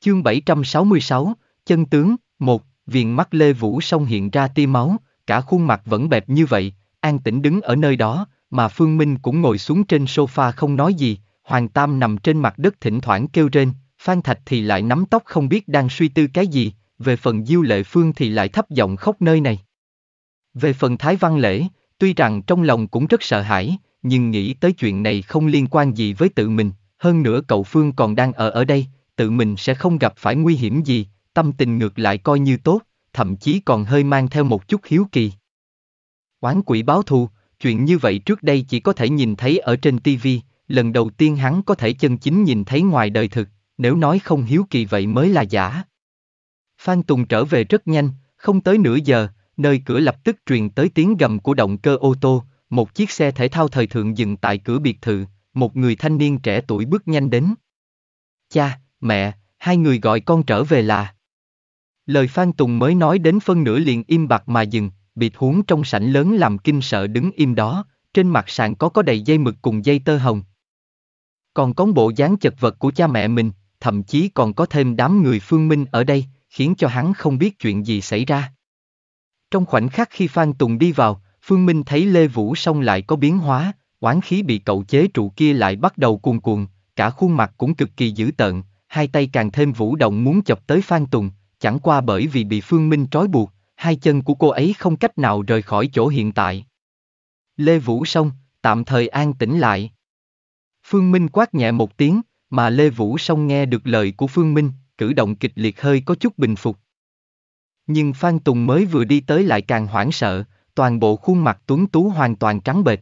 Chương 766, Chân tướng, một, viền mắt Lê Vũ sông hiện ra tia máu, cả khuôn mặt vẫn bẹp như vậy, an tĩnh đứng ở nơi đó, mà Phương Minh cũng ngồi xuống trên sofa không nói gì, Hoàng Tam nằm trên mặt đất thỉnh thoảng kêu rên, Phan Thạch thì lại nắm tóc không biết đang suy tư cái gì, về phần Diêu Lệ Phương thì lại thấp giọng khóc nơi này. Về phần Thái Văn Lễ, tuy rằng trong lòng cũng rất sợ hãi, nhưng nghĩ tới chuyện này không liên quan gì với tự mình, hơn nữa cậu Phương còn đang ở ở đây, tự mình sẽ không gặp phải nguy hiểm gì, tâm tình ngược lại coi như tốt, thậm chí còn hơi mang theo một chút hiếu kỳ. Oán quỷ báo thù, chuyện như vậy trước đây chỉ có thể nhìn thấy ở trên TV, lần đầu tiên hắn có thể chân chính nhìn thấy ngoài đời thực, nếu nói không hiếu kỳ vậy mới là giả. Phan Tùng trở về rất nhanh, không tới nửa giờ, nơi cửa lập tức truyền tới tiếng gầm của động cơ ô tô, một chiếc xe thể thao thời thượng dừng tại cửa biệt thự, một người thanh niên trẻ tuổi bước nhanh đến. Cha, mẹ, hai người gọi con trở về là. Lời Phan Tùng mới nói đến phân nửa liền im bặt mà dừng, bịt huống trong sảnh lớn làm kinh sợ đứng im đó, trên mặt sàn có có đầy dây mực cùng dây tơ hồng. Còn có bộ dáng chật vật của cha mẹ mình, thậm chí còn có thêm đám người phương minh ở đây, khiến cho hắn không biết chuyện gì xảy ra. Trong khoảnh khắc khi Phan Tùng đi vào, Phương Minh thấy Lê Vũ Song lại có biến hóa, oán khí bị cậu chế trụ kia lại bắt đầu cuồn cuộn, cả khuôn mặt cũng cực kỳ dữ tợn, hai tay càng thêm vũ động muốn chọc tới Phan Tùng, chẳng qua bởi vì bị Phương Minh trói buộc, hai chân của cô ấy không cách nào rời khỏi chỗ hiện tại. Lê Vũ Sông tạm thời an tĩnh lại. Phương Minh quát nhẹ một tiếng, mà Lê Vũ Sông nghe được lời của Phương Minh, cử động kịch liệt hơi có chút bình phục. Nhưng Phan Tùng mới vừa đi tới lại càng hoảng sợ, toàn bộ khuôn mặt tuấn tú hoàn toàn trắng bệch.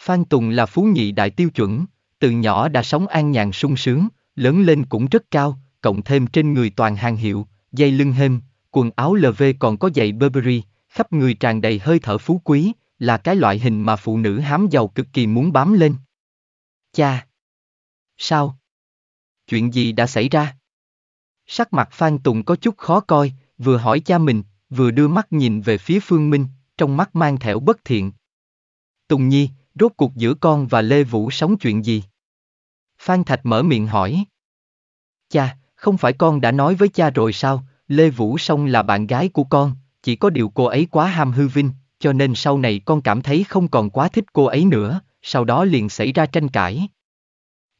Phan Tùng là phú nhị đại tiêu chuẩn, từ nhỏ đã sống an nhàn sung sướng, lớn lên cũng rất cao, cộng thêm trên người toàn hàng hiệu, dây lưng hêm, quần áo LV còn có giày Burberry, khắp người tràn đầy hơi thở phú quý, là cái loại hình mà phụ nữ hám giàu cực kỳ muốn bám lên. Cha! Sao? Chuyện gì đã xảy ra? Sắc mặt Phan Tùng có chút khó coi, vừa hỏi cha mình, vừa đưa mắt nhìn về phía Phương Minh, trong mắt mang thẻo bất thiện. Tùng Nhi, rốt cuộc giữa con và Lê Vũ sống chuyện gì? Phan Thạch mở miệng hỏi. Cha, không phải con đã nói với cha rồi sao, Lê Vũ Song là bạn gái của con, chỉ có điều cô ấy quá ham hư vinh, cho nên sau này con cảm thấy không còn quá thích cô ấy nữa, sau đó liền xảy ra tranh cãi.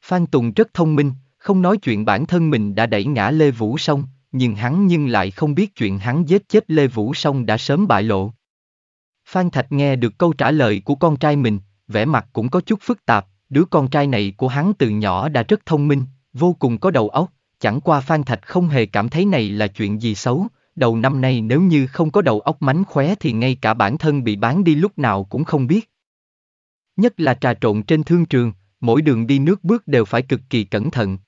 Phan Tùng rất thông minh, không nói chuyện bản thân mình đã đẩy ngã Lê Vũ Song, nhưng hắn nhưng lại không biết chuyện hắn giết chết Lê Vũ Song đã sớm bại lộ. Phan Thạch nghe được câu trả lời của con trai mình, vẻ mặt cũng có chút phức tạp, đứa con trai này của hắn từ nhỏ đã rất thông minh, vô cùng có đầu óc, Chẳng qua Phan Thạch không hề cảm thấy này là chuyện gì xấu, đầu năm nay nếu như không có đầu óc mánh khóe thì ngay cả bản thân bị bán đi lúc nào cũng không biết. Nhất là trà trộn trên thương trường, mỗi đường đi nước bước đều phải cực kỳ cẩn thận.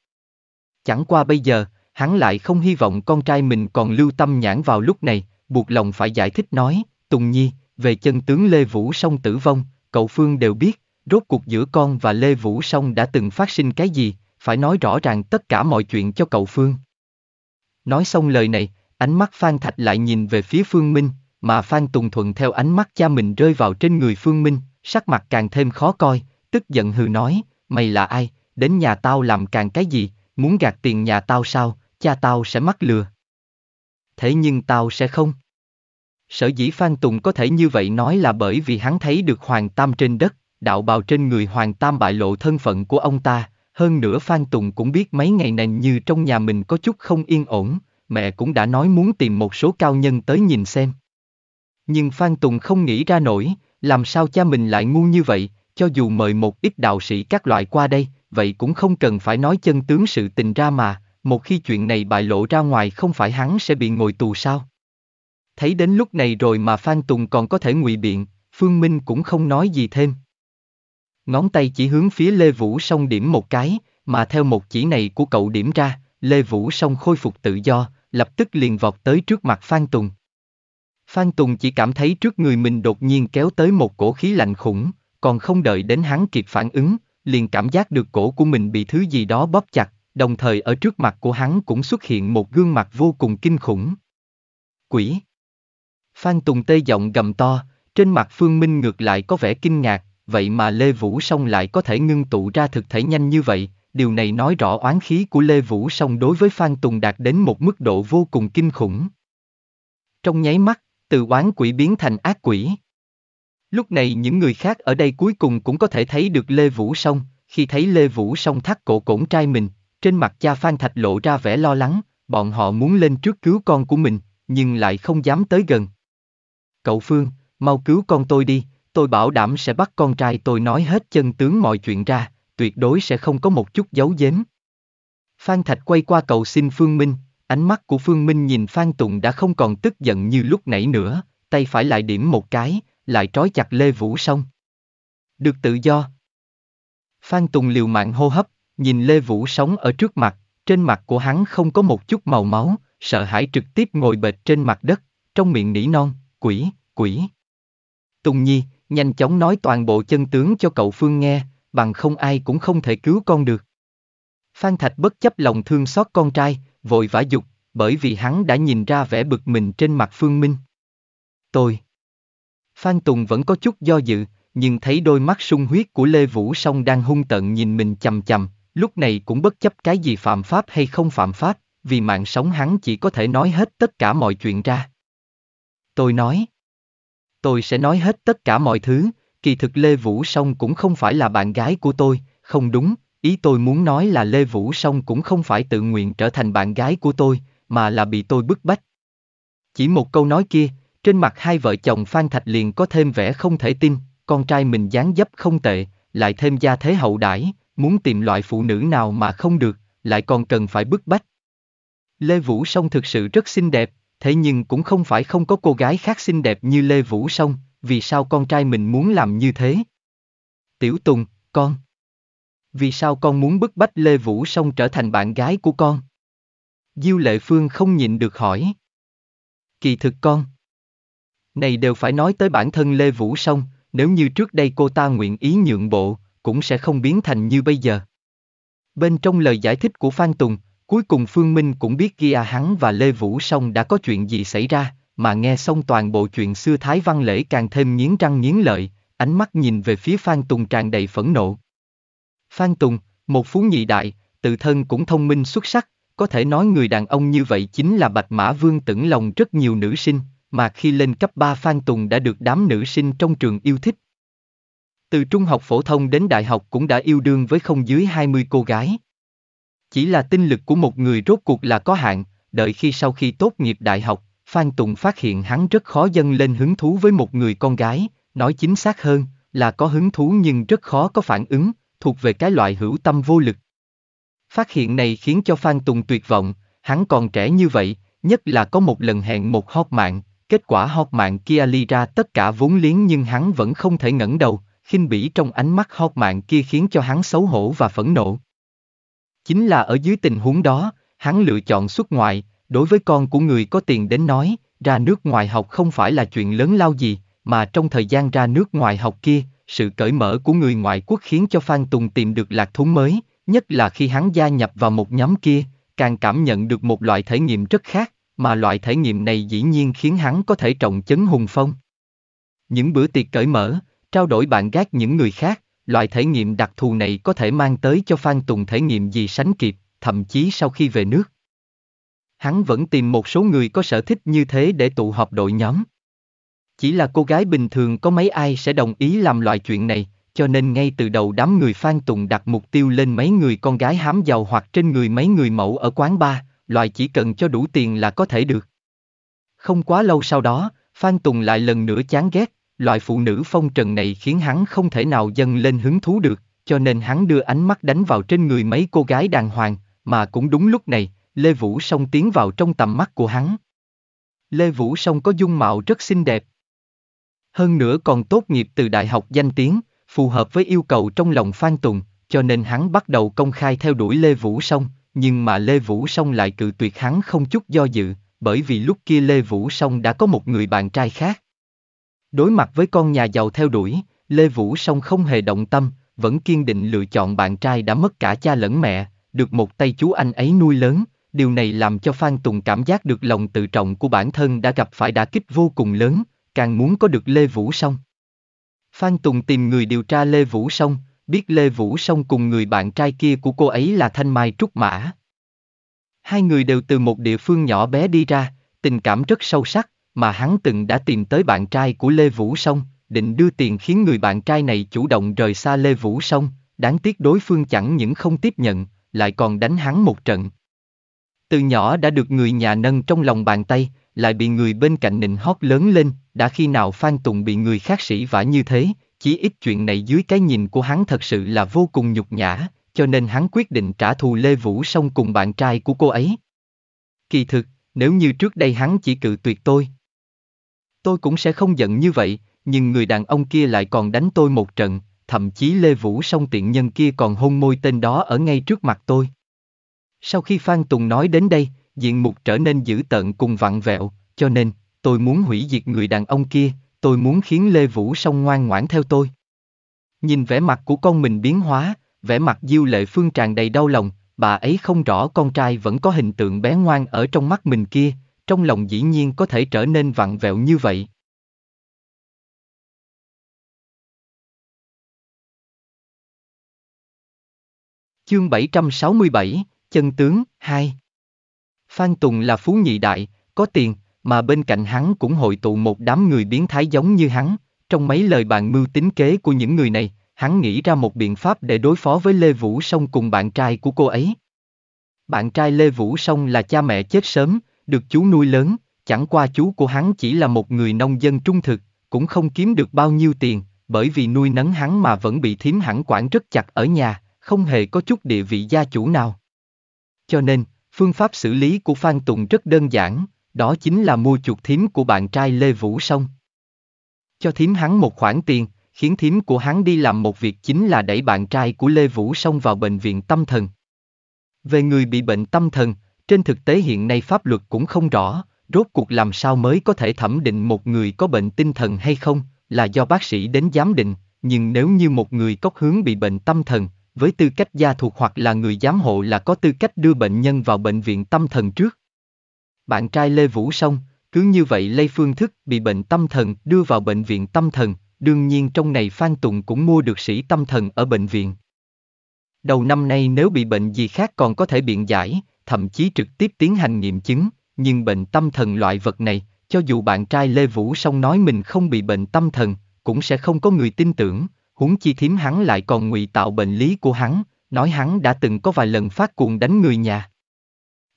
Chẳng qua bây giờ, hắn lại không hy vọng con trai mình còn lưu tâm nhãn vào lúc này, buộc lòng phải giải thích nói, Tùng Nhi, về chân tướng Lê Vũ Song tử vong, cậu Phương đều biết, rốt cuộc giữa con và Lê Vũ Song đã từng phát sinh cái gì, phải nói rõ ràng tất cả mọi chuyện cho cậu Phương. Nói xong lời này, ánh mắt Phan Thạch lại nhìn về phía Phương Minh, mà Phan Tùng Thuận theo ánh mắt cha mình rơi vào trên người Phương Minh, sắc mặt càng thêm khó coi, tức giận hừ nói, mày là ai, đến nhà tao làm càng cái gì, muốn gạt tiền nhà tao sao, cha tao sẽ mắc lừa. Thế nhưng tao sẽ không. Sở dĩ Phan Tùng có thể như vậy nói là bởi vì hắn thấy được Hoàng Tam trên đất, đạo bào trên người Hoàng Tam bại lộ thân phận của ông ta, hơn nữa Phan Tùng cũng biết mấy ngày này như trong nhà mình có chút không yên ổn, mẹ cũng đã nói muốn tìm một số cao nhân tới nhìn xem. Nhưng Phan Tùng không nghĩ ra nổi, làm sao cha mình lại ngu như vậy, cho dù mời một ít đạo sĩ các loại qua đây, vậy cũng không cần phải nói chân tướng sự tình ra mà, một khi chuyện này bại lộ ra ngoài không phải hắn sẽ bị ngồi tù sao. Thấy đến lúc này rồi mà Phan Tùng còn có thể ngụy biện, Phương Minh cũng không nói gì thêm. Ngón tay chỉ hướng phía Lê Vũ Song điểm một cái, mà theo một chỉ này của cậu điểm ra, Lê Vũ Song khôi phục tự do, lập tức liền vọt tới trước mặt Phan Tùng. Phan Tùng chỉ cảm thấy trước người mình đột nhiên kéo tới một cổ khí lạnh khủng, còn không đợi đến hắn kịp phản ứng, liền cảm giác được cổ của mình bị thứ gì đó bóp chặt, đồng thời ở trước mặt của hắn cũng xuất hiện một gương mặt vô cùng kinh khủng. Quỷ! Phan Tùng tê giọng gầm to, trên mặt Phương Minh ngược lại có vẻ kinh ngạc, vậy mà Lê Vũ Song lại có thể ngưng tụ ra thực thể nhanh như vậy, điều này nói rõ oán khí của Lê Vũ Song đối với Phan Tùng đạt đến một mức độ vô cùng kinh khủng. Trong nháy mắt, từ oán quỷ biến thành ác quỷ. Lúc này những người khác ở đây cuối cùng cũng có thể thấy được Lê Vũ Song, khi thấy Lê Vũ Song thắt cổ cổn trai mình, trên mặt cha Phan Thạch lộ ra vẻ lo lắng, bọn họ muốn lên trước cứu con của mình, nhưng lại không dám tới gần. Cậu Phương, mau cứu con tôi đi, tôi bảo đảm sẽ bắt con trai tôi nói hết chân tướng mọi chuyện ra, tuyệt đối sẽ không có một chút giấu giếm. Phan Thạch quay qua cầu xin Phương Minh, ánh mắt của Phương Minh nhìn Phan Tùng đã không còn tức giận như lúc nãy nữa, tay phải lại điểm một cái, lại trói chặt Lê Vũ xong. Được tự do. Phan Tùng liều mạng hô hấp, nhìn Lê Vũ sống ở trước mặt, trên mặt của hắn không có một chút màu máu, sợ hãi trực tiếp ngồi bệt trên mặt đất, trong miệng nỉ non, quỷ, quỷ. Tùng Nhi, nhanh chóng nói toàn bộ chân tướng cho cậu Phương nghe, bằng không ai cũng không thể cứu con được. Phan Thạch bất chấp lòng thương xót con trai, vội vã dục, bởi vì hắn đã nhìn ra vẻ bực mình trên mặt Phương Minh. Tôi. Phan Tùng vẫn có chút do dự, nhưng thấy đôi mắt sung huyết của Lê Vũ Song đang hung tận nhìn mình chầm chầm, lúc này cũng bất chấp cái gì phạm pháp hay không phạm pháp, vì mạng sống hắn chỉ có thể nói hết tất cả mọi chuyện ra. Tôi nói tôi sẽ nói hết tất cả mọi thứ, kỳ thực Lê Vũ Song cũng không phải là bạn gái của tôi, không đúng, ý tôi muốn nói là Lê Vũ Song cũng không phải tự nguyện trở thành bạn gái của tôi, mà là bị tôi bức bách. Chỉ một câu nói kia, trên mặt hai vợ chồng Phan Thạch liền có thêm vẻ không thể tin, con trai mình dáng dấp không tệ, lại thêm gia thế hậu đãi, muốn tìm loại phụ nữ nào mà không được, lại còn cần phải bức bách. Lê Vũ Song thực sự rất xinh đẹp, thế nhưng cũng không phải không có cô gái khác xinh đẹp như Lê Vũ Sông, vì sao con trai mình muốn làm như thế? Tiểu Tùng, con. Vì sao con muốn bức bách Lê Vũ Sông trở thành bạn gái của con? Diêu Lệ Phương không nhịn được hỏi. Kỳ thực con. Này đều phải nói tới bản thân Lê Vũ Sông, nếu như trước đây cô ta nguyện ý nhượng bộ, cũng sẽ không biến thành như bây giờ. Bên trong lời giải thích của Phan Tùng, Cuối cùng Phương Minh cũng biết Kia hắn và Lê Vũ Song đã có chuyện gì xảy ra, mà nghe xong toàn bộ chuyện xưa Thái Văn Lễ càng thêm nghiến răng nghiến lợi, ánh mắt nhìn về phía Phan Tùng tràn đầy phẫn nộ. Phan Tùng, một phú nhị đại, tự thân cũng thông minh xuất sắc, có thể nói người đàn ông như vậy chính là Bạch Mã Vương tưởng lòng rất nhiều nữ sinh, mà khi lên cấp 3 Phan Tùng đã được đám nữ sinh trong trường yêu thích. Từ trung học phổ thông đến đại học cũng đã yêu đương với không dưới 20 cô gái. Chỉ là tinh lực của một người rốt cuộc là có hạn, đợi khi sau khi tốt nghiệp đại học, Phan Tùng phát hiện hắn rất khó dâng lên hứng thú với một người con gái, nói chính xác hơn là có hứng thú nhưng rất khó có phản ứng, thuộc về cái loại hữu tâm vô lực. Phát hiện này khiến cho Phan Tùng tuyệt vọng, hắn còn trẻ như vậy, nhất là có một lần hẹn một hot mạng, kết quả hot mạng kia ly ra tất cả vốn liếng nhưng hắn vẫn không thể ngẩng đầu, khinh bỉ trong ánh mắt hot mạng kia khiến cho hắn xấu hổ và phẫn nộ. Chính là ở dưới tình huống đó, hắn lựa chọn xuất ngoại, đối với con của người có tiền đến nói, ra nước ngoài học không phải là chuyện lớn lao gì, mà trong thời gian ra nước ngoài học kia, sự cởi mở của người ngoại quốc khiến cho Phan Tùng tìm được lạc thú mới, nhất là khi hắn gia nhập vào một nhóm kia, càng cảm nhận được một loại thể nghiệm rất khác, mà loại thể nghiệm này dĩ nhiên khiến hắn có thể trọng chấn hùng phong. Những bữa tiệc cởi mở, trao đổi bạn gác những người khác, loại thể nghiệm đặc thù này có thể mang tới cho Phan Tùng thể nghiệm gì sánh kịp, thậm chí sau khi về nước. Hắn vẫn tìm một số người có sở thích như thế để tụ họp đội nhóm. Chỉ là cô gái bình thường có mấy ai sẽ đồng ý làm loại chuyện này, cho nên ngay từ đầu đám người Phan Tùng đặt mục tiêu lên mấy người con gái hám giàu hoặc trên người mấy người mẫu ở quán bar, loại chỉ cần cho đủ tiền là có thể được. Không quá lâu sau đó, Phan Tùng lại lần nữa chán ghét, loại phụ nữ phong trần này khiến hắn không thể nào dâng lên hứng thú được, cho nên hắn đưa ánh mắt đánh vào trên người mấy cô gái đàng hoàng, mà cũng đúng lúc này, Lê Vũ Song tiến vào trong tầm mắt của hắn. Lê Vũ Song có dung mạo rất xinh đẹp. Hơn nữa còn tốt nghiệp từ đại học danh tiếng, phù hợp với yêu cầu trong lòng Phan Tùng, cho nên hắn bắt đầu công khai theo đuổi Lê Vũ Song, nhưng mà Lê Vũ Song lại cự tuyệt hắn không chút do dự, bởi vì lúc kia Lê Vũ Song đã có một người bạn trai khác. Đối mặt với con nhà giàu theo đuổi, Lê Vũ Song không hề động tâm, vẫn kiên định lựa chọn bạn trai đã mất cả cha lẫn mẹ, được một tay chú anh ấy nuôi lớn, điều này làm cho Phan Tùng cảm giác được lòng tự trọng của bản thân đã gặp phải đả kích vô cùng lớn, càng muốn có được Lê Vũ Song. Phan Tùng tìm người điều tra Lê Vũ Song, biết Lê Vũ Song cùng người bạn trai kia của cô ấy là Thanh Mai Trúc Mã. Hai người đều từ một địa phương nhỏ bé đi ra, tình cảm rất sâu sắc, mà hắn từng đã tìm tới bạn trai của Lê Vũ Sông, định đưa tiền khiến người bạn trai này chủ động rời xa Lê Vũ Sông, đáng tiếc đối phương chẳng những không tiếp nhận, lại còn đánh hắn một trận. Từ nhỏ đã được người nhà nâng trong lòng bàn tay, lại bị người bên cạnh nịnh hót lớn lên, đã khi nào Phan Tùng bị người khác sĩ vả như thế, chỉ ít chuyện này dưới cái nhìn của hắn thật sự là vô cùng nhục nhã, cho nên hắn quyết định trả thù Lê Vũ Sông cùng bạn trai của cô ấy. Kỳ thực, nếu như trước đây hắn chỉ cự tuyệt tôi, tôi cũng sẽ không giận như vậy, nhưng người đàn ông kia lại còn đánh tôi một trận, thậm chí Lê Vũ song tiện nhân kia còn hôn môi tên đó ở ngay trước mặt tôi. Sau khi Phan Tùng nói đến đây, diện mục trở nên dữ tợn cùng vặn vẹo, cho nên, tôi muốn hủy diệt người đàn ông kia, tôi muốn khiến Lê Vũ song ngoan ngoãn theo tôi. Nhìn vẻ mặt của con mình biến hóa, vẻ mặt diêu lệ phương tràn đầy đau lòng, bà ấy không rõ con trai vẫn có hình tượng bé ngoan ở trong mắt mình kia, trong lòng dĩ nhiên có thể trở nên vặn vẹo như vậy. Chương 767, Chân tướng 2 Phan Tùng là phú nhị đại, có tiền, mà bên cạnh hắn cũng hội tụ một đám người biến thái giống như hắn. Trong mấy lời bàn mưu tính kế của những người này, hắn nghĩ ra một biện pháp để đối phó với Lê Vũ Song cùng bạn trai của cô ấy. Bạn trai Lê Vũ Song là cha mẹ chết sớm, được chú nuôi lớn, chẳng qua chú của hắn chỉ là một người nông dân trung thực, cũng không kiếm được bao nhiêu tiền, bởi vì nuôi nấng hắn mà vẫn bị thím hẳn quản rất chặt ở nhà, không hề có chút địa vị gia chủ nào. Cho nên, phương pháp xử lý của Phan Tùng rất đơn giản, đó chính là mua chuột thím của bạn trai Lê Vũ Sông, Cho thím hắn một khoản tiền, khiến thím của hắn đi làm một việc chính là đẩy bạn trai của Lê Vũ Sông vào bệnh viện tâm thần. Về người bị bệnh tâm thần, trên thực tế hiện nay pháp luật cũng không rõ, rốt cuộc làm sao mới có thể thẩm định một người có bệnh tinh thần hay không, là do bác sĩ đến giám định, nhưng nếu như một người có hướng bị bệnh tâm thần, với tư cách gia thuộc hoặc là người giám hộ là có tư cách đưa bệnh nhân vào bệnh viện tâm thần trước. Bạn trai Lê Vũ Sông cứ như vậy lây Phương Thức bị bệnh tâm thần đưa vào bệnh viện tâm thần, đương nhiên trong này Phan Tùng cũng mua được sĩ tâm thần ở bệnh viện. Đầu năm nay nếu bị bệnh gì khác còn có thể biện giải, thậm chí trực tiếp tiến hành nghiệm chứng, nhưng bệnh tâm thần loại vật này, cho dù bạn trai Lê Vũ Song nói mình không bị bệnh tâm thần, cũng sẽ không có người tin tưởng, huống chi thiếm hắn lại còn ngụy tạo bệnh lý của hắn, nói hắn đã từng có vài lần phát cuồng đánh người nhà.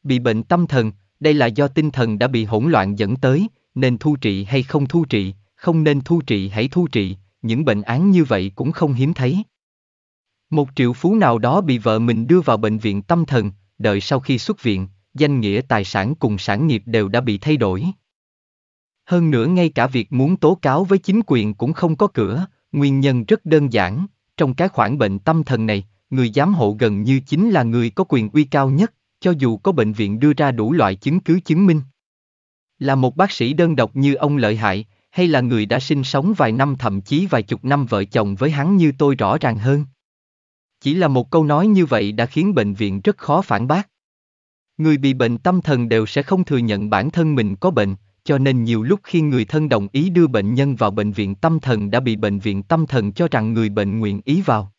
Bị bệnh tâm thần, đây là do tinh thần đã bị hỗn loạn dẫn tới, nên thu trị hay không thu trị, không nên thu trị hãy thu trị, những bệnh án như vậy cũng không hiếm thấy. Một triệu phú nào đó bị vợ mình đưa vào bệnh viện tâm thần, đợi sau khi xuất viện, danh nghĩa tài sản cùng sản nghiệp đều đã bị thay đổi. Hơn nữa ngay cả việc muốn tố cáo với chính quyền cũng không có cửa, nguyên nhân rất đơn giản, trong cái khoản bệnh tâm thần này, người giám hộ gần như chính là người có quyền uy cao nhất, cho dù có bệnh viện đưa ra đủ loại chứng cứ chứng minh. Là một bác sĩ đơn độc như ông lợi hại, hay là người đã sinh sống vài năm thậm chí vài chục năm vợ chồng với hắn như tôi rõ ràng hơn. Chỉ là một câu nói như vậy đã khiến bệnh viện rất khó phản bác. Người bị bệnh tâm thần đều sẽ không thừa nhận bản thân mình có bệnh, cho nên nhiều lúc khi người thân đồng ý đưa bệnh nhân vào bệnh viện tâm thần đã bị bệnh viện tâm thần cho rằng người bệnh nguyện ý vào.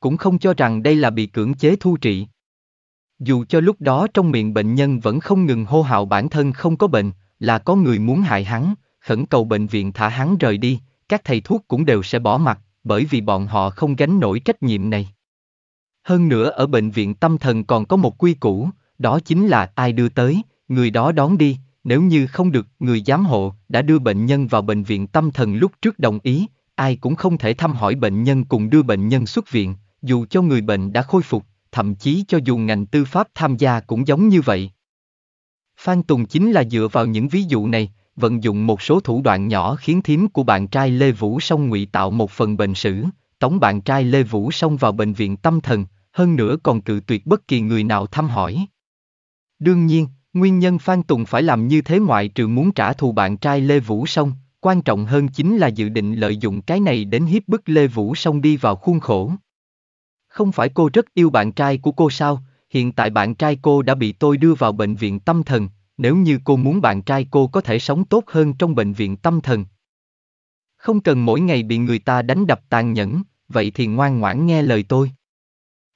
Cũng không cho rằng đây là bị cưỡng chế thu trị. Dù cho lúc đó trong miệng bệnh nhân vẫn không ngừng hô hào bản thân không có bệnh, là có người muốn hại hắn, khẩn cầu bệnh viện thả hắn rời đi, các thầy thuốc cũng đều sẽ bỏ mặt, bởi vì bọn họ không gánh nổi trách nhiệm này. Hơn nữa ở bệnh viện tâm thần còn có một quy củ, đó chính là ai đưa tới, người đó đón đi, nếu như không được, người giám hộ đã đưa bệnh nhân vào bệnh viện tâm thần lúc trước đồng ý, ai cũng không thể thăm hỏi bệnh nhân cùng đưa bệnh nhân xuất viện, dù cho người bệnh đã khôi phục, thậm chí cho dù ngành tư pháp tham gia cũng giống như vậy. Phan Tùng chính là dựa vào những ví dụ này, vận dụng một số thủ đoạn nhỏ khiến thím của bạn trai Lê Vũ Song ngụy tạo một phần bệnh sử, tống bạn trai Lê Vũ Song vào bệnh viện tâm thần, hơn nữa còn cự tuyệt bất kỳ người nào thăm hỏi. Đương nhiên, nguyên nhân Phan Tùng phải làm như thế ngoại trừ muốn trả thù bạn trai Lê Vũ Song, quan trọng hơn chính là dự định lợi dụng cái này đến hiếp bức Lê Vũ Song đi vào khuôn khổ. Không phải cô rất yêu bạn trai của cô sao, hiện tại bạn trai cô đã bị tôi đưa vào bệnh viện tâm thần, nếu như cô muốn bạn trai cô có thể sống tốt hơn trong bệnh viện tâm thần. Không cần mỗi ngày bị người ta đánh đập tàn nhẫn, vậy thì ngoan ngoãn nghe lời tôi.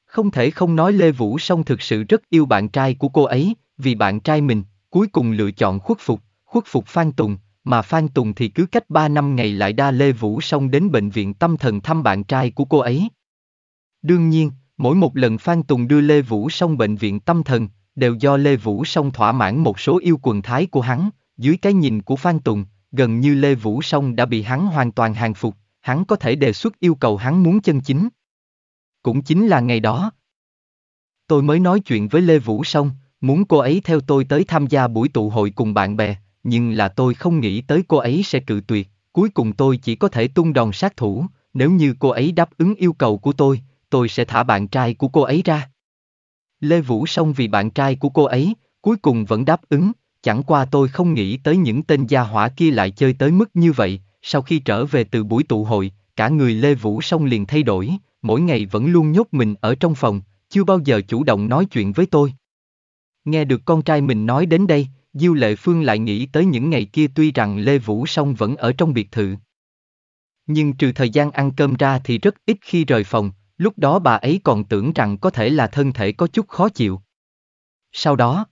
Không thể không nói Lê Vũ song thực sự rất yêu bạn trai của cô ấy, vì bạn trai mình, cuối cùng lựa chọn khuất phục, khuất phục Phan Tùng, mà Phan Tùng thì cứ cách 3 năm ngày lại đa Lê Vũ Song đến bệnh viện tâm thần thăm bạn trai của cô ấy. Đương nhiên, mỗi một lần Phan Tùng đưa Lê Vũ Song bệnh viện tâm thần, đều do Lê Vũ Song thỏa mãn một số yêu quần thái của hắn, dưới cái nhìn của Phan Tùng, gần như Lê Vũ Song đã bị hắn hoàn toàn hàng phục, hắn có thể đề xuất yêu cầu hắn muốn chân chính. Cũng chính là ngày đó. Tôi mới nói chuyện với Lê Vũ Song, muốn cô ấy theo tôi tới tham gia buổi tụ hội cùng bạn bè, nhưng là tôi không nghĩ tới cô ấy sẽ cự tuyệt, cuối cùng tôi chỉ có thể tung đòn sát thủ, nếu như cô ấy đáp ứng yêu cầu của tôi, tôi sẽ thả bạn trai của cô ấy ra. Lê Vũ Song vì bạn trai của cô ấy, cuối cùng vẫn đáp ứng, chẳng qua tôi không nghĩ tới những tên gia hỏa kia lại chơi tới mức như vậy, sau khi trở về từ buổi tụ hội, cả người Lê Vũ Song liền thay đổi, mỗi ngày vẫn luôn nhốt mình ở trong phòng, chưa bao giờ chủ động nói chuyện với tôi. Nghe được con trai mình nói đến đây, Diêu Lệ Phương lại nghĩ tới những ngày kia tuy rằng Lê Vũ Song vẫn ở trong biệt thự. Nhưng trừ thời gian ăn cơm ra thì rất ít khi rời phòng, Lúc đó bà ấy còn tưởng rằng có thể là thân thể có chút khó chịu. Sau đó,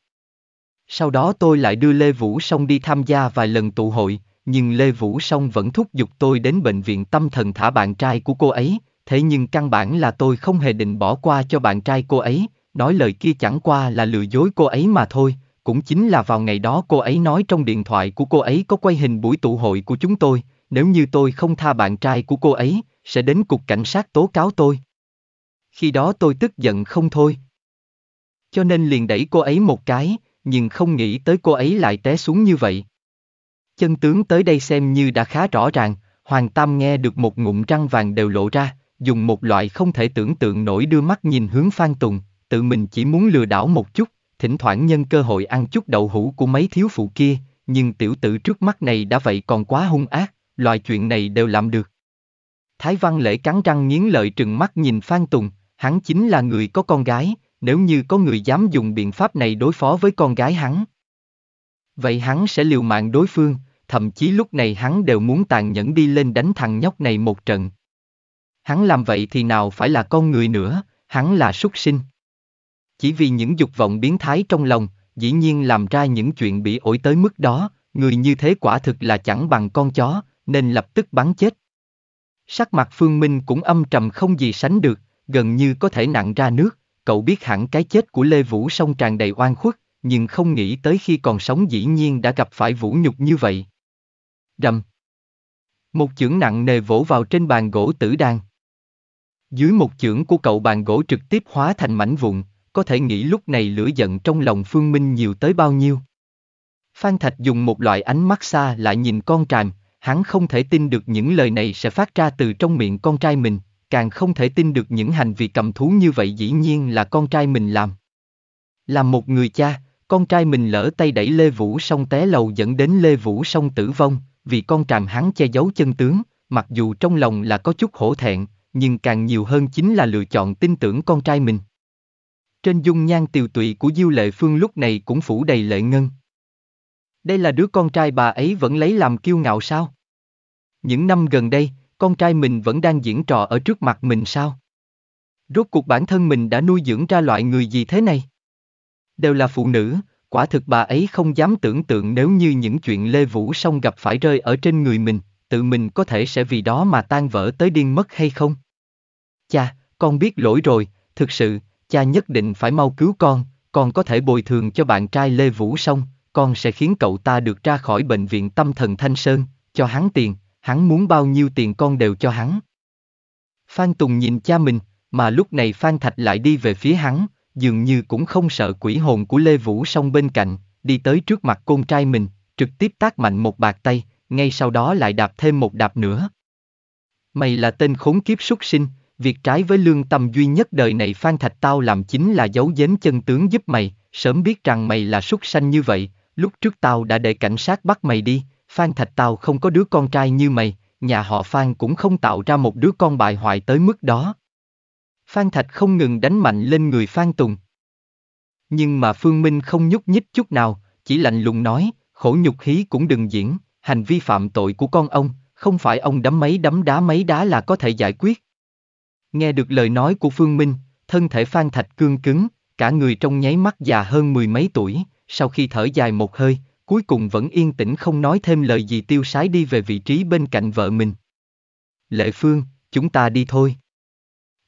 sau đó tôi lại đưa Lê Vũ Song đi tham gia vài lần tụ hội, nhưng Lê Vũ Song vẫn thúc giục tôi đến bệnh viện tâm thần thả bạn trai của cô ấy, thế nhưng căn bản là tôi không hề định bỏ qua cho bạn trai cô ấy, nói lời kia chẳng qua là lừa dối cô ấy mà thôi, cũng chính là vào ngày đó cô ấy nói trong điện thoại của cô ấy có quay hình buổi tụ hội của chúng tôi, nếu như tôi không tha bạn trai của cô ấy, sẽ đến cục cảnh sát tố cáo tôi khi đó tôi tức giận không thôi. Cho nên liền đẩy cô ấy một cái, nhưng không nghĩ tới cô ấy lại té xuống như vậy. Chân tướng tới đây xem như đã khá rõ ràng, Hoàng Tam nghe được một ngụm răng vàng đều lộ ra, dùng một loại không thể tưởng tượng nổi đưa mắt nhìn hướng Phan Tùng, tự mình chỉ muốn lừa đảo một chút, thỉnh thoảng nhân cơ hội ăn chút đậu hũ của mấy thiếu phụ kia, nhưng tiểu tử trước mắt này đã vậy còn quá hung ác, loại chuyện này đều làm được. Thái Văn Lễ cắn răng nghiến lợi trừng mắt nhìn Phan Tùng, hắn chính là người có con gái, nếu như có người dám dùng biện pháp này đối phó với con gái hắn. Vậy hắn sẽ liều mạng đối phương, thậm chí lúc này hắn đều muốn tàn nhẫn đi lên đánh thằng nhóc này một trận. Hắn làm vậy thì nào phải là con người nữa, hắn là súc sinh. Chỉ vì những dục vọng biến thái trong lòng, dĩ nhiên làm ra những chuyện bị ổi tới mức đó, người như thế quả thực là chẳng bằng con chó, nên lập tức bắn chết. Sắc mặt Phương Minh cũng âm trầm không gì sánh được, gần như có thể nặng ra nước, cậu biết hẳn cái chết của Lê Vũ Song tràn đầy oan khuất, nhưng không nghĩ tới khi còn sống dĩ nhiên đã gặp phải vũ nhục như vậy. Rầm. Một chưởng nặng nề vỗ vào trên bàn gỗ tử đan. Dưới một chưởng của cậu bàn gỗ trực tiếp hóa thành mảnh vụn, có thể nghĩ lúc này lửa giận trong lòng Phương Minh nhiều tới bao nhiêu. Phan Thạch dùng một loại ánh mắt xa lại nhìn con tràm, hắn không thể tin được những lời này sẽ phát ra từ trong miệng con trai mình càng không thể tin được những hành vi cầm thú như vậy dĩ nhiên là con trai mình làm. Làm một người cha, con trai mình lỡ tay đẩy Lê Vũ Song té lầu dẫn đến Lê Vũ Song tử vong, vì con tràm hắn che giấu chân tướng, mặc dù trong lòng là có chút hổ thẹn, nhưng càng nhiều hơn chính là lựa chọn tin tưởng con trai mình. Trên dung nhan tiều tụy của Diêu Lệ Phương lúc này cũng phủ đầy lệ ngân. Đây là đứa con trai bà ấy vẫn lấy làm kiêu ngạo sao? Những năm gần đây, con trai mình vẫn đang diễn trò ở trước mặt mình sao? Rốt cuộc bản thân mình đã nuôi dưỡng ra loại người gì thế này? Đều là phụ nữ, quả thực bà ấy không dám tưởng tượng nếu như những chuyện Lê Vũ Song gặp phải rơi ở trên người mình, tự mình có thể sẽ vì đó mà tan vỡ tới điên mất hay không? Cha, con biết lỗi rồi, thực sự, cha nhất định phải mau cứu con, con có thể bồi thường cho bạn trai Lê Vũ Song, con sẽ khiến cậu ta được ra khỏi bệnh viện tâm thần Thanh Sơn, cho hắn tiền, hắn muốn bao nhiêu tiền con đều cho hắn. Phan Tùng nhìn cha mình, mà lúc này Phan Thạch lại đi về phía hắn, dường như cũng không sợ quỷ hồn của Lê Vũ song bên cạnh, đi tới trước mặt con trai mình, trực tiếp tác mạnh một bạt tay, ngay sau đó lại đạp thêm một đạp nữa. Mày là tên khốn kiếp súc sinh, việc trái với lương tâm duy nhất đời này Phan Thạch tao làm chính là giấu giếm chân tướng giúp mày, sớm biết rằng mày là súc sanh như vậy, lúc trước tao đã để cảnh sát bắt mày đi, Phan Thạch Tào không có đứa con trai như mày, nhà họ Phan cũng không tạo ra một đứa con bại hoại tới mức đó. Phan Thạch không ngừng đánh mạnh lên người Phan Tùng. Nhưng mà Phương Minh không nhúc nhích chút nào, chỉ lạnh lùng nói, khổ nhục khí cũng đừng diễn, hành vi phạm tội của con ông, không phải ông đấm mấy đấm đá mấy đá là có thể giải quyết. Nghe được lời nói của Phương Minh, thân thể Phan Thạch cương cứng, cả người trong nháy mắt già hơn mười mấy tuổi, sau khi thở dài một hơi, cuối cùng vẫn yên tĩnh không nói thêm lời gì tiêu sái đi về vị trí bên cạnh vợ mình. Lệ Phương, chúng ta đi thôi.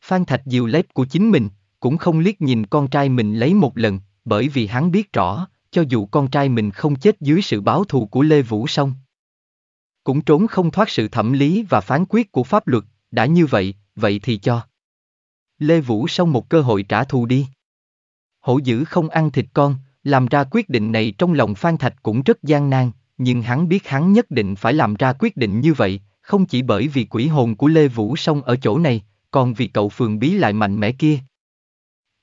Phan Thạch dìu lép của chính mình, cũng không liếc nhìn con trai mình lấy một lần, bởi vì hắn biết rõ, cho dù con trai mình không chết dưới sự báo thù của Lê Vũ Song. Cũng trốn không thoát sự thẩm lý và phán quyết của pháp luật, đã như vậy, vậy thì cho. Lê Vũ Song một cơ hội trả thù đi. Hổ dữ không ăn thịt con, làm ra quyết định này trong lòng Phan Thạch cũng rất gian nan, nhưng hắn biết hắn nhất định phải làm ra quyết định như vậy, không chỉ bởi vì quỷ hồn của Lê Vũ Song ở chỗ này, còn vì cậu Phường Bí lại mạnh mẽ kia.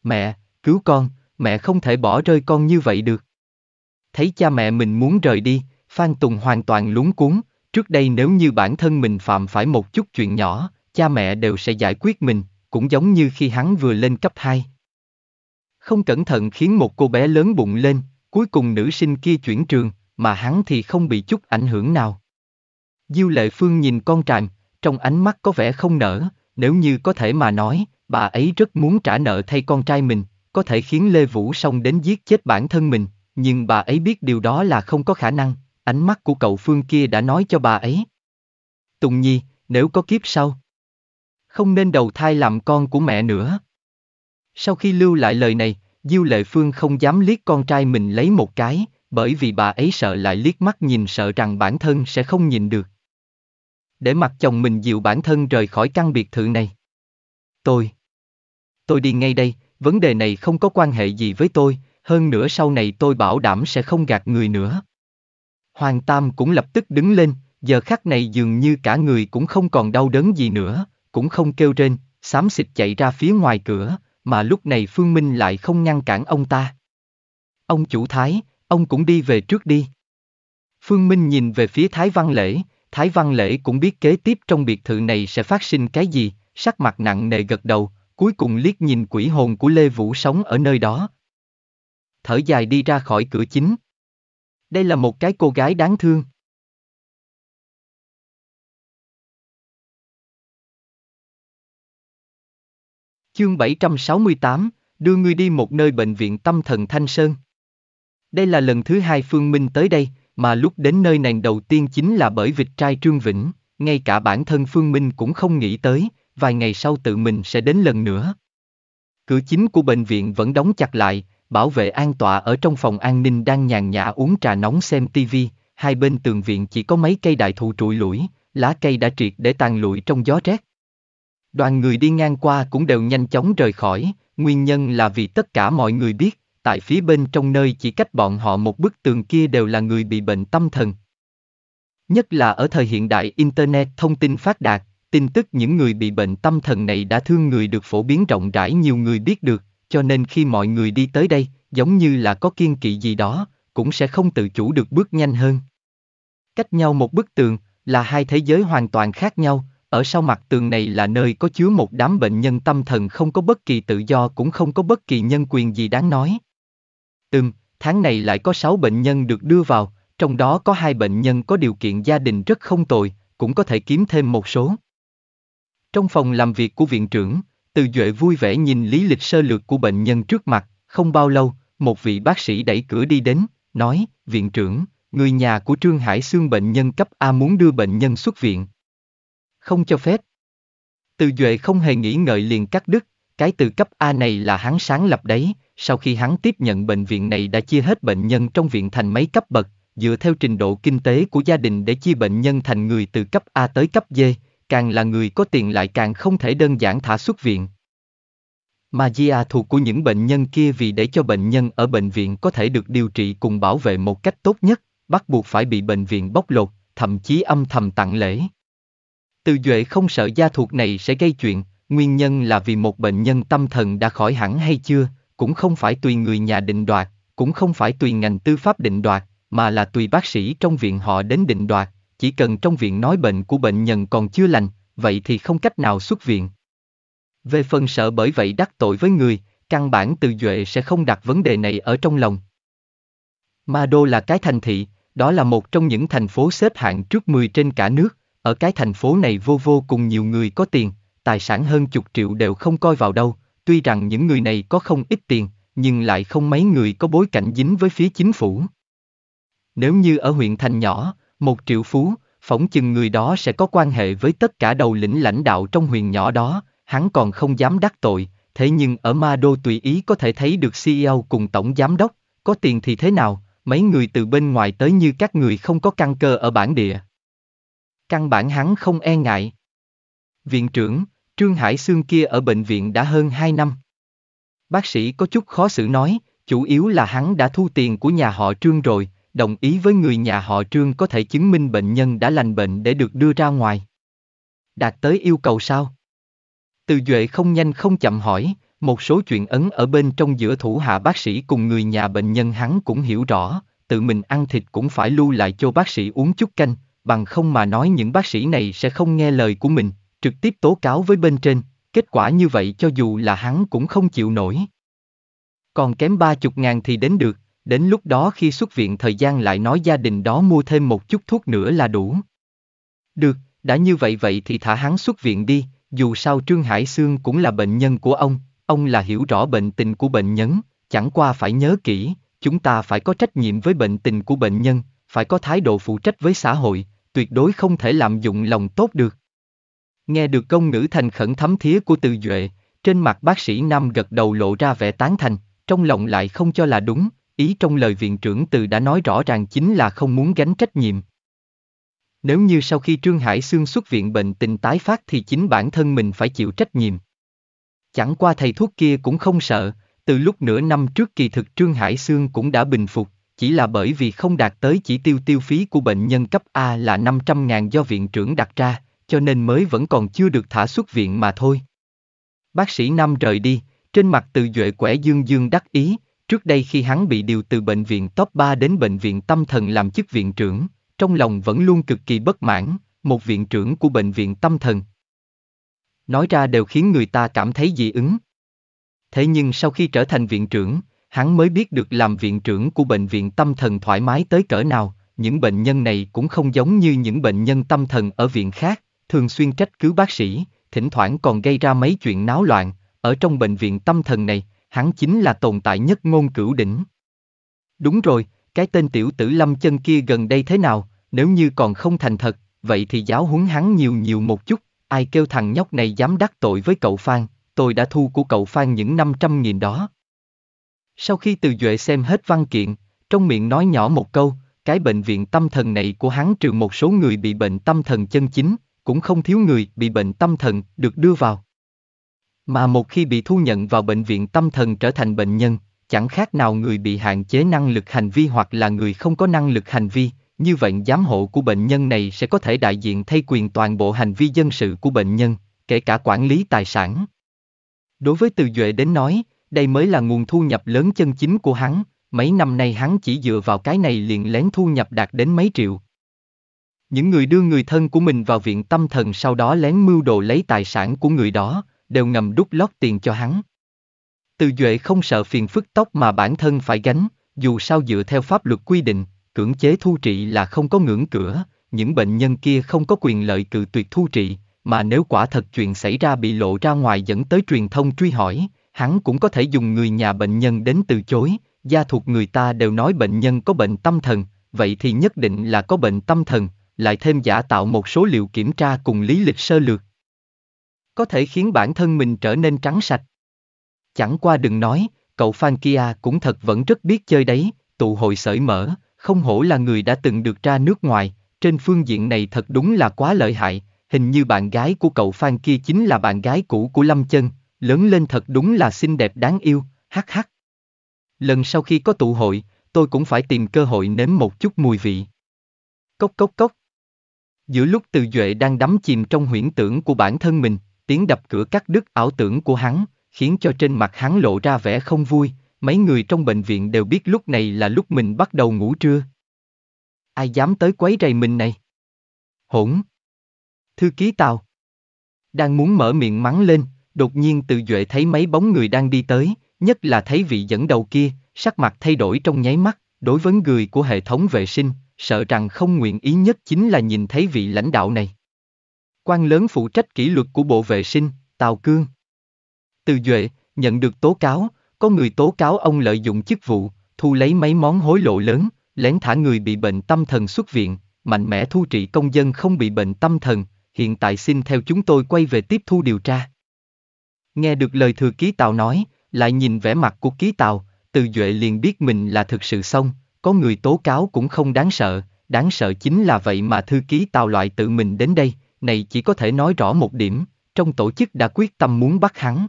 Mẹ, cứu con, mẹ không thể bỏ rơi con như vậy được. Thấy cha mẹ mình muốn rời đi, Phan Tùng hoàn toàn lúng cuốn, trước đây nếu như bản thân mình phạm phải một chút chuyện nhỏ, cha mẹ đều sẽ giải quyết mình, cũng giống như khi hắn vừa lên cấp 2 không cẩn thận khiến một cô bé lớn bụng lên, cuối cùng nữ sinh kia chuyển trường, mà hắn thì không bị chút ảnh hưởng nào. Diêu Lệ Phương nhìn con trạm, trong ánh mắt có vẻ không nở, nếu như có thể mà nói, bà ấy rất muốn trả nợ thay con trai mình, có thể khiến Lê Vũ xong đến giết chết bản thân mình, nhưng bà ấy biết điều đó là không có khả năng, ánh mắt của cậu Phương kia đã nói cho bà ấy. Tùng Nhi, nếu có kiếp sau, không nên đầu thai làm con của mẹ nữa. Sau khi lưu lại lời này, Diêu Lệ Phương không dám liếc con trai mình lấy một cái, bởi vì bà ấy sợ lại liếc mắt nhìn sợ rằng bản thân sẽ không nhìn được. Để mặc chồng mình dịu bản thân rời khỏi căn biệt thự này. Tôi. Tôi đi ngay đây, vấn đề này không có quan hệ gì với tôi, hơn nữa sau này tôi bảo đảm sẽ không gạt người nữa. Hoàng Tam cũng lập tức đứng lên, giờ khắc này dường như cả người cũng không còn đau đớn gì nữa, cũng không kêu trên, xám xịt chạy ra phía ngoài cửa, mà lúc này Phương Minh lại không ngăn cản ông ta. Ông chủ Thái, ông cũng đi về trước đi. Phương Minh nhìn về phía Thái Văn Lễ, Thái Văn Lễ cũng biết kế tiếp trong biệt thự này sẽ phát sinh cái gì, sắc mặt nặng nề gật đầu, cuối cùng liếc nhìn quỷ hồn của Lê Vũ sống ở nơi đó. Thở dài đi ra khỏi cửa chính. Đây là một cái cô gái đáng thương. Chương 768, đưa ngươi đi một nơi bệnh viện tâm thần Thanh Sơn. Đây là lần thứ hai Phương Minh tới đây, mà lúc đến nơi nàng đầu tiên chính là bởi vịt trai Trương Vĩnh, ngay cả bản thân Phương Minh cũng không nghĩ tới, vài ngày sau tự mình sẽ đến lần nữa. Cửa chính của bệnh viện vẫn đóng chặt lại, bảo vệ an tọa ở trong phòng an ninh đang nhàn nhã uống trà nóng xem tivi, hai bên tường viện chỉ có mấy cây đại thụ trụi lũi, lá cây đã triệt để tàn lụi trong gió rét. Đoàn người đi ngang qua cũng đều nhanh chóng rời khỏi, nguyên nhân là vì tất cả mọi người biết, tại phía bên trong nơi chỉ cách bọn họ một bức tường kia đều là người bị bệnh tâm thần. Nhất là ở thời hiện đại Internet thông tin phát đạt, tin tức những người bị bệnh tâm thần này đã thương người được phổ biến rộng rãi nhiều người biết được, cho nên khi mọi người đi tới đây, giống như là có kiên kỵ gì đó, cũng sẽ không tự chủ được bước nhanh hơn. Cách nhau một bức tường, là hai thế giới hoàn toàn khác nhau, ở sau mặt tường này là nơi có chứa một đám bệnh nhân tâm thần không có bất kỳ tự do cũng không có bất kỳ nhân quyền gì đáng nói. Từng tháng này lại có 6 bệnh nhân được đưa vào, trong đó có hai bệnh nhân có điều kiện gia đình rất không tồi, cũng có thể kiếm thêm một số. Trong phòng làm việc của viện trưởng, Từ Duệ vui vẻ nhìn lý lịch sơ lược của bệnh nhân trước mặt, không bao lâu, một vị bác sĩ đẩy cửa đi đến, nói, viện trưởng, người nhà của Trương Hải Sương bệnh nhân cấp A muốn đưa bệnh nhân xuất viện, không cho phép. Từ Duệ không hề nghĩ ngợi liền cắt đứt, cái từ cấp A này là hắn sáng lập đấy, sau khi hắn tiếp nhận bệnh viện này đã chia hết bệnh nhân trong viện thành mấy cấp bậc, dựa theo trình độ kinh tế của gia đình để chia bệnh nhân thành người từ cấp A tới cấp D, càng là người có tiền lại càng không thể đơn giản thả xuất viện. Mà Gia thuộc của những bệnh nhân kia vì để cho bệnh nhân ở bệnh viện có thể được điều trị cùng bảo vệ một cách tốt nhất, bắt buộc phải bị bệnh viện bóc lột, thậm chí âm thầm tặng lễ. Từ Duệ không sợ gia thuộc này sẽ gây chuyện, nguyên nhân là vì một bệnh nhân tâm thần đã khỏi hẳn hay chưa, cũng không phải tùy người nhà định đoạt, cũng không phải tùy ngành tư pháp định đoạt, mà là tùy bác sĩ trong viện họ đến định đoạt, chỉ cần trong viện nói bệnh của bệnh nhân còn chưa lành, vậy thì không cách nào xuất viện. Về phần sợ bởi vậy đắc tội với người, căn bản từ Duệ sẽ không đặt vấn đề này ở trong lòng. Ma Đô là cái thành thị, đó là một trong những thành phố xếp hạng trước 10 trên cả nước, ở cái thành phố này vô vô cùng nhiều người có tiền, tài sản hơn chục triệu đều không coi vào đâu, tuy rằng những người này có không ít tiền, nhưng lại không mấy người có bối cảnh dính với phía chính phủ. Nếu như ở huyện thành nhỏ, một triệu phú, phỏng chừng người đó sẽ có quan hệ với tất cả đầu lĩnh lãnh đạo trong huyện nhỏ đó, hắn còn không dám đắc tội, thế nhưng ở Ma Đô tùy ý có thể thấy được CEO cùng tổng giám đốc, có tiền thì thế nào, mấy người từ bên ngoài tới như các người không có căn cơ ở bản địa, Căn bản hắn không e ngại. Viện trưởng, Trương Hải Xương kia ở bệnh viện đã hơn 2 năm. Bác sĩ có chút khó xử nói, chủ yếu là hắn đã thu tiền của nhà họ Trương rồi, đồng ý với người nhà họ Trương có thể chứng minh bệnh nhân đã lành bệnh để được đưa ra ngoài. Đạt tới yêu cầu sao? Từ Duệ không nhanh không chậm hỏi, một số chuyện ấn ở bên trong giữa thủ hạ bác sĩ cùng người nhà bệnh nhân hắn cũng hiểu rõ, tự mình ăn thịt cũng phải lưu lại cho bác sĩ uống chút canh, bằng không mà nói những bác sĩ này sẽ không nghe lời của mình, trực tiếp tố cáo với bên trên, kết quả như vậy cho dù là hắn cũng không chịu nổi. Còn kém ba chục ngàn thì đến được, đến lúc đó khi xuất viện thời gian lại nói gia đình đó mua thêm một chút thuốc nữa là đủ. Được, đã như vậy vậy thì thả hắn xuất viện đi, dù sao Trương Hải Sương cũng là bệnh nhân của ông, ông là hiểu rõ bệnh tình của bệnh nhân, chẳng qua phải nhớ kỹ, chúng ta phải có trách nhiệm với bệnh tình của bệnh nhân, phải có thái độ phụ trách với xã hội, tuyệt đối không thể lạm dụng lòng tốt được. Nghe được công ngữ thành khẩn thấm thía của từ Duệ, trên mặt bác sĩ Nam gật đầu lộ ra vẻ tán thành, trong lòng lại không cho là đúng, ý trong lời viện trưởng từ đã nói rõ ràng chính là không muốn gánh trách nhiệm. Nếu như sau khi Trương Hải xương xuất viện bệnh tình tái phát thì chính bản thân mình phải chịu trách nhiệm. Chẳng qua thầy thuốc kia cũng không sợ, từ lúc nửa năm trước kỳ thực Trương Hải xương cũng đã bình phục chỉ là bởi vì không đạt tới chỉ tiêu tiêu phí của bệnh nhân cấp A là 500.000 do viện trưởng đặt ra, cho nên mới vẫn còn chưa được thả xuất viện mà thôi. Bác sĩ Nam rời đi, trên mặt từ Duệ quẻ dương dương đắc ý, trước đây khi hắn bị điều từ bệnh viện top 3 đến bệnh viện tâm thần làm chức viện trưởng, trong lòng vẫn luôn cực kỳ bất mãn, một viện trưởng của bệnh viện tâm thần. Nói ra đều khiến người ta cảm thấy dị ứng. Thế nhưng sau khi trở thành viện trưởng, hắn mới biết được làm viện trưởng của bệnh viện tâm thần thoải mái tới cỡ nào, những bệnh nhân này cũng không giống như những bệnh nhân tâm thần ở viện khác, thường xuyên trách cứ bác sĩ, thỉnh thoảng còn gây ra mấy chuyện náo loạn, ở trong bệnh viện tâm thần này, hắn chính là tồn tại nhất ngôn cửu đỉnh. Đúng rồi, cái tên tiểu tử lâm chân kia gần đây thế nào, nếu như còn không thành thật, vậy thì giáo huấn hắn nhiều nhiều một chút, ai kêu thằng nhóc này dám đắc tội với cậu Phan, tôi đã thu của cậu Phan những 500 nghìn đó. Sau khi từ Duệ xem hết văn kiện, trong miệng nói nhỏ một câu, cái bệnh viện tâm thần này của hắn trừ một số người bị bệnh tâm thần chân chính, cũng không thiếu người bị bệnh tâm thần được đưa vào. Mà một khi bị thu nhận vào bệnh viện tâm thần trở thành bệnh nhân, chẳng khác nào người bị hạn chế năng lực hành vi hoặc là người không có năng lực hành vi, như vậy giám hộ của bệnh nhân này sẽ có thể đại diện thay quyền toàn bộ hành vi dân sự của bệnh nhân, kể cả quản lý tài sản. Đối với Từ Duệ đến nói, đây mới là nguồn thu nhập lớn chân chính của hắn, mấy năm nay hắn chỉ dựa vào cái này liền lén thu nhập đạt đến mấy triệu. Những người đưa người thân của mình vào viện tâm thần sau đó lén mưu đồ lấy tài sản của người đó, đều ngầm đút lót tiền cho hắn. Từ Duệ không sợ phiền phức tóc mà bản thân phải gánh, dù sao dựa theo pháp luật quy định, cưỡng chế thu trị là không có ngưỡng cửa, những bệnh nhân kia không có quyền lợi cự tuyệt thu trị, mà nếu quả thật chuyện xảy ra bị lộ ra ngoài dẫn tới truyền thông truy hỏi, hắn cũng có thể dùng người nhà bệnh nhân đến từ chối, gia thuộc người ta đều nói bệnh nhân có bệnh tâm thần, vậy thì nhất định là có bệnh tâm thần, lại thêm giả tạo một số liệu kiểm tra cùng lý lịch sơ lược. Có thể khiến bản thân mình trở nên trắng sạch. Chẳng qua đừng nói, cậu Phan kia cũng thật vẫn rất biết chơi đấy, tụ hội sởi mở, không hổ là người đã từng được ra nước ngoài, trên phương diện này thật đúng là quá lợi hại, hình như bạn gái của cậu Phan kia chính là bạn gái cũ của Lâm Chân, lớn lên thật đúng là xinh đẹp đáng yêu, hắc hắc. Lần sau khi có tụ hội, tôi cũng phải tìm cơ hội nếm một chút mùi vị. Cốc cốc cốc. Giữa lúc Từ Duệ đang đắm chìm trong huyễn tưởng của bản thân mình, tiếng đập cửa cắt đứt ảo tưởng của hắn, khiến cho trên mặt hắn lộ ra vẻ không vui, mấy người trong bệnh viện đều biết lúc này là lúc mình bắt đầu ngủ trưa. Ai dám tới quấy rầy mình này? Hỗn! Thư ký Tào! Đang muốn mở miệng mắng lên, Đột nhiên từ Duệ thấy mấy bóng người đang đi tới, nhất là thấy vị dẫn đầu kia, sắc mặt thay đổi trong nháy mắt, đối với người của hệ thống vệ sinh, sợ rằng không nguyện ý nhất chính là nhìn thấy vị lãnh đạo này. Quan lớn phụ trách kỷ luật của Bộ Vệ sinh, Tào Cương. Từ Duệ, nhận được tố cáo, có người tố cáo ông lợi dụng chức vụ, thu lấy mấy món hối lộ lớn, lén thả người bị bệnh tâm thần xuất viện, mạnh mẽ thu trị công dân không bị bệnh tâm thần, hiện tại xin theo chúng tôi quay về tiếp thu điều tra. Nghe được lời thừa ký tàu nói, lại nhìn vẻ mặt của ký tàu, từ Duệ liền biết mình là thực sự xong, có người tố cáo cũng không đáng sợ, đáng sợ chính là vậy mà thư ký tàu loại tự mình đến đây, này chỉ có thể nói rõ một điểm, trong tổ chức đã quyết tâm muốn bắt hắn.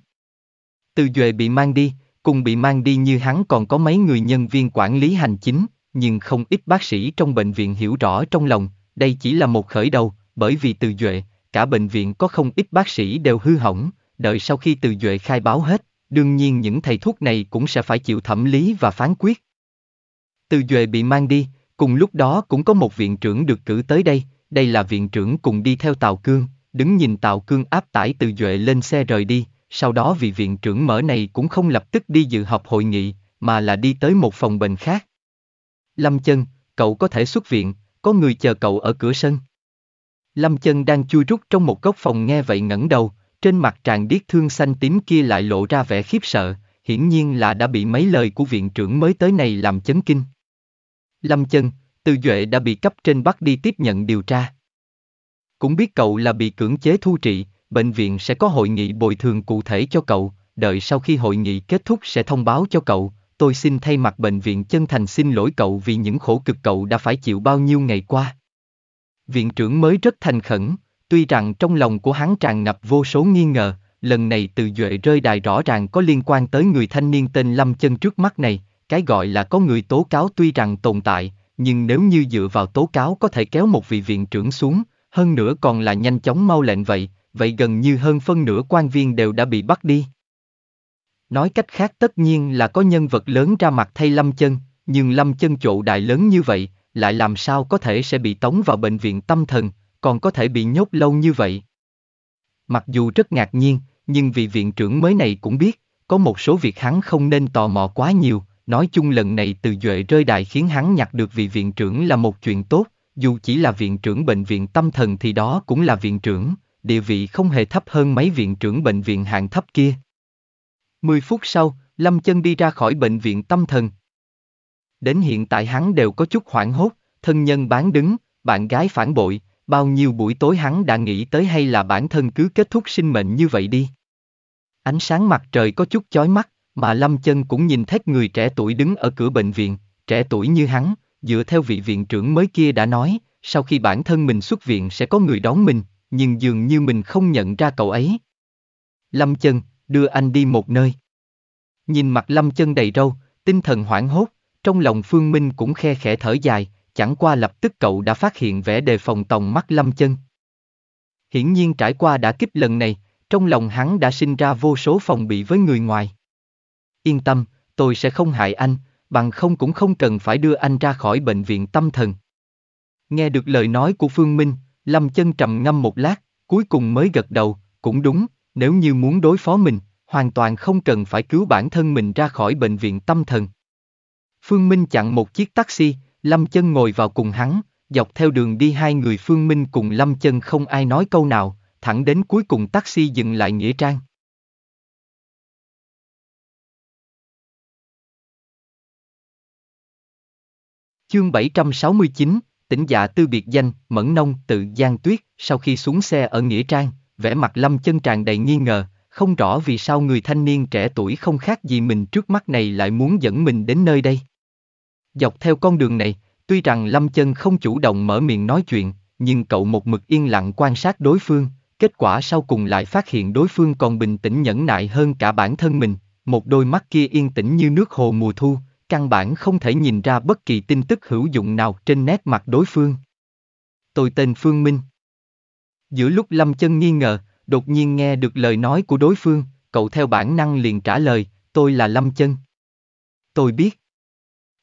Từ Duệ bị mang đi, cùng bị mang đi như hắn còn có mấy người nhân viên quản lý hành chính, nhưng không ít bác sĩ trong bệnh viện hiểu rõ trong lòng, đây chỉ là một khởi đầu, bởi vì từ Duệ, cả bệnh viện có không ít bác sĩ đều hư hỏng, đợi sau khi từ Duệ khai báo hết, đương nhiên những thầy thuốc này cũng sẽ phải chịu thẩm lý và phán quyết. Từ Duệ bị mang đi, cùng lúc đó cũng có một viện trưởng được cử tới đây, đây là viện trưởng cùng đi theo Tào Cương, đứng nhìn Tào Cương áp tải từ Duệ lên xe rời đi, sau đó vị viện trưởng mở này cũng không lập tức đi dự họp hội nghị, mà là đi tới một phòng bệnh khác. Lâm Chân, cậu có thể xuất viện, có người chờ cậu ở cửa sân. Lâm Chân đang chui rút trong một góc phòng nghe vậy ngẩng đầu, trên mặt tràn điếc thương xanh tím kia lại lộ ra vẻ khiếp sợ, hiển nhiên là đã bị mấy lời của viện trưởng mới tới này làm chấn kinh. Lâm chân, Từ Duệ đã bị cấp trên bắt đi tiếp nhận điều tra. Cũng biết cậu là bị cưỡng chế thu trị, bệnh viện sẽ có hội nghị bồi thường cụ thể cho cậu, đợi sau khi hội nghị kết thúc sẽ thông báo cho cậu. Tôi xin thay mặt bệnh viện chân thành xin lỗi cậu vì những khổ cực cậu đã phải chịu bao nhiêu ngày qua. Viện trưởng mới rất thành khẩn, Tuy rằng trong lòng của hắn tràn ngập vô số nghi ngờ, lần này từ Duệ rơi đài rõ ràng có liên quan tới người thanh niên tên Lâm Chân trước mắt này, cái gọi là có người tố cáo tuy rằng tồn tại, nhưng nếu như dựa vào tố cáo có thể kéo một vị viện trưởng xuống, hơn nữa còn là nhanh chóng mau lệnh vậy, vậy gần như hơn phân nửa quan viên đều đã bị bắt đi. Nói cách khác tất nhiên là có nhân vật lớn ra mặt thay Lâm Chân, nhưng Lâm Chân trụ đại lớn như vậy, lại làm sao có thể sẽ bị tống vào bệnh viện tâm thần, còn có thể bị nhốt lâu như vậy. Mặc dù rất ngạc nhiên, nhưng vị viện trưởng mới này cũng biết, có một số việc hắn không nên tò mò quá nhiều, nói chung lần này từ Duệ rơi đại khiến hắn nhặt được vị viện trưởng là một chuyện tốt, dù chỉ là viện trưởng bệnh viện tâm thần thì đó cũng là viện trưởng, địa vị không hề thấp hơn mấy viện trưởng bệnh viện hạng thấp kia. 10 phút sau, Lâm Chân đi ra khỏi bệnh viện tâm thần. Đến hiện tại hắn đều có chút hoảng hốt, thân nhân bán đứng, bạn gái phản bội, Bao nhiêu buổi tối hắn đã nghĩ tới hay là bản thân cứ kết thúc sinh mệnh như vậy đi. Ánh sáng mặt trời có chút chói mắt, mà Lâm Chân cũng nhìn thấy người trẻ tuổi đứng ở cửa bệnh viện, trẻ tuổi như hắn, dựa theo vị viện trưởng mới kia đã nói, sau khi bản thân mình xuất viện sẽ có người đón mình, nhưng dường như mình không nhận ra cậu ấy. Lâm Chân, đưa anh đi một nơi. Nhìn mặt Lâm Chân đầy râu, tinh thần hoảng hốt, trong lòng Phương Minh cũng khe khẽ thở dài, chẳng qua lập tức cậu đã phát hiện vẻ đề phòng tòng mắt lâm chân. Hiển nhiên trải qua đã kích lần này, trong lòng hắn đã sinh ra vô số phòng bị với người ngoài. Yên tâm, tôi sẽ không hại anh, bằng không cũng không cần phải đưa anh ra khỏi bệnh viện tâm thần. Nghe được lời nói của Phương Minh, Lâm Chân trầm ngâm một lát, cuối cùng mới gật đầu, cũng đúng, nếu như muốn đối phó mình, hoàn toàn không cần phải cứu bản thân mình ra khỏi bệnh viện tâm thần. Phương Minh chặn một chiếc taxi, Lâm Chân ngồi vào cùng hắn, dọc theo đường đi hai người Phương Minh cùng Lâm Chân không ai nói câu nào, thẳng đến cuối cùng taxi dừng lại Nghĩa Trang. Chương 769, tỉnh dạ tư biệt danh, mẫn nông, tự Giang tuyết, sau khi xuống xe ở Nghĩa Trang, vẻ mặt Lâm Chân tràn đầy nghi ngờ, không rõ vì sao người thanh niên trẻ tuổi không khác gì mình trước mắt này lại muốn dẫn mình đến nơi đây. Dọc theo con đường này, tuy rằng Lâm Chân không chủ động mở miệng nói chuyện, nhưng cậu một mực yên lặng quan sát đối phương, kết quả sau cùng lại phát hiện đối phương còn bình tĩnh nhẫn nại hơn cả bản thân mình, một đôi mắt kia yên tĩnh như nước hồ mùa thu, căn bản không thể nhìn ra bất kỳ tin tức hữu dụng nào trên nét mặt đối phương. Tôi tên Phương Minh. Giữa lúc Lâm Chân nghi ngờ, đột nhiên nghe được lời nói của đối phương, cậu theo bản năng liền trả lời, tôi là Lâm Chân. Tôi biết.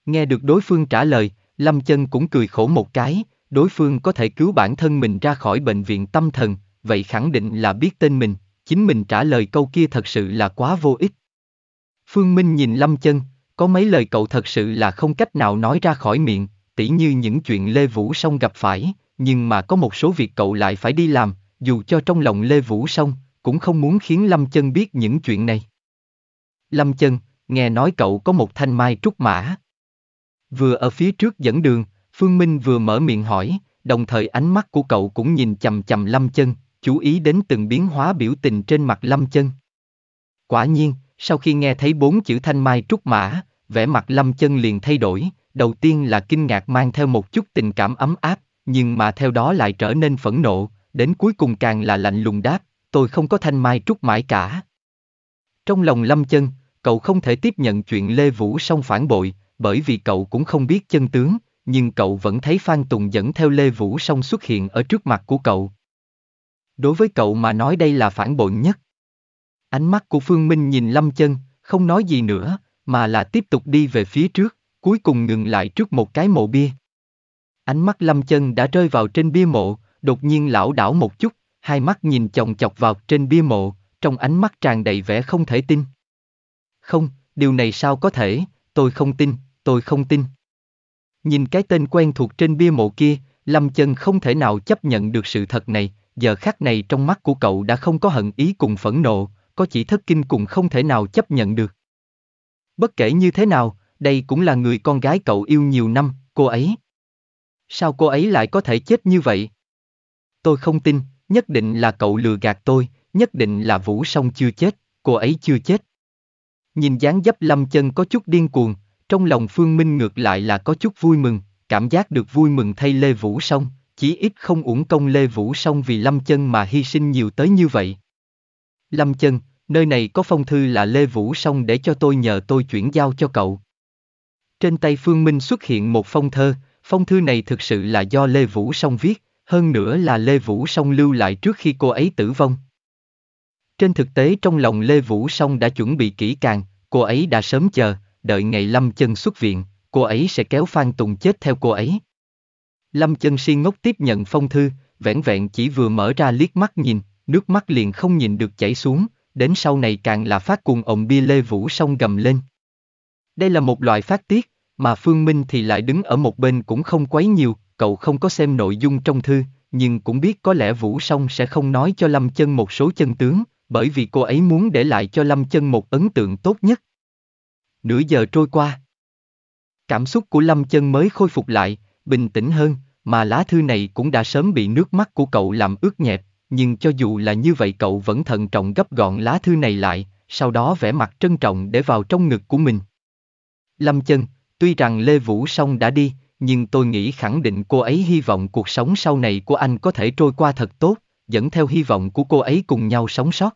Nghe được đối phương trả lời, Lâm Chân cũng cười khổ một cái, đối phương có thể cứu bản thân mình ra khỏi bệnh viện tâm thần, vậy khẳng định là biết tên mình, chính mình trả lời câu kia thật sự là quá vô ích. Phương Minh nhìn Lâm Chân, có mấy lời cậu thật sự là không cách nào nói ra khỏi miệng, tỉ như những chuyện Lê Vũ Song gặp phải, nhưng mà có một số việc cậu lại phải đi làm, dù cho trong lòng Lê Vũ Song, cũng không muốn khiến Lâm Chân biết những chuyện này. Lâm Chân, nghe nói cậu có một thanh mai trúc mã, Vừa ở phía trước dẫn đường, Phương Minh vừa mở miệng hỏi, đồng thời ánh mắt của cậu cũng nhìn chầm chầm Lâm Chân, chú ý đến từng biến hóa biểu tình trên mặt Lâm Chân. Quả nhiên, sau khi nghe thấy bốn chữ thanh mai trúc mã, vẻ mặt Lâm Chân liền thay đổi, đầu tiên là kinh ngạc mang theo một chút tình cảm ấm áp, nhưng mà theo đó lại trở nên phẫn nộ, đến cuối cùng càng là lạnh lùng đáp, tôi không có thanh mai trúc mãi cả. Trong lòng Lâm Chân, cậu không thể tiếp nhận chuyện Lê Vũ Song phản bội, bởi vì cậu cũng không biết chân tướng, nhưng cậu vẫn thấy Phan Tùng dẫn theo Lê Vũ Song xuất hiện ở trước mặt của cậu. Đối với cậu mà nói đây là phản bội nhất. Ánh mắt của Phương Minh nhìn Lâm Chân, không nói gì nữa, mà là tiếp tục đi về phía trước, cuối cùng ngừng lại trước một cái mộ bia. Ánh mắt Lâm Chân đã rơi vào trên bia mộ, đột nhiên lão đảo một chút, hai mắt nhìn chòng chọc vào trên bia mộ, trong ánh mắt tràn đầy vẻ không thể tin. Không, điều này sao có thể, tôi không tin, tôi không tin. Nhìn cái tên quen thuộc trên bia mộ kia, Lâm Chân không thể nào chấp nhận được sự thật này, giờ khắc này trong mắt của cậu đã không có hận ý cùng phẫn nộ, có chỉ thất kinh cùng không thể nào chấp nhận được. Bất kể như thế nào, đây cũng là người con gái cậu yêu nhiều năm, cô ấy. Sao cô ấy lại có thể chết như vậy? Tôi không tin, nhất định là cậu lừa gạt tôi, nhất định là Vũ Song chưa chết, cô ấy chưa chết. Nhìn dáng dấp lâm chân có chút điên cuồng, trong lòng Phương Minh ngược lại là có chút vui mừng, cảm giác được vui mừng thay Lê Vũ Song, chỉ ít không uổng công Lê Vũ Song vì lâm chân mà hy sinh nhiều tới như vậy. Lâm chân, nơi này có phong thư là Lê Vũ Song để cho tôi nhờ tôi chuyển giao cho cậu. Trên tay Phương Minh xuất hiện một phong thơ, phong thư này thực sự là do Lê Vũ Song viết, hơn nữa là Lê Vũ Song lưu lại trước khi cô ấy tử vong, trên thực tế trong lòng Lê Vũ Song đã chuẩn bị kỹ càng, cô ấy đã sớm chờ, đợi ngày Lâm Chân xuất viện, cô ấy sẽ kéo Phan Tùng chết theo cô ấy. Lâm Chân si ngốc tiếp nhận phong thư, vẻn vẹn chỉ vừa mở ra liếc mắt nhìn, nước mắt liền không nhìn được chảy xuống, đến sau này càng là phát cuồng ổng bia Lê Vũ Song gầm lên. Đây là một loại phát tiết, mà Phương Minh thì lại đứng ở một bên cũng không quấy nhiều, cậu không có xem nội dung trong thư, nhưng cũng biết có lẽ Vũ Song sẽ không nói cho Lâm Chân một số chân tướng, bởi vì cô ấy muốn để lại cho Lâm Chân một ấn tượng tốt nhất. Nửa giờ trôi qua. Cảm xúc của Lâm Chân mới khôi phục lại, bình tĩnh hơn, mà lá thư này cũng đã sớm bị nước mắt của cậu làm ướt nhẹp, nhưng cho dù là như vậy cậu vẫn thận trọng gấp gọn lá thư này lại, sau đó vẽ mặt trân trọng để vào trong ngực của mình. Lâm Chân, tuy rằng Lê Vũ Song đã đi, nhưng tôi nghĩ khẳng định cô ấy hy vọng cuộc sống sau này của anh có thể trôi qua thật tốt, dẫn theo hy vọng của cô ấy cùng nhau sống sót.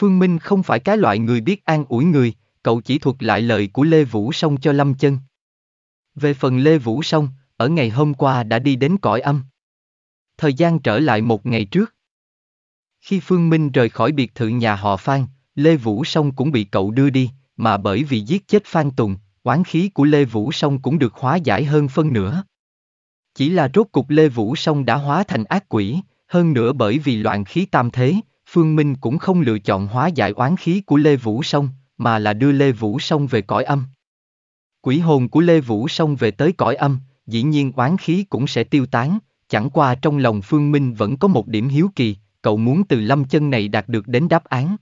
Phương Minh không phải cái loại người biết an ủi người, cậu chỉ thuật lại lời của Lê Vũ Song cho Lâm Chân. Về phần Lê Vũ Song, ở ngày hôm qua đã đi đến cõi âm. Thời gian trở lại một ngày trước. Khi Phương Minh rời khỏi biệt thự nhà họ Phan, Lê Vũ Song cũng bị cậu đưa đi, mà bởi vì giết chết Phan Tùng, oán khí của Lê Vũ Song cũng được hóa giải hơn phân nửa. Chỉ là rốt cục Lê Vũ Song đã hóa thành ác quỷ, hơn nữa bởi vì loạn khí tam thế, Phương Minh cũng không lựa chọn hóa giải oán khí của Lê Vũ Sông, mà là đưa Lê Vũ Sông về cõi âm. Quỷ hồn của Lê Vũ Sông về tới cõi âm, dĩ nhiên oán khí cũng sẽ tiêu tán, chẳng qua trong lòng Phương Minh vẫn có một điểm hiếu kỳ, cậu muốn từ Lâm Chân này đạt được đến đáp án.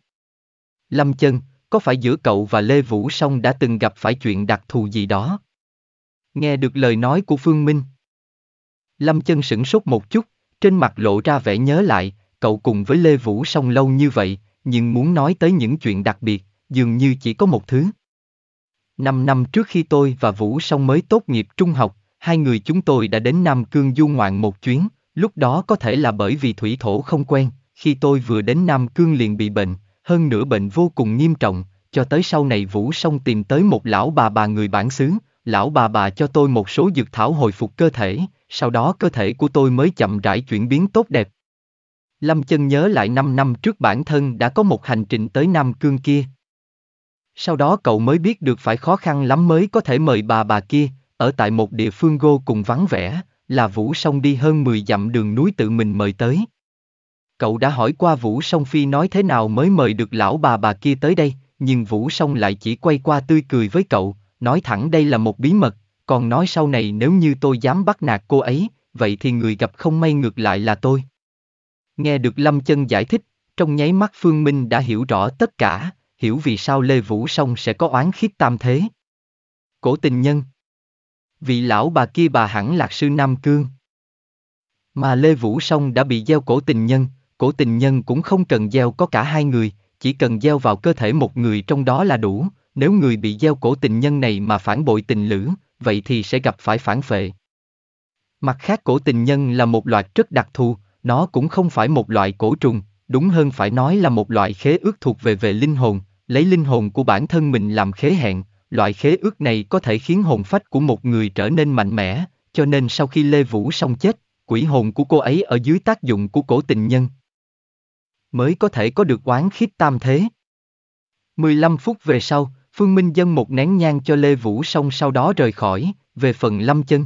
Lâm Chân, có phải giữa cậu và Lê Vũ Sông đã từng gặp phải chuyện đặc thù gì đó? Nghe được lời nói của Phương Minh. Lâm Chân sửng sốt một chút, trên mặt lộ ra vẻ nhớ lại, cậu cùng với Lê Vũ song lâu như vậy, nhưng muốn nói tới những chuyện đặc biệt, dường như chỉ có một thứ. Năm năm trước khi tôi và Vũ song mới tốt nghiệp trung học, hai người chúng tôi đã đến Nam Cương du ngoạn một chuyến, lúc đó có thể là bởi vì thủy thổ không quen, khi tôi vừa đến Nam Cương liền bị bệnh, hơn nữa bệnh vô cùng nghiêm trọng, cho tới sau này Vũ Song tìm tới một lão bà bà người bản xứ, lão bà bà cho tôi một số dược thảo hồi phục cơ thể, sau đó cơ thể của tôi mới chậm rãi chuyển biến tốt đẹp. Lâm Chân nhớ lại 5 năm trước bản thân đã có một hành trình tới Nam Cương kia. Sau đó cậu mới biết được phải khó khăn lắm mới có thể mời bà bà kia, ở tại một địa phương gô cùng vắng vẻ, là Vũ Song đi hơn 10 dặm đường núi tự mình mời tới. Cậu đã hỏi qua Vũ Song Phi nói thế nào mới mời được lão bà bà kia tới đây, nhưng Vũ Song lại chỉ quay qua tươi cười với cậu, nói thẳng đây là một bí mật, còn nói sau này nếu như tôi dám bắt nạt cô ấy, vậy thì người gặp không may ngược lại là tôi. Nghe được Lâm Chân giải thích, trong nháy mắt Phương Minh đã hiểu rõ tất cả, hiểu vì sao Lê Vũ Song sẽ có oán khiết tam thế. Cổ tình nhân Vị lão bà kia bà hẳn lạc sư Nam Cương. Mà Lê Vũ Song đã bị gieo cổ tình nhân, cổ tình nhân cũng không cần gieo có cả hai người, chỉ cần gieo vào cơ thể một người trong đó là đủ, nếu người bị gieo cổ tình nhân này mà phản bội tình lữ, vậy thì sẽ gặp phải phản phệ. Mặt khác cổ tình nhân là một loạt rất đặc thù, nó cũng không phải một loại cổ trùng, đúng hơn phải nói là một loại khế ước thuộc về về linh hồn, lấy linh hồn của bản thân mình làm khế hẹn, loại khế ước này có thể khiến hồn phách của một người trở nên mạnh mẽ, cho nên sau khi Lê Vũ xong chết, quỷ hồn của cô ấy ở dưới tác dụng của cổ tình nhân. Mới có thể có được oán khiết tam thế. 15 phút về sau, Phương Minh dâng một nén nhang cho Lê Vũ xong sau đó rời khỏi, về phần lâm chân.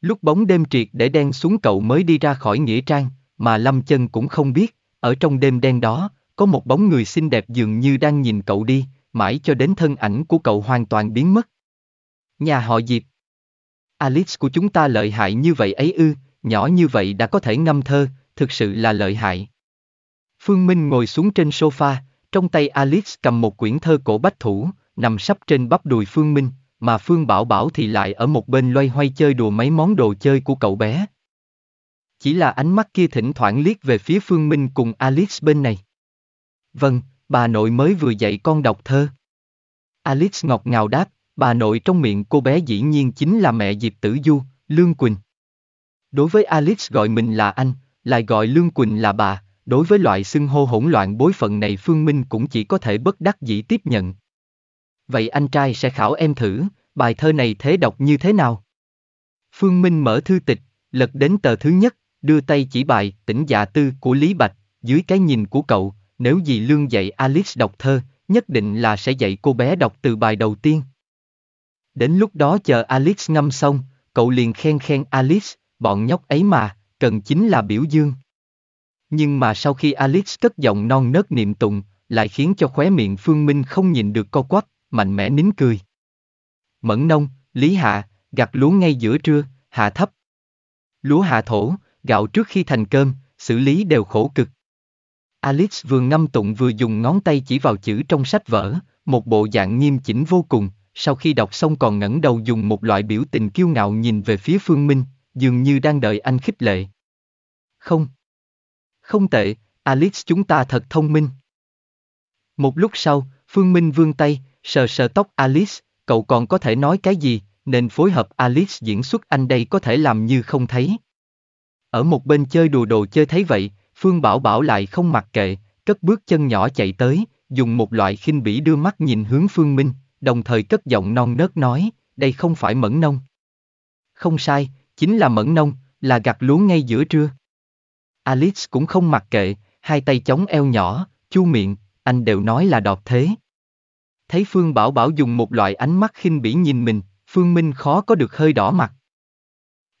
Lúc bóng đêm triệt để đen xuống cậu mới đi ra khỏi nghĩa trang, mà Lâm Chân cũng không biết, ở trong đêm đen đó, có một bóng người xinh đẹp dường như đang nhìn cậu đi, mãi cho đến thân ảnh của cậu hoàn toàn biến mất. Nhà họ Diệp. Alice của chúng ta lợi hại như vậy ấy ư, nhỏ như vậy đã có thể ngâm thơ, thực sự là lợi hại. Phương Minh ngồi xuống trên sofa, trong tay Alice cầm một quyển thơ cổ bách thủ, nằm sắp trên bắp đùi Phương Minh, mà Phương Bảo Bảo thì lại ở một bên loay hoay chơi đùa mấy món đồ chơi của cậu bé. Chỉ là ánh mắt kia thỉnh thoảng liếc về phía Phương Minh cùng Alice bên này. Vâng, bà nội mới vừa dạy con đọc thơ. Alice ngọt ngào đáp, bà nội trong miệng cô bé dĩ nhiên chính là mẹ Diệp Tử Du, Lương Quỳnh. Đối với Alice gọi mình là anh, lại gọi Lương Quỳnh là bà, đối với loại xưng hô hỗn loạn bối phận này Phương Minh cũng chỉ có thể bất đắc dĩ tiếp nhận vậy anh trai sẽ khảo em thử, bài thơ này thế đọc như thế nào? Phương Minh mở thư tịch, lật đến tờ thứ nhất, đưa tay chỉ bài tỉnh dạ tư của Lý Bạch, dưới cái nhìn của cậu, nếu gì Lương dạy Alice đọc thơ, nhất định là sẽ dạy cô bé đọc từ bài đầu tiên. Đến lúc đó chờ Alice ngâm xong, cậu liền khen khen Alice, bọn nhóc ấy mà, cần chính là biểu dương. Nhưng mà sau khi Alice cất giọng non nớt niệm tụng, lại khiến cho khóe miệng Phương Minh không nhìn được co quắp, mạnh mẽ nín cười. Mẫn nông, Lý Hạ, gặt lúa ngay giữa trưa, hạ thấp. Lúa hạ thổ, gạo trước khi thành cơm, xử lý đều khổ cực. Alice vừa ngâm tụng vừa dùng ngón tay chỉ vào chữ trong sách vở, một bộ dạng nghiêm chỉnh vô cùng, sau khi đọc xong còn ngẩng đầu dùng một loại biểu tình kiêu ngạo nhìn về phía Phương Minh, dường như đang đợi anh khích lệ. Không. Không tệ, Alice chúng ta thật thông minh. Một lúc sau, Phương Minh vươn tay, Sờ sờ tóc Alice, cậu còn có thể nói cái gì, nên phối hợp Alice diễn xuất anh đây có thể làm như không thấy. Ở một bên chơi đùa đồ chơi thấy vậy, Phương Bảo Bảo lại không mặc kệ, cất bước chân nhỏ chạy tới, dùng một loại khinh bỉ đưa mắt nhìn hướng Phương Minh, đồng thời cất giọng non nớt nói, đây không phải mẫn nông. Không sai, chính là mẫn nông, là gặt lúa ngay giữa trưa. Alice cũng không mặc kệ, hai tay chống eo nhỏ, chu miệng, anh đều nói là đọt thế thấy Phương Bảo Bảo dùng một loại ánh mắt khinh bỉ nhìn mình, Phương Minh khó có được hơi đỏ mặt.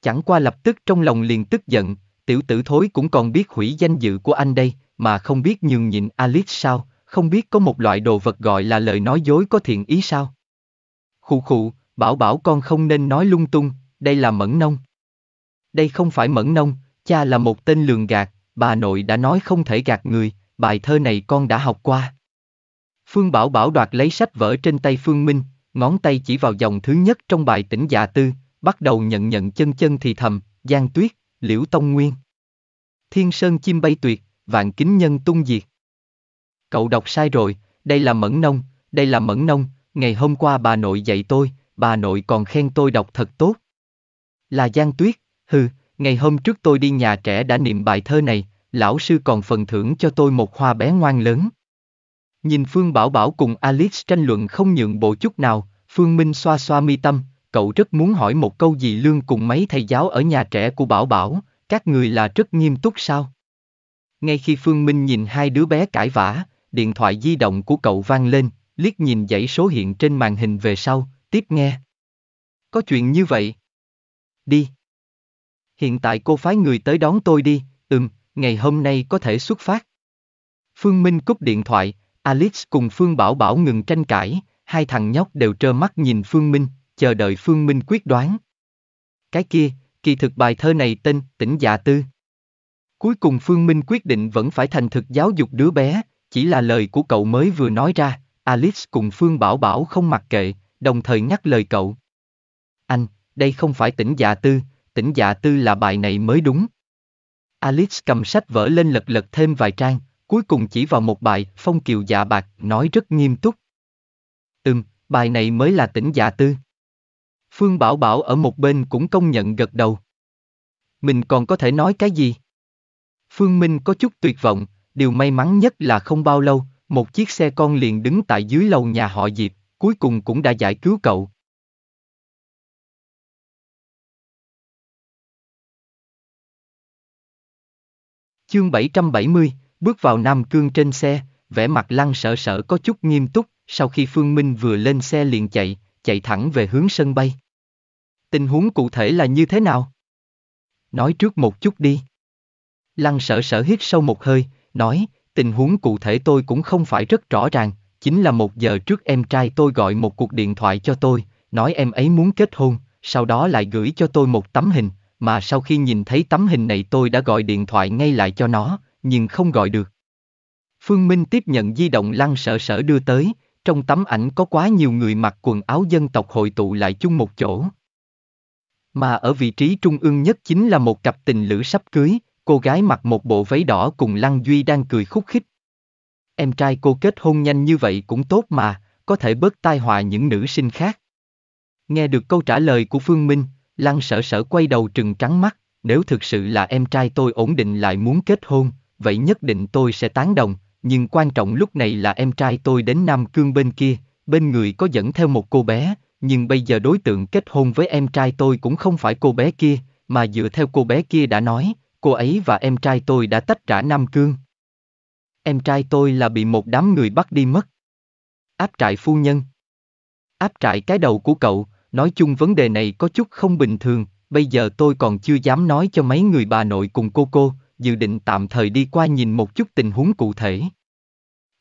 Chẳng qua lập tức trong lòng liền tức giận, tiểu tử thối cũng còn biết hủy danh dự của anh đây, mà không biết nhường nhịn Alice sao, không biết có một loại đồ vật gọi là lời nói dối có thiện ý sao. Khụ khụ, bảo bảo con không nên nói lung tung, đây là mẫn nông. Đây không phải mẫn nông, cha là một tên lường gạt, bà nội đã nói không thể gạt người, bài thơ này con đã học qua. Phương Bảo Bảo đoạt lấy sách vở trên tay Phương Minh, ngón tay chỉ vào dòng thứ nhất trong bài tỉnh dạ tư, bắt đầu nhận nhận chân chân thì thầm, Giang Tuyết, Liễu Tông Nguyên. Thiên Sơn chim bay tuyệt, vạn kính nhân tung diệt. Cậu đọc sai rồi, đây là Mẫn Nông, đây là Mẫn Nông, ngày hôm qua bà nội dạy tôi, bà nội còn khen tôi đọc thật tốt. Là Giang Tuyết, hừ, ngày hôm trước tôi đi nhà trẻ đã niệm bài thơ này, lão sư còn phần thưởng cho tôi một hoa bé ngoan lớn. Nhìn Phương Bảo Bảo cùng Alex tranh luận không nhượng bộ chút nào, Phương Minh xoa xoa mi tâm, cậu rất muốn hỏi một câu gì lương cùng mấy thầy giáo ở nhà trẻ của Bảo Bảo, các người là rất nghiêm túc sao? Ngay khi Phương Minh nhìn hai đứa bé cãi vã, điện thoại di động của cậu vang lên, liếc nhìn dãy số hiện trên màn hình về sau, tiếp nghe. Có chuyện như vậy. Đi. Hiện tại cô phái người tới đón tôi đi, ừm, ngày hôm nay có thể xuất phát. Phương Minh cúp điện thoại, Alice cùng Phương Bảo Bảo ngừng tranh cãi, hai thằng nhóc đều trơ mắt nhìn Phương Minh, chờ đợi Phương Minh quyết đoán. Cái kia, kỳ thực bài thơ này tên Tỉnh Dạ Tư. Cuối cùng Phương Minh quyết định vẫn phải thành thực giáo dục đứa bé, chỉ là lời của cậu mới vừa nói ra, Alice cùng Phương Bảo Bảo không mặc kệ, đồng thời nhắc lời cậu. Anh, đây không phải tỉnh dạ tư, tỉnh dạ tư là bài này mới đúng. Alice cầm sách vở lên lật lật thêm vài trang, Cuối cùng chỉ vào một bài, Phong Kiều dạ bạc, nói rất nghiêm túc. Ừm, bài này mới là tỉnh dạ tư. Phương Bảo Bảo ở một bên cũng công nhận gật đầu. Mình còn có thể nói cái gì? Phương Minh có chút tuyệt vọng, điều may mắn nhất là không bao lâu, một chiếc xe con liền đứng tại dưới lầu nhà họ Diệp, cuối cùng cũng đã giải cứu cậu. Chương 770, Bước vào Nam Cương trên xe, vẻ mặt lăng sợ sợ có chút nghiêm túc, sau khi Phương Minh vừa lên xe liền chạy, chạy thẳng về hướng sân bay. Tình huống cụ thể là như thế nào? Nói trước một chút đi. Lăng sợ sợ hít sâu một hơi, nói, tình huống cụ thể tôi cũng không phải rất rõ ràng, chính là một giờ trước em trai tôi gọi một cuộc điện thoại cho tôi, nói em ấy muốn kết hôn, sau đó lại gửi cho tôi một tấm hình, mà sau khi nhìn thấy tấm hình này tôi đã gọi điện thoại ngay lại cho nó, nhưng không gọi được. Phương Minh tiếp nhận di động lăng sở sở đưa tới, trong tấm ảnh có quá nhiều người mặc quần áo dân tộc hội tụ lại chung một chỗ. Mà ở vị trí trung ương nhất chính là một cặp tình lữ sắp cưới, cô gái mặc một bộ váy đỏ cùng Lăng Duy đang cười khúc khích. Em trai cô kết hôn nhanh như vậy cũng tốt mà, có thể bớt tai họa những nữ sinh khác. Nghe được câu trả lời của Phương Minh, Lăng sở sở quay đầu trừng trắng mắt, nếu thực sự là em trai tôi ổn định lại muốn kết hôn, vậy nhất định tôi sẽ tán đồng, nhưng quan trọng lúc này là em trai tôi đến Nam Cương bên kia, bên người có dẫn theo một cô bé, nhưng bây giờ đối tượng kết hôn với em trai tôi cũng không phải cô bé kia, mà dựa theo cô bé kia đã nói, cô ấy và em trai tôi đã tách trả Nam Cương. Em trai tôi là bị một đám người bắt đi mất. Áp trại phu nhân. Áp trại cái đầu của cậu, nói chung vấn đề này có chút không bình thường, bây giờ tôi còn chưa dám nói cho mấy người bà nội cùng cô cô, dự định tạm thời đi qua nhìn một chút tình huống cụ thể.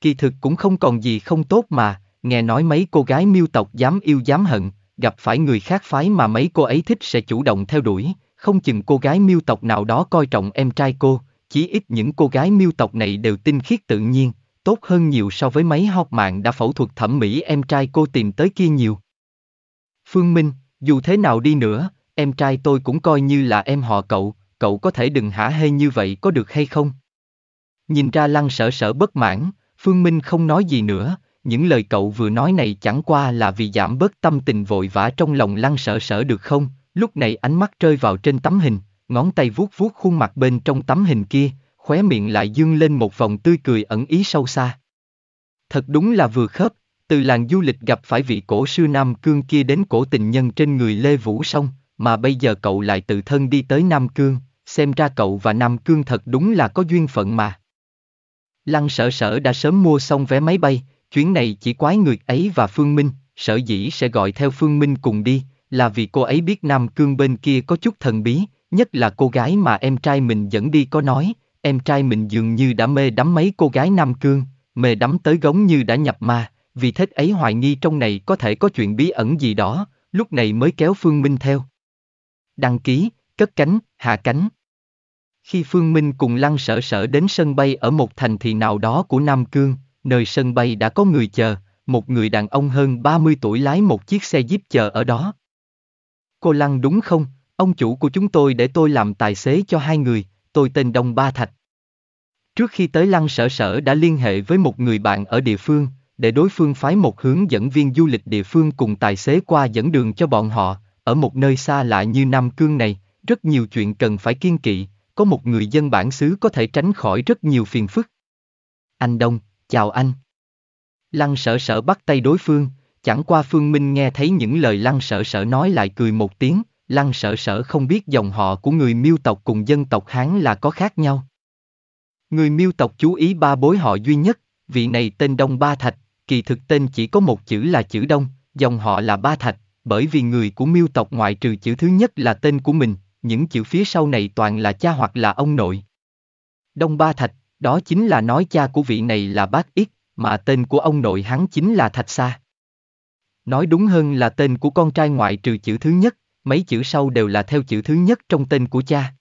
Kỳ thực cũng không còn gì không tốt mà, nghe nói mấy cô gái miêu tộc dám yêu dám hận, gặp phải người khác phái mà mấy cô ấy thích sẽ chủ động theo đuổi, không chừng cô gái miêu tộc nào đó coi trọng em trai cô, chỉ ít những cô gái miêu tộc này đều tinh khiết tự nhiên, tốt hơn nhiều so với mấy hot mạng đã phẫu thuật thẩm mỹ em trai cô tìm tới kia nhiều. Phương Minh, dù thế nào đi nữa, em trai tôi cũng coi như là em họ cậu, cậu có thể đừng hả hê như vậy có được hay không? Nhìn ra lăng sở sở bất mãn, Phương Minh không nói gì nữa, những lời cậu vừa nói này chẳng qua là vì giảm bớt tâm tình vội vã trong lòng lăng sở sở được không? Lúc này ánh mắt rơi vào trên tấm hình, ngón tay vuốt vuốt khuôn mặt bên trong tấm hình kia, khóe miệng lại dương lên một vòng tươi cười ẩn ý sâu xa. Thật đúng là vừa khớp, từ làng du lịch gặp phải vị cổ sư Nam Cương kia đến cổ tình nhân trên người Lê Vũ Song, mà bây giờ cậu lại tự thân đi tới Nam Cương, xem ra cậu và Nam Cương thật đúng là có duyên phận mà. Lăng sở sở đã sớm mua xong vé máy bay, chuyến này chỉ quái người ấy và Phương Minh, sở dĩ sẽ gọi theo Phương Minh cùng đi, là vì cô ấy biết Nam Cương bên kia có chút thần bí, nhất là cô gái mà em trai mình dẫn đi có nói, em trai mình dường như đã mê đắm mấy cô gái Nam Cương, mê đắm tới gống như đã nhập ma, vì thế ấy hoài nghi trong này có thể có chuyện bí ẩn gì đó, lúc này mới kéo Phương Minh theo đăng ký, cất cánh, hạ cánh. Khi Phương Minh cùng Lăng Sở Sở đến sân bay ở một thành thị nào đó của Nam Cương, nơi sân bay đã có người chờ, một người đàn ông hơn 30 tuổi lái một chiếc xe jeep chờ ở đó. Cô Lăng đúng không, ông chủ của chúng tôi để tôi làm tài xế cho hai người, tôi tên Đông Ba Thạch. Trước khi tới Lăng Sở Sở đã liên hệ với một người bạn ở địa phương, để đối phương phái một hướng dẫn viên du lịch địa phương cùng tài xế qua dẫn đường cho bọn họ, ở một nơi xa lạ như Nam Cương này, rất nhiều chuyện cần phải kiên kỵ, có một người dân bản xứ có thể tránh khỏi rất nhiều phiền phức. Anh Đông, chào anh. Lăng sợ sợ bắt tay đối phương, chẳng qua Phương Minh nghe thấy những lời lăng sợ sợ nói lại cười một tiếng, lăng sợ sợ không biết dòng họ của người miêu tộc cùng dân tộc Hán là có khác nhau. Người miêu tộc chú ý ba bối họ duy nhất, vị này tên Đông Ba Thạch, kỳ thực tên chỉ có một chữ là chữ Đông, dòng họ là Ba Thạch, bởi vì người của miêu tộc ngoại trừ chữ thứ nhất là tên của mình, những chữ phía sau này toàn là cha hoặc là ông nội. Đông Ba Thạch, đó chính là nói cha của vị này là bác ít, mà tên của ông nội hắn chính là Thạch Sa. Nói đúng hơn là tên của con trai ngoại trừ chữ thứ nhất, mấy chữ sau đều là theo chữ thứ nhất trong tên của cha.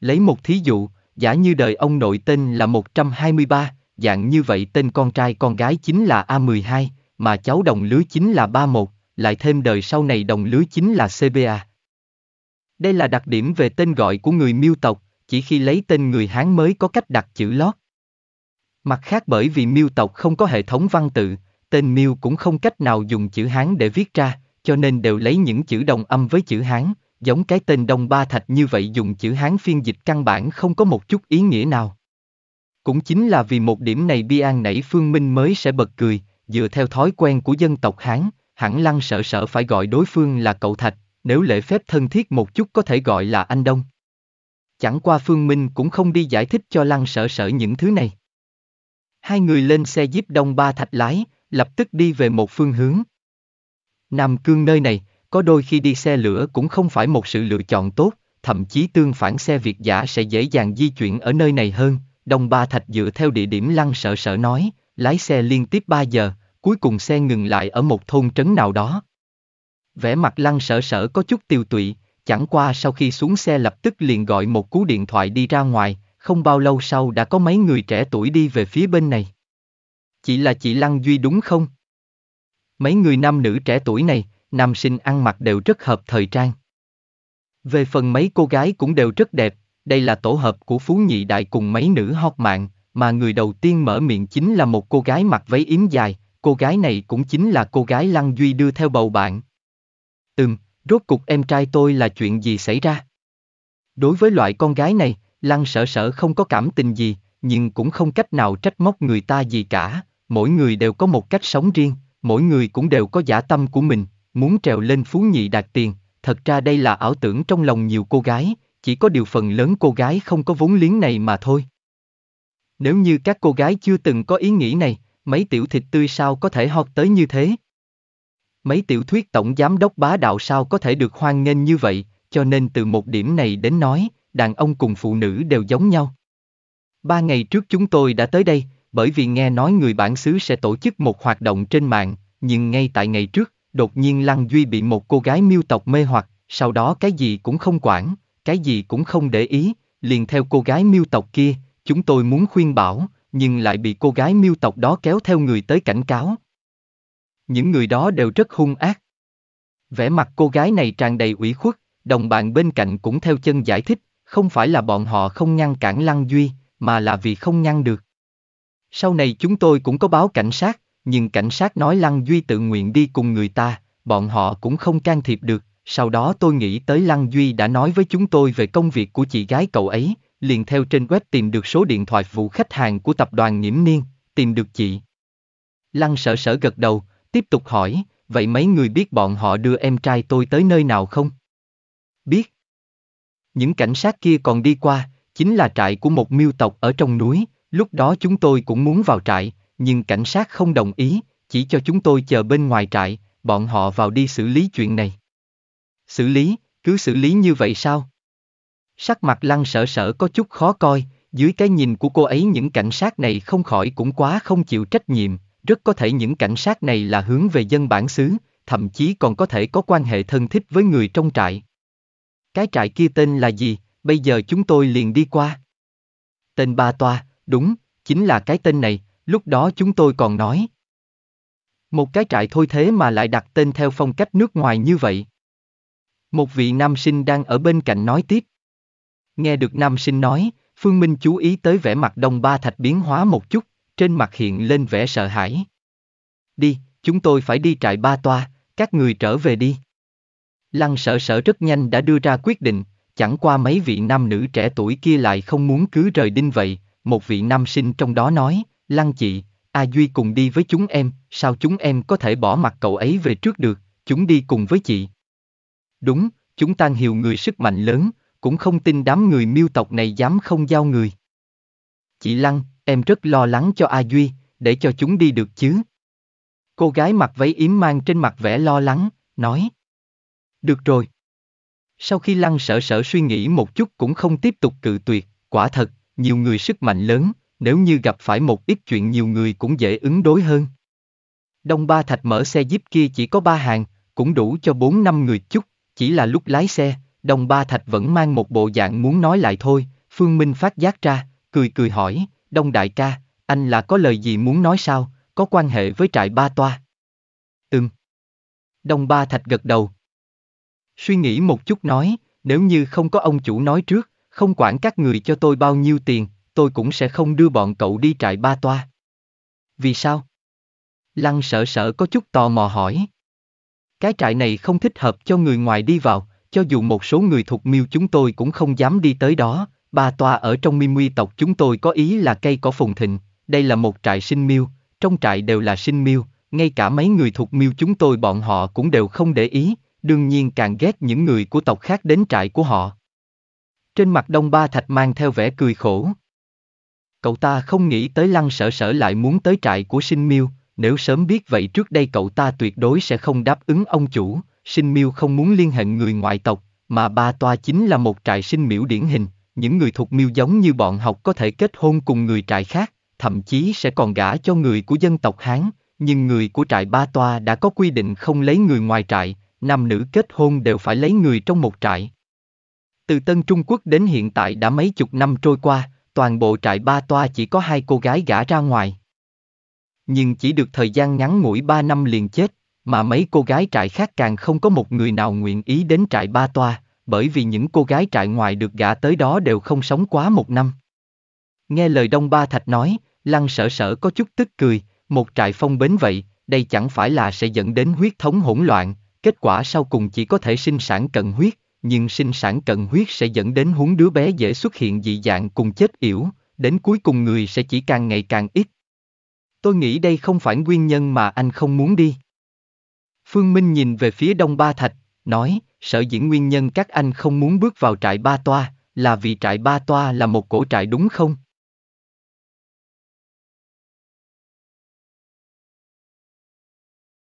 Lấy một thí dụ, giả như đời ông nội tên là 123, dạng như vậy tên con trai con gái chính là A12, mà cháu đồng lứa chính là 31, lại thêm đời sau này đồng lưới chính là CBA. Đây là đặc điểm về tên gọi của người miêu tộc, chỉ khi lấy tên người Hán mới có cách đặt chữ lót. Mặt khác bởi vì miêu tộc không có hệ thống văn tự, tên miêu cũng không cách nào dùng chữ Hán để viết ra, cho nên đều lấy những chữ đồng âm với chữ Hán, giống cái tên Đông Ba Thạch như vậy dùng chữ Hán phiên dịch căn bản không có một chút ý nghĩa nào. Cũng chính là vì một điểm này Bi An nảy Phương Minh mới sẽ bật cười, dựa theo thói quen của dân tộc Hán, hẳn lăng sợ sợ phải gọi đối phương là cậu Thạch, nếu lễ phép thân thiết một chút có thể gọi là anh Đông. Chẳng qua Phương Minh cũng không đi giải thích cho lăng sợ sợ những thứ này. Hai người lên xe jeep Đông Ba Thạch lái, lập tức đi về một phương hướng. Nam Cương nơi này, có đôi khi đi xe lửa cũng không phải một sự lựa chọn tốt, thậm chí tương phản xe Việt giả sẽ dễ dàng di chuyển ở nơi này hơn. Đông Ba Thạch dựa theo địa điểm lăng sợ sợ nói, lái xe liên tiếp 3 giờ, cuối cùng xe ngừng lại ở một thôn trấn nào đó. Vẻ mặt lăng sở sở có chút tiêu tụy, chẳng qua sau khi xuống xe lập tức liền gọi một cú điện thoại đi ra ngoài, không bao lâu sau đã có mấy người trẻ tuổi đi về phía bên này. Chị là chị Lăng Duy đúng không? Mấy người nam nữ trẻ tuổi này, nam sinh ăn mặc đều rất hợp thời trang. Về phần mấy cô gái cũng đều rất đẹp, đây là tổ hợp của Phú Nhị Đại cùng mấy nữ hot mạng, mà người đầu tiên mở miệng chính là một cô gái mặc váy yếm dài, cô gái này cũng chính là cô gái Lăng Duy đưa theo bầu bạn. Ừm, rốt cục em trai tôi là chuyện gì xảy ra? Đối với loại con gái này, Lăng sợ sợ không có cảm tình gì, nhưng cũng không cách nào trách móc người ta gì cả, mỗi người đều có một cách sống riêng, mỗi người cũng đều có giả tâm của mình, muốn trèo lên phú nhị đạt tiền, thật ra đây là ảo tưởng trong lòng nhiều cô gái, chỉ có điều phần lớn cô gái không có vốn liếng này mà thôi. Nếu như các cô gái chưa từng có ý nghĩ này, mấy tiểu thịt tươi sao có thể hot tới như thế. Mấy tiểu thuyết tổng giám đốc bá đạo sao có thể được hoan nghênh như vậy, cho nên từ một điểm này đến nói, đàn ông cùng phụ nữ đều giống nhau. Ba ngày trước chúng tôi đã tới đây, bởi vì nghe nói người bản xứ sẽ tổ chức một hoạt động trên mạng, nhưng ngay tại ngày trước, đột nhiên Lăng Duy bị một cô gái miêu tộc mê hoặc, sau đó cái gì cũng không quản, cái gì cũng không để ý, liền theo cô gái miêu tộc kia, chúng tôi muốn khuyên bảo, nhưng lại bị cô gái miêu tộc đó kéo theo người tới cảnh cáo. Những người đó đều rất hung ác. Vẻ mặt cô gái này tràn đầy ủy khuất, đồng bạn bên cạnh cũng theo chân giải thích, không phải là bọn họ không ngăn cản Lăng Duy, mà là vì không ngăn được. Sau này chúng tôi cũng có báo cảnh sát, nhưng cảnh sát nói Lăng Duy tự nguyện đi cùng người ta, bọn họ cũng không can thiệp được. Sau đó tôi nghĩ tới Lăng Duy đã nói với chúng tôi về công việc của chị gái cậu ấy, liền theo trên web tìm được số điện thoại vụ khách hàng của tập đoàn Nghiễm Niên, tìm được chị. Lăng sở sở gật đầu, tiếp tục hỏi, vậy mấy người biết bọn họ đưa em trai tôi tới nơi nào không? Biết. Những cảnh sát kia còn đi qua, chính là trại của một miêu tộc ở trong núi, lúc đó chúng tôi cũng muốn vào trại, nhưng cảnh sát không đồng ý, chỉ cho chúng tôi chờ bên ngoài trại, bọn họ vào đi xử lý chuyện này. Xử lý, cứ xử lý như vậy sao? Sắc mặt lăng sở sở có chút khó coi, dưới cái nhìn của cô ấy những cảnh sát này không khỏi cũng quá không chịu trách nhiệm, rất có thể những cảnh sát này là hướng về dân bản xứ, thậm chí còn có thể có quan hệ thân thích với người trong trại. Cái trại kia tên là gì, bây giờ chúng tôi liền đi qua. Tên Ba Toa, đúng, chính là cái tên này, lúc đó chúng tôi còn nói. Một cái trại thôi thế mà lại đặt tên theo phong cách nước ngoài như vậy. Một vị nam sinh đang ở bên cạnh nói tiếp. Nghe được nam sinh nói, Phương Minh chú ý tới vẻ mặt đông ba thạch biến hóa một chút, trên mặt hiện lên vẻ sợ hãi. Đi, chúng tôi phải đi trại ba toa, các người trở về đi. Lăng sở sở rất nhanh đã đưa ra quyết định, chẳng qua mấy vị nam nữ trẻ tuổi kia lại không muốn cứ rời đinh vậy, một vị nam sinh trong đó nói, Lăng chị, A à Duy cùng đi với chúng em, sao chúng em có thể bỏ mặt cậu ấy về trước được, chúng đi cùng với chị. Đúng, chúng ta hiểu người sức mạnh lớn, cũng không tin đám người miêu tộc này dám không giao người. Chị Lăng, em rất lo lắng cho A Duy, để cho chúng đi được chứ. Cô gái mặc váy yếm mang trên mặt vẻ lo lắng, nói. Được rồi. Sau khi Lăng sợ sợ suy nghĩ một chút cũng không tiếp tục cự tuyệt, quả thật, nhiều người sức mạnh lớn, nếu như gặp phải một ít chuyện nhiều người cũng dễ ứng đối hơn. Đông Ba Thạch mở xe jeep kia chỉ có ba hàng, cũng đủ cho bốn năm người chút, chỉ là lúc lái xe, Đồng Ba Thạch vẫn mang một bộ dạng muốn nói lại thôi, Phương Minh phát giác ra, cười cười hỏi, Đông Đại ca, anh là có lời gì muốn nói sao, có quan hệ với trại Ba Toa? Ừm. Đông Ba Thạch gật đầu. Suy nghĩ một chút nói, nếu như không có ông chủ nói trước, không quản các người cho tôi bao nhiêu tiền, tôi cũng sẽ không đưa bọn cậu đi trại Ba Toa. Vì sao? Lăng sợ sợ có chút tò mò hỏi. Cái trại này không thích hợp cho người ngoài đi vào, cho dù một số người thuộc miêu chúng tôi cũng không dám đi tới đó, ba toa ở trong mi nguy tộc chúng tôi có ý là cây có phùng thịnh, đây là một trại sinh miêu, trong trại đều là sinh miêu, ngay cả mấy người thuộc miêu chúng tôi bọn họ cũng đều không để ý, đương nhiên càng ghét những người của tộc khác đến trại của họ. Trên mặt đông ba thạch mang theo vẻ cười khổ. Cậu ta không nghĩ tới lăng sở sở lại muốn tới trại của sinh miêu, nếu sớm biết vậy trước đây cậu ta tuyệt đối sẽ không đáp ứng ông chủ, sinh miêu không muốn liên hệ người ngoại tộc, mà ba toa chính là một trại sinh miễu điển hình, những người thuộc miêu giống như bọn học có thể kết hôn cùng người trại khác, thậm chí sẽ còn gả cho người của dân tộc Hán, nhưng người của trại ba toa đã có quy định không lấy người ngoài trại, nam nữ kết hôn đều phải lấy người trong một trại. Từ Tân Trung Quốc đến hiện tại đã mấy chục năm trôi qua, toàn bộ trại ba toa chỉ có hai cô gái gả ra ngoài nhưng chỉ được thời gian ngắn ngủi 3 năm liền chết, mà mấy cô gái trại khác càng không có một người nào nguyện ý đến trại ba toa, bởi vì những cô gái trại ngoài được gả tới đó đều không sống quá một năm. Nghe lời Đông Ba Thạch nói, Lăng sở sở có chút tức cười, một trại phong bến vậy, đây chẳng phải là sẽ dẫn đến huyết thống hỗn loạn, kết quả sau cùng chỉ có thể sinh sản cận huyết, nhưng sinh sản cận huyết sẽ dẫn đến huống đứa bé dễ xuất hiện dị dạng cùng chết yểu, đến cuối cùng người sẽ chỉ càng ngày càng ít, Tôi nghĩ đây không phải nguyên nhân mà anh không muốn đi. Phương Minh nhìn về phía đông ba thạch, nói, sở dĩ nguyên nhân các anh không muốn bước vào trại ba toa, là vì trại ba toa là một cổ trại đúng không?